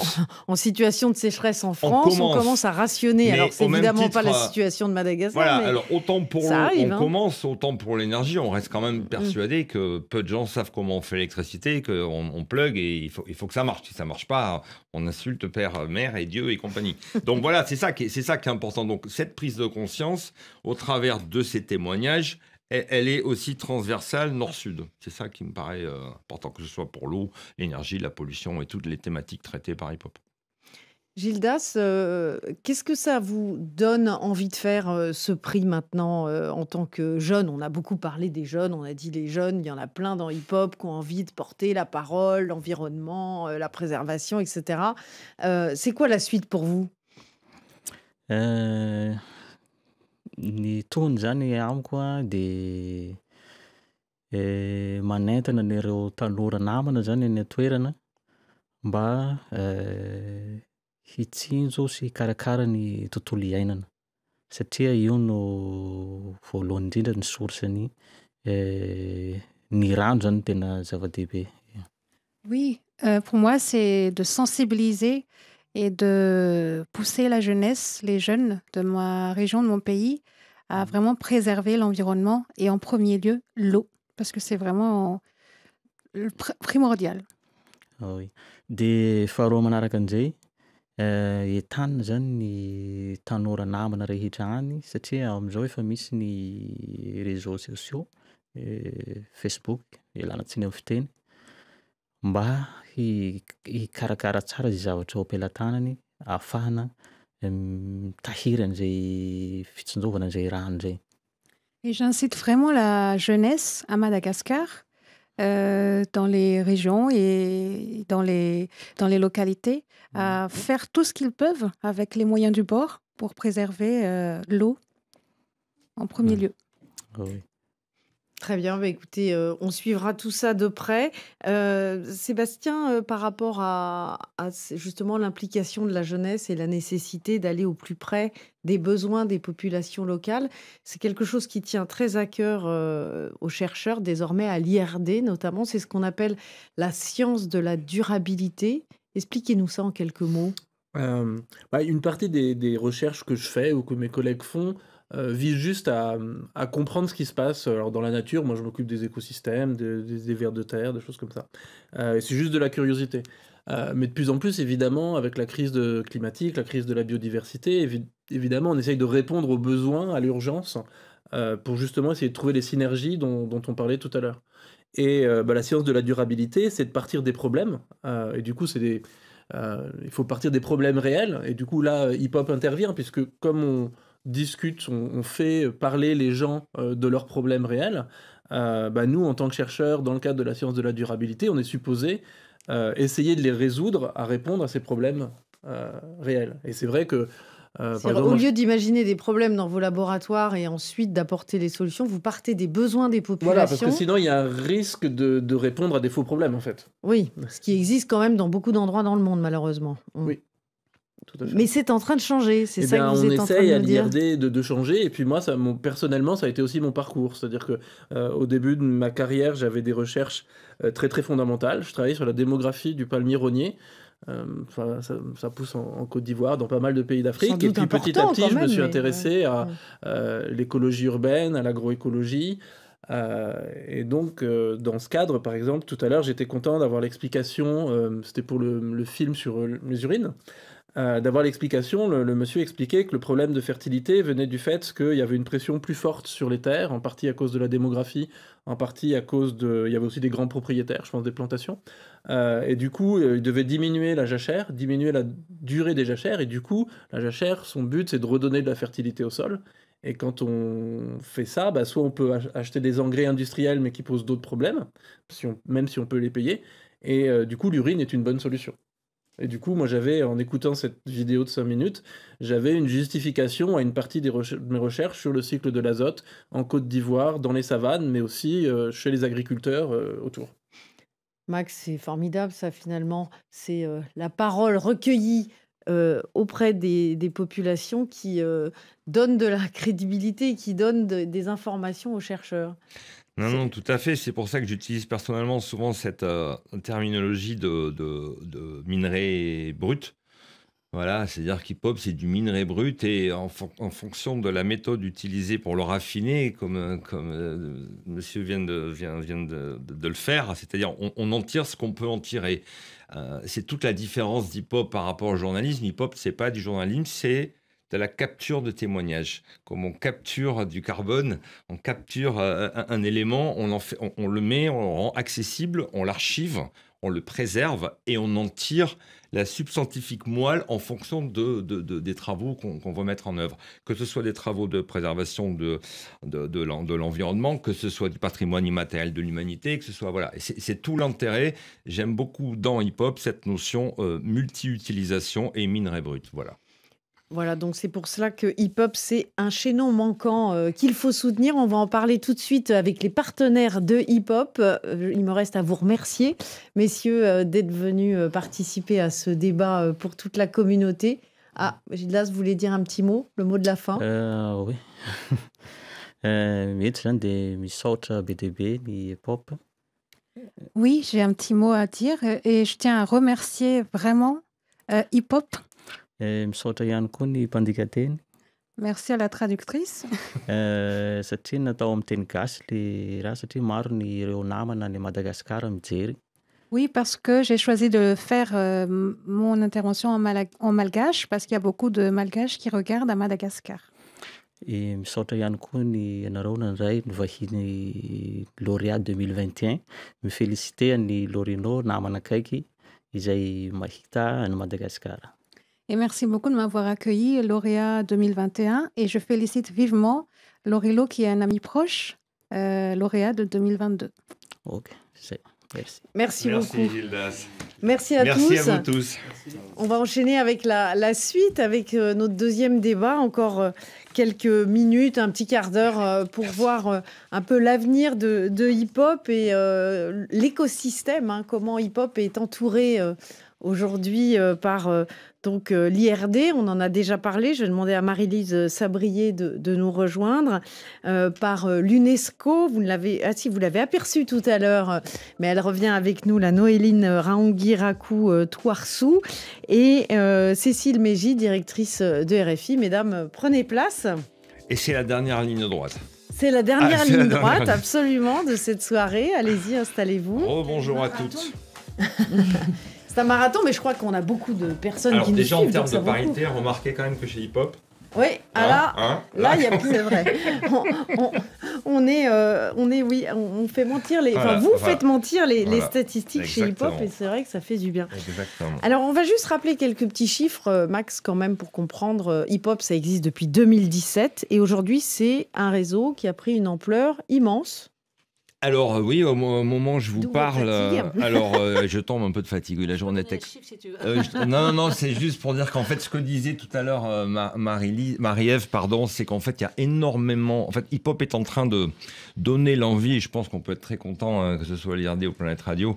En, situation de sécheresse en France. On commence, à rationner. alors évidemment pas la situation de Madagascar. Voilà, alors autant pour l'eau on hein. commence, autant pour l'énergie, on reste quand même persuadé que peu de gens savent comment on fait l'électricité, qu'on on plug et il faut, il faut que ça marche. Si ça marche pas, on insulte père, mère et Dieu et compagnie. Donc voilà, c'est ça, qui est, c'est ça qui est important. Donc cette prise de conscience, au travers de ces témoignages, elle, est aussi transversale nord-sud. C'est ça qui me paraît euh, important, que ce soit pour l'eau, l'énergie, la pollution et toutes les thématiques traitées par Hip Hop. Gildas, euh, qu'est-ce que ça vous donne envie de faire euh, ce prix maintenant euh, en tant que jeune On a beaucoup parlé des jeunes, on a dit les jeunes, il y en a plein dans hip-hop qui ont envie de porter la parole, l'environnement, la préservation, etc. c'est quoi la suite pour vous des eh, oui, euh, pour moi c'est de sensibiliser et de pousser la jeunesse, les jeunes de ma région, de mon pays, à mm. vraiment préserver l'environnement et en premier lieu l'eau, parce que c'est vraiment primordial. Ah oui, des faro manaraka etanina eh, zany ny tanoranamana rehetra any satria am'izao efa misy ny réseaux sociaux eh, facebook alanatsiny amin'ny fiteny mba hihikarakara tsara eh, izay zavatra o ampelatanany ahafahana mitahiran'izay fitsonjovana an'izay rano zay le gen cite vraiment la jeunesse a madagascar Euh, dans les régions et dans les, dans les localités à mhm. faire tout ce qu'ils peuvent avec les moyens du bord pour préserver euh, l'eau en premier lieu. Ah Très bien, bah écoutez, euh, on suivra tout ça de près. Euh, Sébastien, euh, par rapport à, justement l'implication de la jeunesse et la nécessité d'aller au plus près des besoins des populations locales, c'est quelque chose qui tient très à cœur aux chercheurs, désormais à l'IRD notamment. C'est ce qu'on appelle la science de la durabilité. Expliquez-nous ça en quelques mots. Bah, une partie des recherches que je fais ou que mes collègues font euh, vise juste à, comprendre ce qui se passe. Euh, alors, dans la nature, moi, je m'occupe des écosystèmes, des, vers de terre, des choses comme ça. Euh, c'est juste de la curiosité. mais de plus en plus, évidemment, avec la crise climatique, la crise de la biodiversité, évidemment, on essaye de répondre aux besoins, à l'urgence, pour justement essayer de trouver les synergies dont, on parlait tout à l'heure. Et bah, la science de la durabilité, c'est de partir des problèmes. et du coup, c'est des... il faut partir des problèmes réels. Et du coup, là, hip-hop intervient, puisque comme on, discute, on, fait parler les gens euh, de leurs problèmes réels, euh, bah, nous, en tant que chercheurs, dans le cadre de la science de la durabilité, on est supposé euh, essayer de les résoudre à répondre à ces problèmes réels. Et c'est vrai que... au lieu d'imaginer des problèmes dans vos laboratoires et ensuite d'apporter les solutions, vous partez des besoins des populations. Voilà, parce que sinon il y a un risque de, répondre à des faux problèmes en fait. Oui, ce qui existe quand même dans beaucoup d'endroits dans le monde malheureusement. Oui. Mais c'est en train de changer, c'est eh ça que vous de essaye à l'IRD de, changer, et puis moi, ça, personnellement, ça a été aussi mon parcours. C'est-à-dire que euh, au début de ma carrière, j'avais des recherches euh, très très fondamentales. Je travaillais sur la démographie du palmier rognier. Euh, ça, pousse en, Côte d'Ivoire, dans pas mal de pays d'Afrique. Et puis petit à petit, je me suis intéressé à l'écologie urbaine, à l'agroécologie. et donc, dans ce cadre, par exemple, tout à l'heure, j'étais content d'avoir l'explication, c'était pour le, le, film sur les urines, euh, d'avoir l'explication. Le, monsieur expliquait que le problème de fertilité venait du fait qu'il y avait une pression plus forte sur les terres, en partie à cause de la démographie, en partie à cause de... Il y avait aussi des grands propriétaires, je pense, des plantations. Euh, et du coup, euh, il devait diminuer la jachère, diminuer la durée des jachères. Et du coup, la jachère, son but, c'est de redonner de la fertilité au sol. Et quand on fait ça, bah, soit on peut acheter des engrais industriels, mais qui posent d'autres problèmes, même si on peut les payer. Et du coup, l'urine est une bonne solution. Et du coup, moi, j'avais, en écoutant cette vidéo de 5 minutes, j'avais une justification à une partie des de mes recherches sur le cycle de l'azote en Côte d'Ivoire, dans les savanes, mais aussi euh, chez les agriculteurs euh, autour. Max, c'est formidable, ça, finalement. C'est euh, la parole recueillie auprès des, populations qui donne de la crédibilité, qui donne des informations aux chercheurs. Non, non, tout à fait. C'est pour ça que j'utilise personnellement souvent cette euh, terminologie de, de, minerai brut. Voilà, c'est-à-dire qu'hip-hop, c'est du minerai brut et en, fonction de la méthode utilisée pour le raffiner, comme, euh, monsieur vient de, vient, de, le faire, c'est-à-dire on, en tire ce qu'on peut en tirer. Euh, c'est toute la différence d'hip-hop par rapport au journalisme. Hip-hop, ce n'est pas du journalisme, c'est de la capture de témoignages. Comme on capture du carbone, on capture euh, un, élément, on, le met, on le rend accessible, on l'archive, on le préserve et on en tire la substantifique moelle en fonction des travaux qu'on va mettre en œuvre. Que ce soit des travaux de préservation de, de, l'environnement, que ce soit du patrimoine immatériel de l'humanité, que ce soit... Voilà, c'est tout l'intérêt. J'aime beaucoup dans hip-hop cette notion euh, multi-utilisation et minerai brut. Voilà. Voilà, donc c'est pour cela que hip-hop, c'est un chaînon manquant euh, qu'il faut soutenir. On va en parler tout de suite avec les partenaires de hip-hop. Euh, il me reste à vous remercier, messieurs, euh, d'être venus participer à ce débat pour toute la communauté. Ah, Gildas, vous voulez dire un petit mot, le mot de la fin Oui. BDB hip-hop. Oui, j'ai un petit mot à dire et je tiens à remercier vraiment hip-hop et misaotra ihany koa ny mpandikateny merci à la traductrice satria euh, natao amin'ny teny gasy le raha satria maro ny ireo namana any madagasikara mijery Oui, parce que j'ai choisi de faire euh, mon intervention en, mal en malgache, parce qu'il y a beaucoup de malgaches qui regardent à Madagascar. Et misaotra ihany koa ny anareo nandray ny vahiny lauréat 2021 mifélicité any Lorino namana akaiky izay mahita any Madagasikara. Et merci beaucoup de m'avoir accueilli, lauréat 2021. Et je félicite vivement Lorilo, qui est un ami proche, euh, lauréat de 2022. Ok, Merci. Merci, beaucoup. Merci à à vous tous. On va enchaîner avec la, suite, avec euh, notre deuxième débat. Encore euh, quelques minutes, un petit quart d'heure euh, pour voir un peu l'avenir de, hip-hop et l'écosystème, hein. comment hip-hop est entouré aujourd'hui euh, par euh, donc euh, l'IRD. On en a déjà parlé. Je vais demander à Marie-Lise Sabrier de, nous rejoindre par l'UNESCO. Vous l'avez ah si vous l'avez aperçu tout à l'heure, mais elle revient avec nous la Noéline Raongiraku Touarsou et Cécile Mégy, directrice de RFI. Mesdames, prenez place. Et c'est la dernière ligne droite. C'est la dernière ah, ligne droite, absolument, de cette soirée. Allez-y, installez-vous. Oh, bonjour à, toutes. C'est un marathon, mais je crois qu'on a beaucoup de personnes qui nous déjà, Déjà, en termes de parité, remarquez quand même que chez Hip Hop, oui, ah hein, hein, là, là, il y a plus. C'est vrai. On, est, euh, on est, oui, on, fait mentir les. enfin, vous faites mentir les, statistiques chez Hip Hop et c'est vrai que ça fait du bien. Exactement. Alors, on va juste rappeler quelques petits chiffres, euh, Max, quand même, pour comprendre. Euh, Hip Hop, ça existe depuis 2017 et aujourd'hui, c'est un réseau qui a pris une ampleur immense alors euh, oui, au moment où je vous parle, euh, alors euh, je tombe un peu de fatigue. La journée tech. non, non, non, c'est juste pour dire qu'en fait, ce que disait tout à l'heure Marie-Ève, Marie pardon, c'est qu'en fait, il y a énormément. En fait, hip-hop est en train de donner l'envie, je pense qu'on peut être très content, hein, que ce soit l'IRD ou Planète Radio,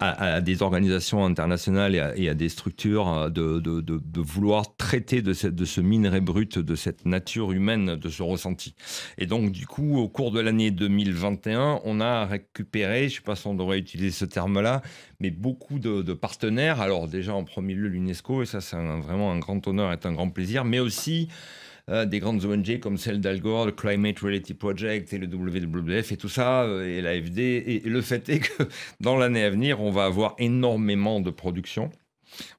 à, des organisations internationales et à, des structures hein, de, de vouloir traiter cette, de, ce minerai brut, de cette nature humaine, de ce ressenti. Et donc, du coup, au cours de l'année 2021, on a récupéré, je ne sais pas si on devrait utiliser ce terme-là, mais beaucoup de, de, partenaires. Alors déjà en premier lieu l'UNESCO, et ça c'est vraiment un grand honneur et un grand plaisir, mais aussi euh, des grandes ONG comme celle d'Algor, le Climate Reality Project et le WWF et tout ça, euh, et l'AFD. Et, et le fait est que dans l'année à venir, on va avoir énormément de productions.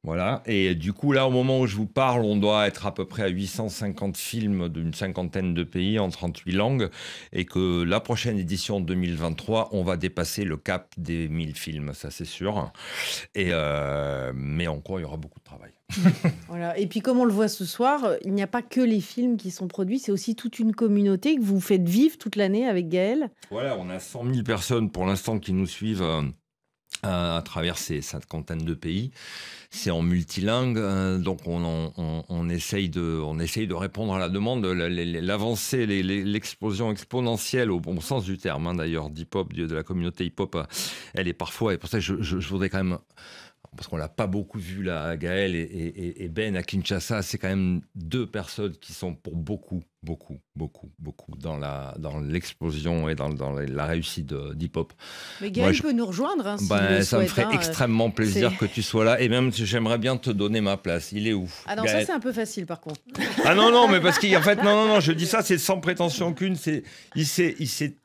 Voilà, et du coup, là, au moment où je vous parle, on doit être à peu près à 850 films d'une cinquantaine de pays en 38 langues, et que la prochaine édition 2023, on va dépasser le cap des 1000 films, ça c'est sûr. Et euh, mais encore, il y aura beaucoup de travail. voilà. Et puis, comme on le voit ce soir, euh, il n'y a pas que les films qui sont produits, c'est aussi toute une communauté que vous faites vivre toute l'année avec Gaël. Voilà, on a 100 000 personnes pour l'instant qui nous suivent. Euh, à travers ces cinquantaine de pays. C'est en multilingue, euh, donc on, essaye de, on essaye de répondre à la demande. L'avancée, l'explosion exponentielle, au bon sens du terme, hein, d'ailleurs, d'hip-hop, de la communauté hip-hop, elle est parfois, et pour ça je voudrais quand même parce qu'on l'a pas beaucoup vu là, Gaël et, et, Ben à Kinshasa, c'est quand même deux personnes qui sont pour beaucoup, beaucoup, beaucoup, beaucoup dans la dans l'explosion et dans, la réussite d'Hip Hop. Mais Gaël peut nous rejoindre. Hein, ben, ça me ferait hein, euh, extrêmement plaisir que tu sois là et même j'aimerais bien te donner ma place. Il est où Ah non, ça c'est un peu facile par contre. Ah non non, mais parce qu'en fait non non non, je dis ça c'est sans prétention aucune, c'est il il s'est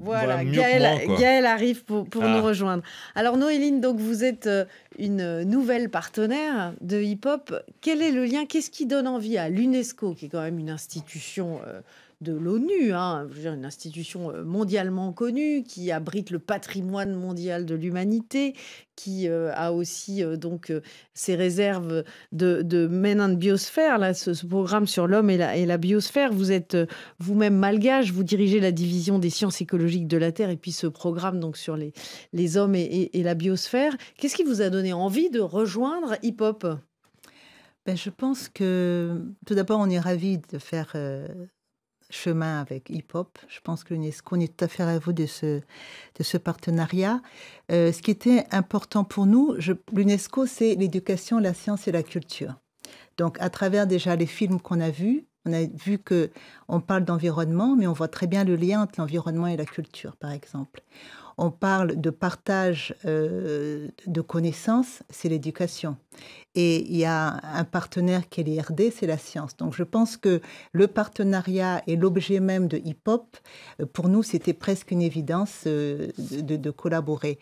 voilà, Gaëlle, arrive pour, nous ah. rejoindre. Alors Noéline, donc vous êtes euh, une nouvelle partenaire de hip-hop. Quel est le lien Qu'est-ce qui donne envie à l'UNESCO, qui est quand même une institution euh, de l'ONU, hein, une institution euh, mondialement connue qui abrite le patrimoine mondial de l'humanité, qui euh, a aussi euh, donc ses réserves de, de Biosphère, là, ce, programme sur l'homme et la, et la, biosphère. Vous êtes vous-même malgache, vous dirigez la division des sciences écologiques de la Terre et puis ce programme donc sur les, les hommes et, la biosphère. Qu'est-ce qui vous a donné envie de rejoindre Hip Hop ben, Je pense que tout d'abord, on est ravis de faire chemin avec Hip Hop. Je pense que l'UNESCO est tout à fait à vous de ce, partenariat. Euh, ce qui était important pour nous, l'UNESCO, c'est l'éducation, la science et la culture. Donc, à travers déjà les films qu'on a vus, on a vu que on parle d'environnement, mais on voit très bien le lien entre l'environnement et la culture, par exemple on parle de partage euh, de connaissances, c'est l'éducation. Et il y a un partenaire qui est l'IRD, c'est la science. Donc je pense que le partenariat et l'objet même de Hip-Hop, euh, pour nous, c'était presque une évidence euh, de, collaborer.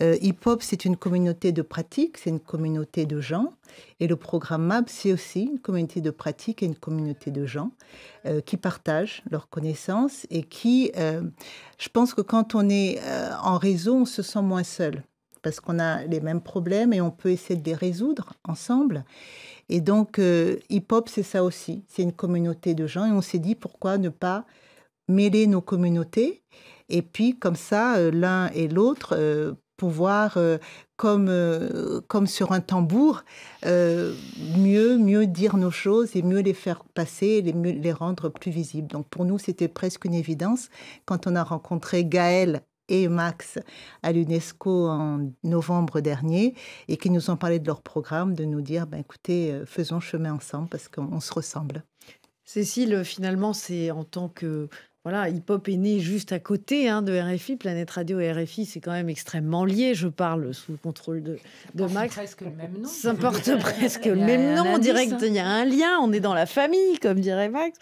Euh, Hip-Hop, c'est une communauté de pratiques, c'est une communauté de gens. Et le programme MAB, c'est aussi une communauté de pratiques et une communauté de gens euh, qui partagent leurs connaissances et qui, euh, je pense que quand on est euh, en réseau, on se sent moins seul parce qu'on a les mêmes problèmes et on peut essayer de les résoudre ensemble. Et donc, hip-hop, c'est ça aussi. C'est une communauté de gens et on s'est dit pourquoi ne pas mêler nos communautés et puis, comme ça, l'un et l'autre pouvoir, euh, comme, euh, comme sur un tambour, euh, mieux, mieux dire nos choses et mieux les faire passer, les, les rendre plus visibles. Donc pour nous, c'était presque une évidence. Quand on a rencontré Gaël et Max à l'UNESCO en novembre dernier et qui nous ont parlé de leur programme, de nous dire, ben, écoutez, faisons chemin ensemble parce qu'on se ressemble. Cécile, finalement, c'est en tant que voilà, Hip Hop est né juste à côté hein, de RFI. Planète Radio et RFI, c'est quand même extrêmement lié. Je parle sous le contrôle de, ah, de Ça Max. presque le même nom. Ça porte presque le même nom. Direct, hein. il y a un lien. On est dans la famille, comme dirait Max.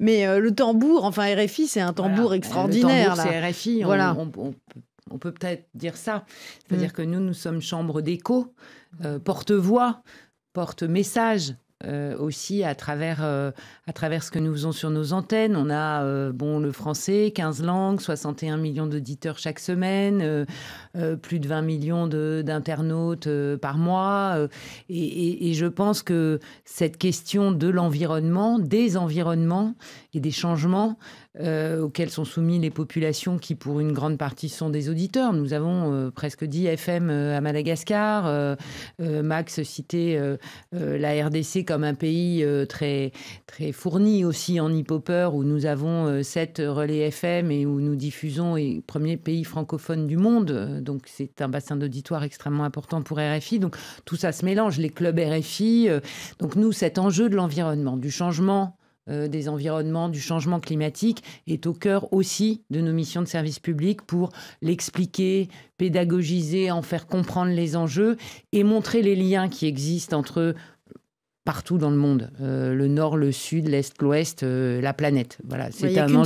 Mais euh, le tambour, enfin RFI, c'est un tambour extraordinaire. c'est RFI. On, voilà. on, peut peut-être dire ça. C'est-à-dire mm. que nous, nous sommes chambre d'écho, euh, porte-voix, porte-message. Euh, aussi à travers, euh, à travers ce que nous faisons sur nos antennes. On a euh, bon, le français, 15 langues, 61 millions d'auditeurs chaque semaine, plus de 20 millions d'internautes par mois. Et, et, je pense que cette question de l'environnement, des environnements et des changements, euh, auxquels sont soumises les populations qui, pour une grande partie, sont des auditeurs. Nous avons euh, presque 10 FM euh, à Madagascar. Max citait la RDC comme un pays très, très fourni aussi en hip-hopper, où nous avons 7 relais FM et où nous diffusons, et premier pays francophone du monde. Donc, c'est un bassin d'auditoire extrêmement important pour RFI. Donc, tout ça se mélange, les clubs RFI. donc, nous, cet enjeu de l'environnement, du changement euh, des environnements, du changement climatique, est au cœur aussi de nos missions de service public pour l'expliquer, pédagogiser, en faire comprendre les enjeux et montrer les liens qui existent entre partout dans le monde, euh, le nord, le sud, l'est, l'ouest, euh, la planète. Voilà, c'est un enjeu. Il n'y a qu'une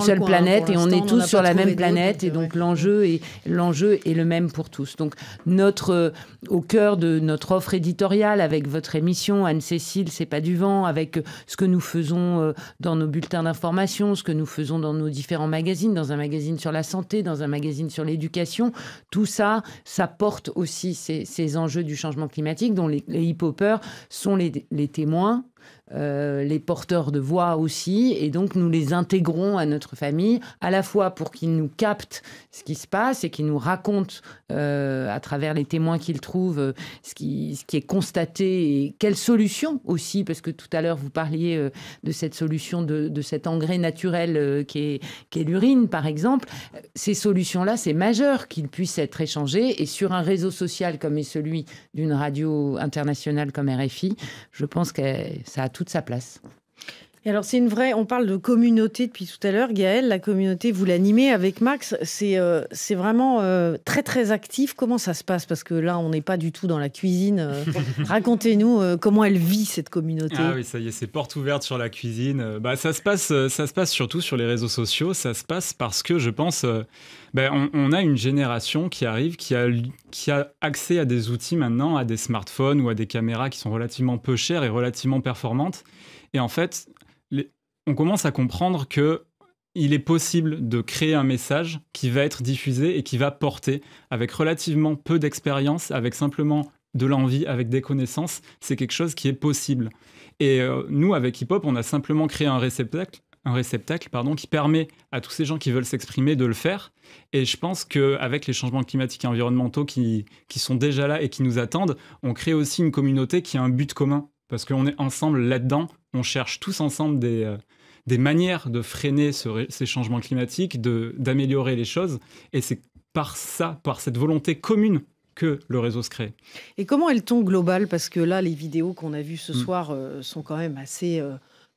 seule planète, hein, et on est tous sur la même planète, et donc l'enjeu est l'enjeu est le même pour tous. Donc notre euh, au cœur de notre offre éditoriale avec votre émission Anne-Cécile, c'est pas du vent, avec ce que nous faisons dans nos bulletins d'information, ce que nous faisons dans nos différents magazines, dans un magazine sur la santé, dans un magazine sur l'éducation, tout ça, ça porte aussi ces, enjeux du changement climatique dont les, les hip sont les, témoins euh, les porteurs de voix aussi, et donc nous les intégrons à notre famille, à la fois pour qu'ils nous captent ce qui se passe et qu'ils nous racontent euh, à travers les témoins qu'ils trouvent euh, ce qui, ce qui est constaté et quelles solutions aussi, parce que tout à l'heure vous parliez de cette solution de, de cet engrais naturel qui est, qui est l'urine par exemple. Ces solutions-là, c'est majeur qu'ils puissent être échangés et sur un réseau social comme est celui d'une radio internationale comme RFI, je pense que ça a toute sa place alors c'est une vraie, on parle de communauté depuis tout à l'heure, Gaël, la communauté, vous l'animez avec Max, c'est euh, c'est vraiment euh, très très actif. Comment ça se passe Parce que là, on n'est pas du tout dans la cuisine. Euh. Racontez-nous comment elle vit cette communauté. Ah oui, ça y est, c'est porte ouverte sur la cuisine. Bah, ça, se passe, ça se passe surtout sur les réseaux sociaux, ça se passe parce que je pense, ben on, a une génération qui arrive, qui a, qui a accès à des outils maintenant, à des smartphones ou à des caméras qui sont relativement peu chères et relativement performantes. Et en fait, on commence à comprendre que il est possible de créer un message qui va être diffusé et qui va porter avec relativement peu d'expérience, avec simplement de l'envie, avec des connaissances. C'est quelque chose qui est possible. Et euh, nous, avec Hip Hop, on a simplement créé un réceptacle un réceptacle pardon, qui permet à tous ces gens qui veulent s'exprimer de le faire. Et je pense qu'avec les changements climatiques et environnementaux qui sont déjà là et qui nous attendent, on crée aussi une communauté qui a un but commun parce qu'on est ensemble là-dedans, on cherche tous ensemble des, euh, manières de freiner ces changements climatiques, d'améliorer les choses, et c'est par ça, par cette volonté commune que le réseau se crée. Et comment est le ton global Parce que là, les vidéos qu'on a vues ce mm. soir euh, sont quand même assez... Euh,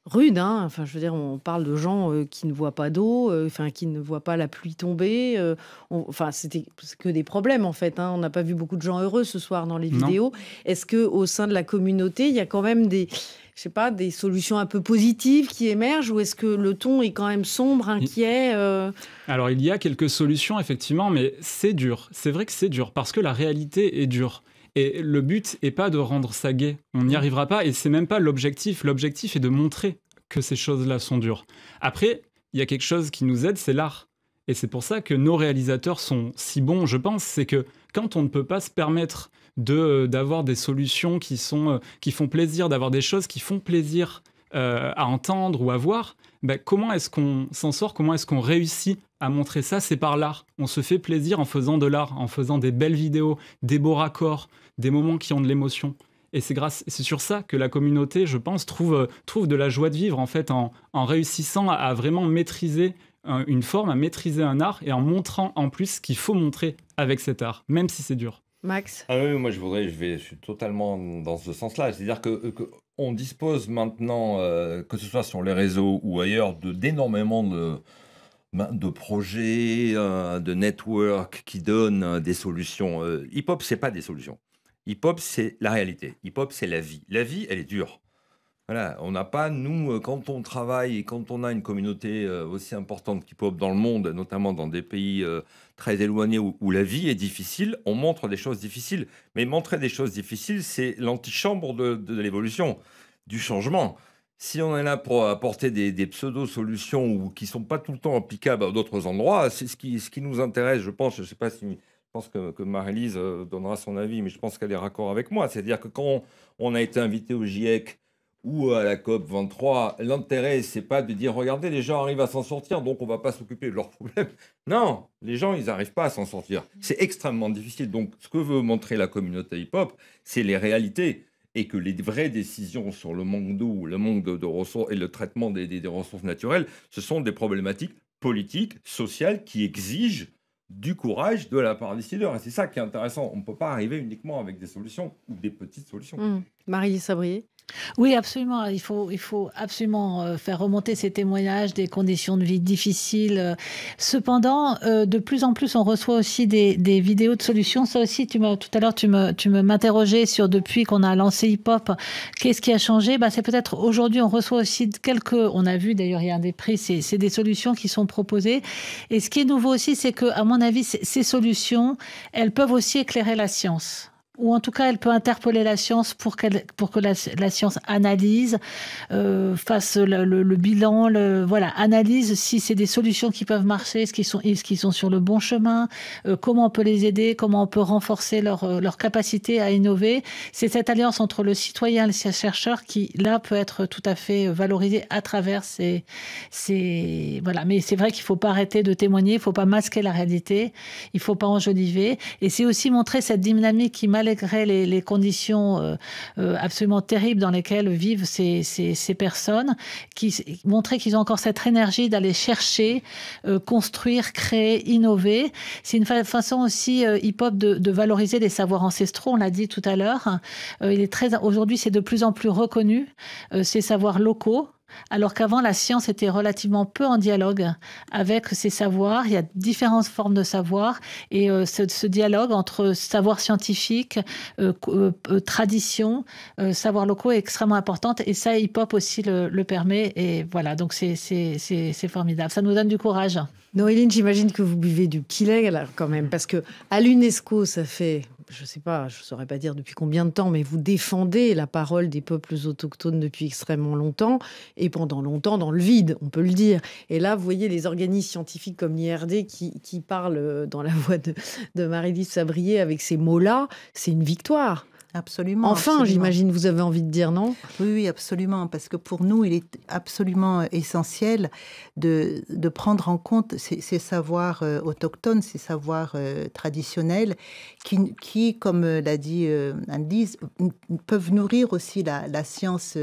rude. Hein. Enfin, je veux dire, on parle de gens euh, qui ne voient pas d'eau, euh, enfin, qui ne voient pas la pluie tomber. Euh, enfin, c'était que des problèmes en fait. Hein. On n'a pas vu beaucoup de gens heureux ce soir dans les vidéos. Est-ce que au sein de la communauté, il y a quand même des je sais pas, des solutions un peu positives qui émergent ou est-ce que le ton est quand même sombre, mm. inquiet Alors il y a quelques solutions effectivement, mais c'est dur. C'est vrai que c'est dur parce que la réalité est dure. Et le but n'est pas de rendre ça gay. On n'y mm. arrivera pas et c'est même pas l'objectif. L'objectif est de montrer que ces choses-là sont dures. Après, il y a quelque chose qui nous aide, c'est l'art. Et c'est pour ça que nos réalisateurs sont si bons, je pense, c'est que quand on ne peut pas se permettre de euh, d'avoir des solutions qui sont euh, qui font plaisir, d'avoir des choses qui font plaisir euh, à entendre ou à voir, bah, comment est-ce qu'on s'en sort Comment est-ce qu'on réussit à montrer ça C'est par l'art. On se fait plaisir en faisant de l'art, en faisant des belles vidéos, des beaux raccords, des moments qui ont de l'émotion. Et c'est grâce, c'est sur ça que la communauté, je pense, trouve, trouve de la joie de vivre en fait en, réussissant à, vraiment maîtriser une forme, à maîtriser un art et en montrant en plus ce qu'il faut montrer avec cet art, même si c'est dur. Max ah oui, moi je voudrais, je, vais, je suis totalement dans ce sens-là. C'est-à-dire que, euh, on dispose maintenant, euh, que ce soit sur les réseaux ou ailleurs, de d'énormément de, ben, de projets, euh, de networks qui donnent des solutions. Hip-hop, c'est pas des solutions. Hip-hop, c'est la réalité. Hip-hop, c'est la vie. La vie, elle est dure. Voilà, on n'a pas, nous, euh, quand on travaille et quand on a une communauté euh, aussi importante qu'hip-hop dans le monde, notamment dans des pays euh, très éloignés où, la vie est difficile, on montre des choses difficiles. Mais montrer des choses difficiles, c'est l'antichambre de, l'évolution, du changement. Si on est là pour apporter des, pseudo-solutions qui ne sont pas tout le temps applicables à d'autres endroits, c'est ce qui, ce qui nous intéresse, je pense. Je ne sais pas si pense que, que Marie-Lise euh, donnera son avis, mais je pense qu'elle est raccord avec moi. C'est-à-dire que quand on, a été invité au GIEC ou à la COP 23, l'intérêt, c'est pas de dire regardez, les gens arrivent à s'en sortir, donc on va pas s'occuper de leurs problèmes. Non, les gens, ils n'arrivent pas à s'en sortir. C'est extrêmement difficile. Donc, ce que veut montrer la communauté hip-hop, c'est les réalités et que les vraies décisions sur le manque d'eau, le manque de, ressources et le traitement des, ressources naturelles, ce sont des problématiques politiques, sociales qui exigent du courage de la part des décideurs. Et c'est ça qui est intéressant. On ne peut pas arriver uniquement avec des solutions ou des petites solutions. marie hum. Marie Sabrier oui, absolument. Il faut, il faut absolument euh, faire remonter ces témoignages des conditions de vie difficiles. Cependant, euh, de plus en plus, on reçoit aussi des, vidéos de solutions. Ça aussi, tu tout à l'heure, tu me, tu m'interrogeais sur depuis qu'on a lancé Hip Hop, qu'est-ce qui a changé bah, c'est peut-être aujourd'hui, on reçoit aussi quelques. On a vu d'ailleurs, il y a un des prix. C'est, des solutions qui sont proposées. Et ce qui est nouveau aussi, c'est que, à mon avis, ces solutions, elles peuvent aussi éclairer la science ou en tout cas elle peut interpeller la science pour, qu'elle, pour que la, science analyse, euh, fasse le, le, bilan, le, voilà, analyse si c'est des solutions qui peuvent marcher, ce qu'ils sont, sont sur le bon chemin, euh, comment on peut les aider, comment on peut renforcer leur, euh, leur capacité à innover. C'est cette alliance entre le citoyen et le chercheur qui, là, peut être tout à fait valorisée à travers ces... ces voilà. Mais c'est vrai qu'il ne faut pas arrêter de témoigner, il ne faut pas masquer la réalité, il ne faut pas enjoliver. Et c'est aussi montrer cette dynamique qui, mal malgré les, conditions euh, euh, absolument terribles dans lesquelles vivent ces, ces, personnes, qui montrer qu'ils ont encore cette énergie d'aller chercher, euh, construire, créer, innover. C'est une façon aussi hip-hop de, valoriser les savoirs ancestraux. On l'a dit tout à l'heure. il est très aujourd'hui, c'est de plus en plus reconnu ces savoirs locaux alors qu'avant la science était relativement peu en dialogue avec ses savoirs. Il y a différentes formes de savoir et euh, ce, dialogue entre savoir scientifique, euh, euh, tradition, savoir locaux est extrêmement important. et ça, Hip Hop aussi le, permet et voilà, donc c'est formidable. Ça nous donne du courage. Noéline, j'imagine que vous buvez du Kileg alors quand même parce que à l'UNESCO, ça fait je ne sais pas, je ne saurais pas dire depuis combien de temps, mais vous défendez la parole des peuples autochtones depuis extrêmement longtemps, et pendant longtemps dans le vide, on peut le dire. Et là, vous voyez les organismes scientifiques comme l'IRD qui, parlent euh, dans la voix de, de Marie-Lise Sabrier avec ces mots-là, c'est une victoire. Absolument. Enfin, j'imagine, vous avez envie de dire non oui, oui, absolument, parce que pour nous, il est absolument euh, essentiel de, prendre en compte ces, savoirs euh, autochtones, ces savoirs euh, traditionnels, qui, comme l'a dit Andy, peuvent nourrir aussi la, la science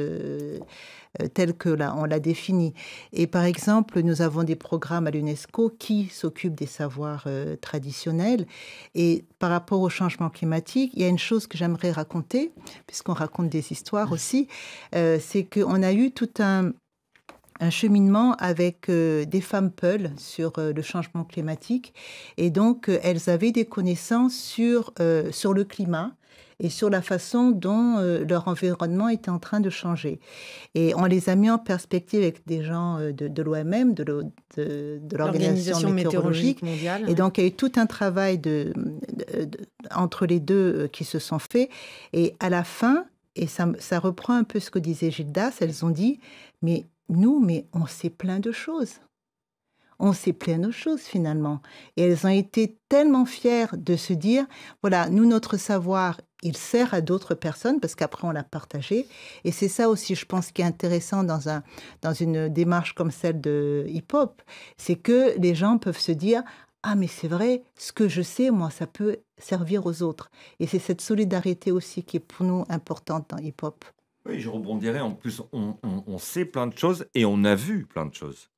euh, telle que on l'a définie. Et par exemple, nous avons des programmes à l'UNESCO qui s'occupent des savoirs euh, traditionnels. Et par rapport au changement climatique, il y a une chose que j'aimerais raconter, puisqu'on raconte des histoires aussi, euh, c'est qu'on a eu tout un, cheminement avec des femmes Peul sur le changement climatique. Et donc, elles avaient des connaissances sur le climat, et sur la façon dont euh, leur environnement était en train de changer. Et on les a mis en perspective avec des gens euh, de, l'OMM, de, l'Organisation météorologique. mondiale. Et donc, il y a eu tout un travail de, entre les deux euh, qui se sont faits. Et à la fin, et ça, ça reprend un peu ce que disait Gildas, elles ont dit, mais nous, mais on sait plein de choses on sait plein de choses finalement. Et elles ont été tellement fières de se dire, voilà, nous, notre savoir, il sert à d'autres personnes parce qu'après on l'a partagé. Et c'est ça aussi, je pense, qui est intéressant dans, dans une démarche comme celle de hip-hop, c'est que les gens peuvent se dire ah mais c'est vrai, ce que je sais, moi, ça peut servir aux autres. Et c'est cette solidarité aussi qui est pour nous importante dans hip-hop. Oui, je rebondirai. En plus, on, sait plein de choses et on a vu plein de choses.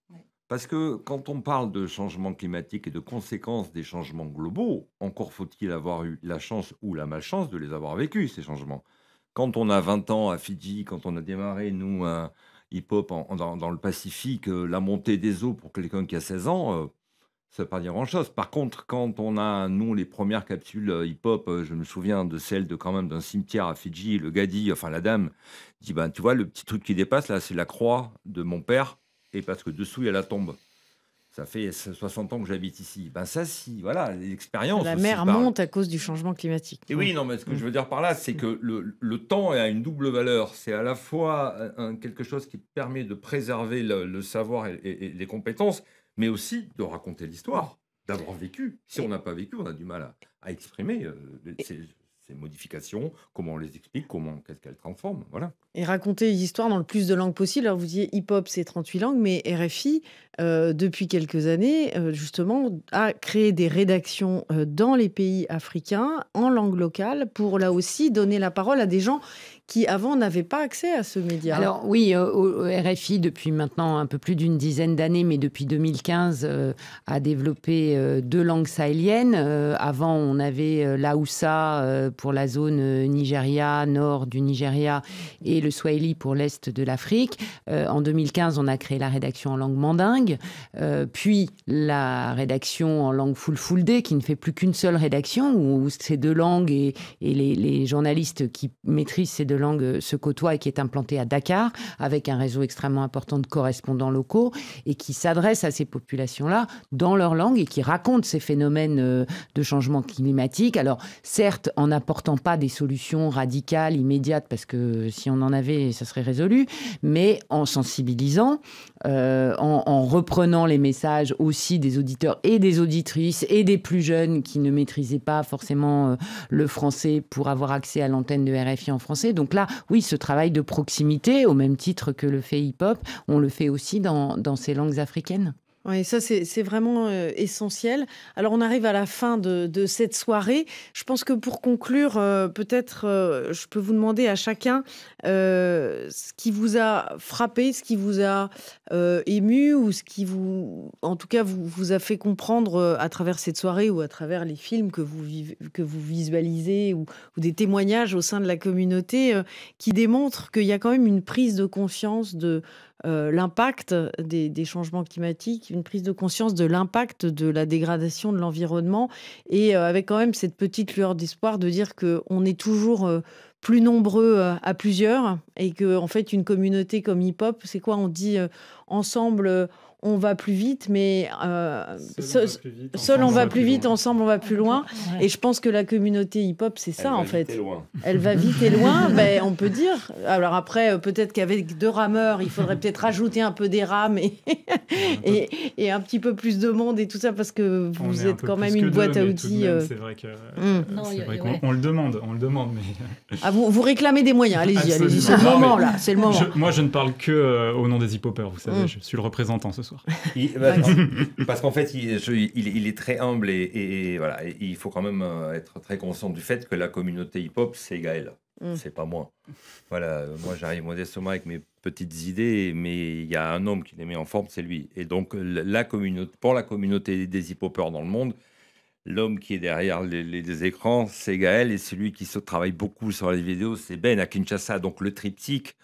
Parce que quand on parle de changement climatique et de conséquences des changements globaux, encore faut-il avoir eu la chance ou la malchance de les avoir vécus, ces changements. Quand on a 20 ans à Fidji, quand on a démarré, nous, un hip-hop dans, le Pacifique, euh, la montée des eaux pour quelqu'un qui a 16 ans, euh, ça ne veut pas dire grand-chose. Par contre, quand on a, nous, les premières capsules euh, hip-hop, je me souviens de celle de quand même d'un cimetière à Fidji, le gars enfin la dame dit, ben tu vois, le petit truc qui dépasse là, c'est la croix de mon père et parce que dessous, il y a la tombe. Ça fait 60 ans que j'habite ici. Ben ça, si, voilà, l'expérience. La mer monte à cause du changement climatique. Et oui, non, mais ce que mm. je veux dire par là, c'est mm. que le, le, temps a une double valeur. C'est à la fois euh, quelque chose qui permet de préserver le, savoir et, les compétences, mais aussi de raconter l'histoire, d'avoir vécu. Si on n'a pas vécu, on a du mal à, exprimer. Euh, ces modifications, comment on les explique, comment qu'est-ce qu'elles transforment. Voilà. Et raconter l'histoire dans le plus de langues possible. Alors vous disiez hip-hop, c'est 38 langues, mais RFI, euh, depuis quelques années, euh, justement, a créé des rédactions euh, dans les pays africains, en langue locale, pour là aussi donner la parole à des gens qui avant n'avaient pas accès à ce média. Alors oui, euh, au RFI depuis maintenant un peu plus d'une dizaine d'années, mais depuis 2015, euh, a développé euh, deux langues sahéliennes. avant, on avait l'Aoussa pour la zone Nigeria, nord du Nigeria, et le Swahili pour l'est de l'Afrique. en 2015, on a créé la rédaction en langue mandingue, puis la rédaction en langue fulfulde, qui ne fait plus qu'une seule rédaction, où, ces deux langues et, les, les journalistes qui maîtrisent ces deux langue euh, se côtoie et qui est implanté à Dakar, avec un réseau extrêmement important de correspondants locaux, et qui s'adresse à ces populations-là dans leur langue et qui raconte ces phénomènes euh, de changement climatique. Alors, certes, en n'apportant pas des solutions radicales, immédiates, parce que si on en avait, ça serait résolu, mais en sensibilisant, euh, en, reprenant les messages aussi des auditeurs et des auditrices et des plus jeunes qui ne maîtrisaient pas forcément euh, le français pour avoir accès à l'antenne de RFI en français. Donc là, oui, ce travail de proximité, au même titre que le fait hip-hop, on le fait aussi dans, dans ces langues africaines. Oui, ça c'est vraiment euh, essentiel. Alors on arrive à la fin de, cette soirée. Je pense que pour conclure, euh, peut-être euh, je peux vous demander à chacun ce qui vous a frappé, ce qui vous a ému ou ce qui vous, en tout cas, vous, vous a fait comprendre à travers cette soirée ou à travers les films que vous, vivez, que vous visualisez ou, ou, des témoignages au sein de la communauté qui démontrent qu'il y a quand même une prise de conscience de euh, l'impact des, changements climatiques, une prise de conscience de l'impact de la dégradation de l'environnement, et euh, avec quand même cette petite lueur d'espoir de dire qu'on est toujours euh, plus nombreux à plusieurs, et que en fait une communauté comme Hip Hop, c'est quoi On dit ensemble on va plus vite, mais euh, seul, on, va plus vite, ensemble on va plus loin. Et je pense que la communauté hip-hop, c'est ça en fait. Elle va vite et loin, ben, on peut dire. Alors après, euh, peut-être qu'avec deux rameurs, il faudrait peut-être rajouter un peu des rames et, un petit peu plus de monde et tout ça, parce que vous êtes quand même une boîte à outils. Euh, c'est vrai hmm. qu'on le demande, on le demande. Mais... Ah, vous, réclamez des moyens, allez-y, allez c'est le moment là, c'est le moment. moi, je ne parle que au nom des hip-hopers, vous savez, hmm. je suis le représentant ce soir. Bah, parce qu'en fait, il, est très humble et, voilà, il faut quand même euh, être très conscient du fait que la communauté hip-hop, c'est Gaël. Mm. C'est pas moi. Voilà, euh, moi j'arrive modestement avec mes petites idées, mais il y a un homme qui les met en forme, c'est lui. Et donc, euh, la communauté, pour la communauté des hip hoppeurs dans le monde, l'homme qui est derrière les, écrans, c'est Gaël, et celui qui se travaille beaucoup sur les vidéos, c'est Ben à Kinshasa. Donc, le triptyque,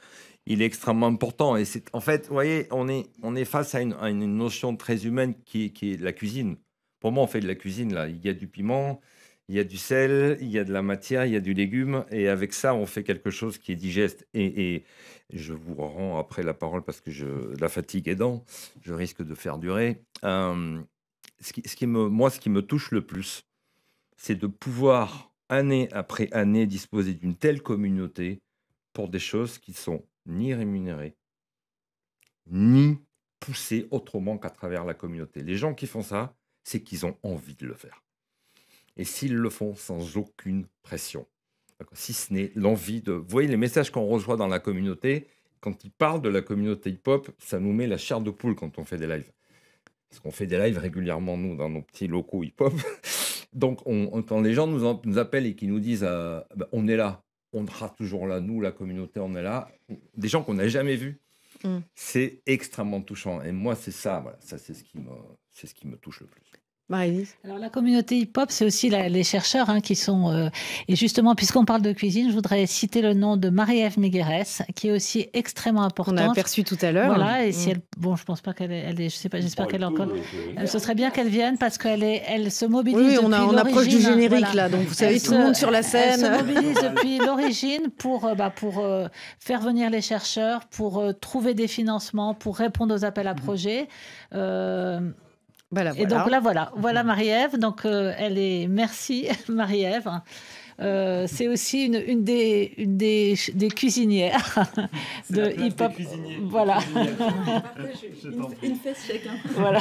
il est extrêmement important. Et c'est en fait, vous voyez, on est, on est face à une, notion très humaine qui, qui, est la cuisine. Pour moi, on fait de la cuisine là. Il y a du piment, il y a du sel, il y a de la matière, il y a du légume, et avec ça, on fait quelque chose qui est digeste. Et, je vous rends après la parole parce que je, la fatigue est dans. je risque de faire durer. Euh, ce qui me, moi, ce qui me touche le plus, c'est de pouvoir année après année disposer d'une telle communauté pour des choses qui sont ni rémunérés, ni poussés autrement qu'à travers la communauté. Les gens qui font ça, c'est qu'ils ont envie de le faire. Et s'ils le font sans aucune pression, si ce n'est l'envie de... Vous voyez les messages qu'on reçoit dans la communauté, quand ils parlent de la communauté hip-hop, ça nous met la chair de poule quand on fait des lives. Parce qu'on fait des lives régulièrement, nous, dans nos petits locaux hip-hop. Donc, quand les gens nous, appellent et qui nous disent euh, bah, on est là, on sera toujours là, nous, la communauté, on est là. Des gens qu'on n'a jamais vus. Mm. C'est extrêmement touchant. Et moi, c'est ça, ça c'est ce, c'est ce qui me touche le plus. Alors la communauté hip-hop, c'est aussi les chercheurs hein, qui sont... Euh, et justement, puisqu'on parle de cuisine, je voudrais citer le nom de Marie-Ève Méguérès, qui est aussi extrêmement importante. On a aperçu tout à l'heure. Voilà, et mm. si elle... Bon, je pense pas qu'elle est, elle Je sais pas, j'espère qu'elle est encore... Euh, ce serait bien qu'elle vienne parce qu'elle est... elle se mobilise oui, oui, on, approche du hein, générique là, donc vous savez, tout le monde sur la scène. Elle se mobilise depuis l'origine pour, euh, bah, pour faire venir les chercheurs, pour trouver des financements, pour répondre aux appels à mm. projets. Euh... Voilà, bah voilà. Et donc là, voilà, voilà Marie-Ève. Donc euh, elle est, merci Marie-Ève. Euh, c'est aussi une, une, des, des, cuisinières de hip-hop. Voilà. une, fesse voilà.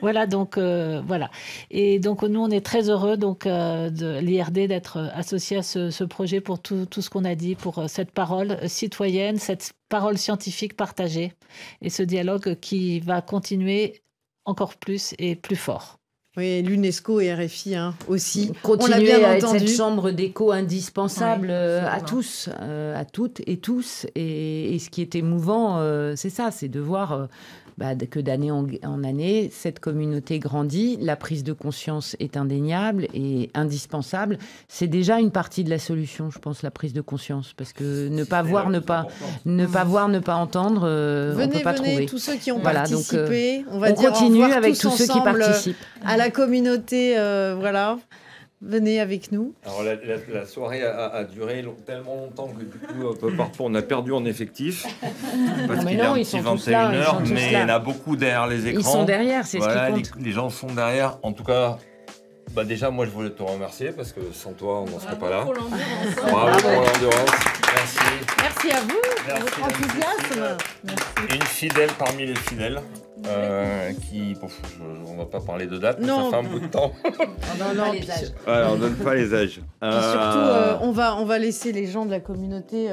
Voilà, donc, euh, voilà. Et donc, nous, on est très heureux, donc, de l'IRD d'être associé à ce, ce, projet pour tout, tout ce qu'on a dit, pour cette parole citoyenne, cette parole scientifique partagée et ce dialogue qui va continuer encore plus et plus fort. Oui, l'UNESCO et RFI hein, aussi. On bien à entendu. être cette chambre d'écho indispensable euh, à tous, euh, à toutes et tous. Et, ce qui est émouvant, euh, c'est ça, c'est de voir bah, que d'année en, année, cette communauté grandit, la prise de conscience est indéniable et indispensable. C'est déjà une partie de la solution, je pense, la prise de conscience, parce que ne pas voir, ne pas, ne mmh. pas voir, ne pas entendre, euh, on ne peut pas venez, trouver. tous ceux qui ont participé, euh, on va continue avec tous, ceux qui participent. À la communauté, euh, voilà. Venez avec nous. Alors la, soirée a, duré tellement longtemps que du coup, peu partout, on a perdu en effectif. Parce qu'il est un petit 21h, mais il y en a beaucoup derrière les écrans. Ils sont derrière, c'est ce qui compte. Les, gens sont derrière. En tout cas, bah, déjà, moi, je voulais te remercier parce que sans toi, on n'en serait pas là. Pour l'endurance. Bravo pour l'endurance. Merci. Merci à vous. Merci, votre enthousiasme. Une fidèle parmi les fidèles. Euh, qui, on va pas parler de date, non. ça fait un bout de temps. Ah bah on donne pas on donne pas les âges. Euh, surtout, euh, on va, on va laisser les gens de la communauté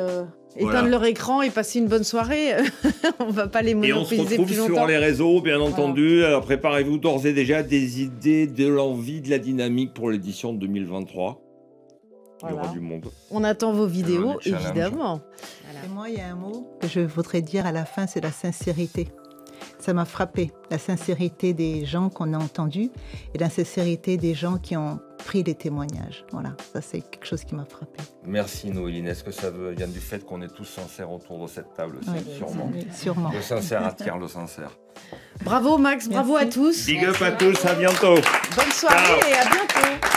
éteindre leur écran et passer une bonne soirée. on va pas les monopoliser plus longtemps. Et on se retrouve sur les réseaux, bien entendu. préparez-vous d'ores et déjà des idées, de l'envie, de la dynamique pour l'édition 2023. du monde. On attend vos vidéos, évidemment. Et moi, il y a un mot que je voudrais dire à la fin, c'est la sincérité ça m'a frappé, la sincérité des gens qu'on a entendus et la sincérité des gens qui ont pris les témoignages. Voilà, ça c'est quelque chose qui m'a frappé. Merci Noéline. Est-ce que ça vient du fait qu'on est tous sincères autour de cette table Sûrement. Le sincère attire le sincère. Bravo Max, bravo à tous. Big up à tous, à bientôt. Bonne soirée et à bientôt.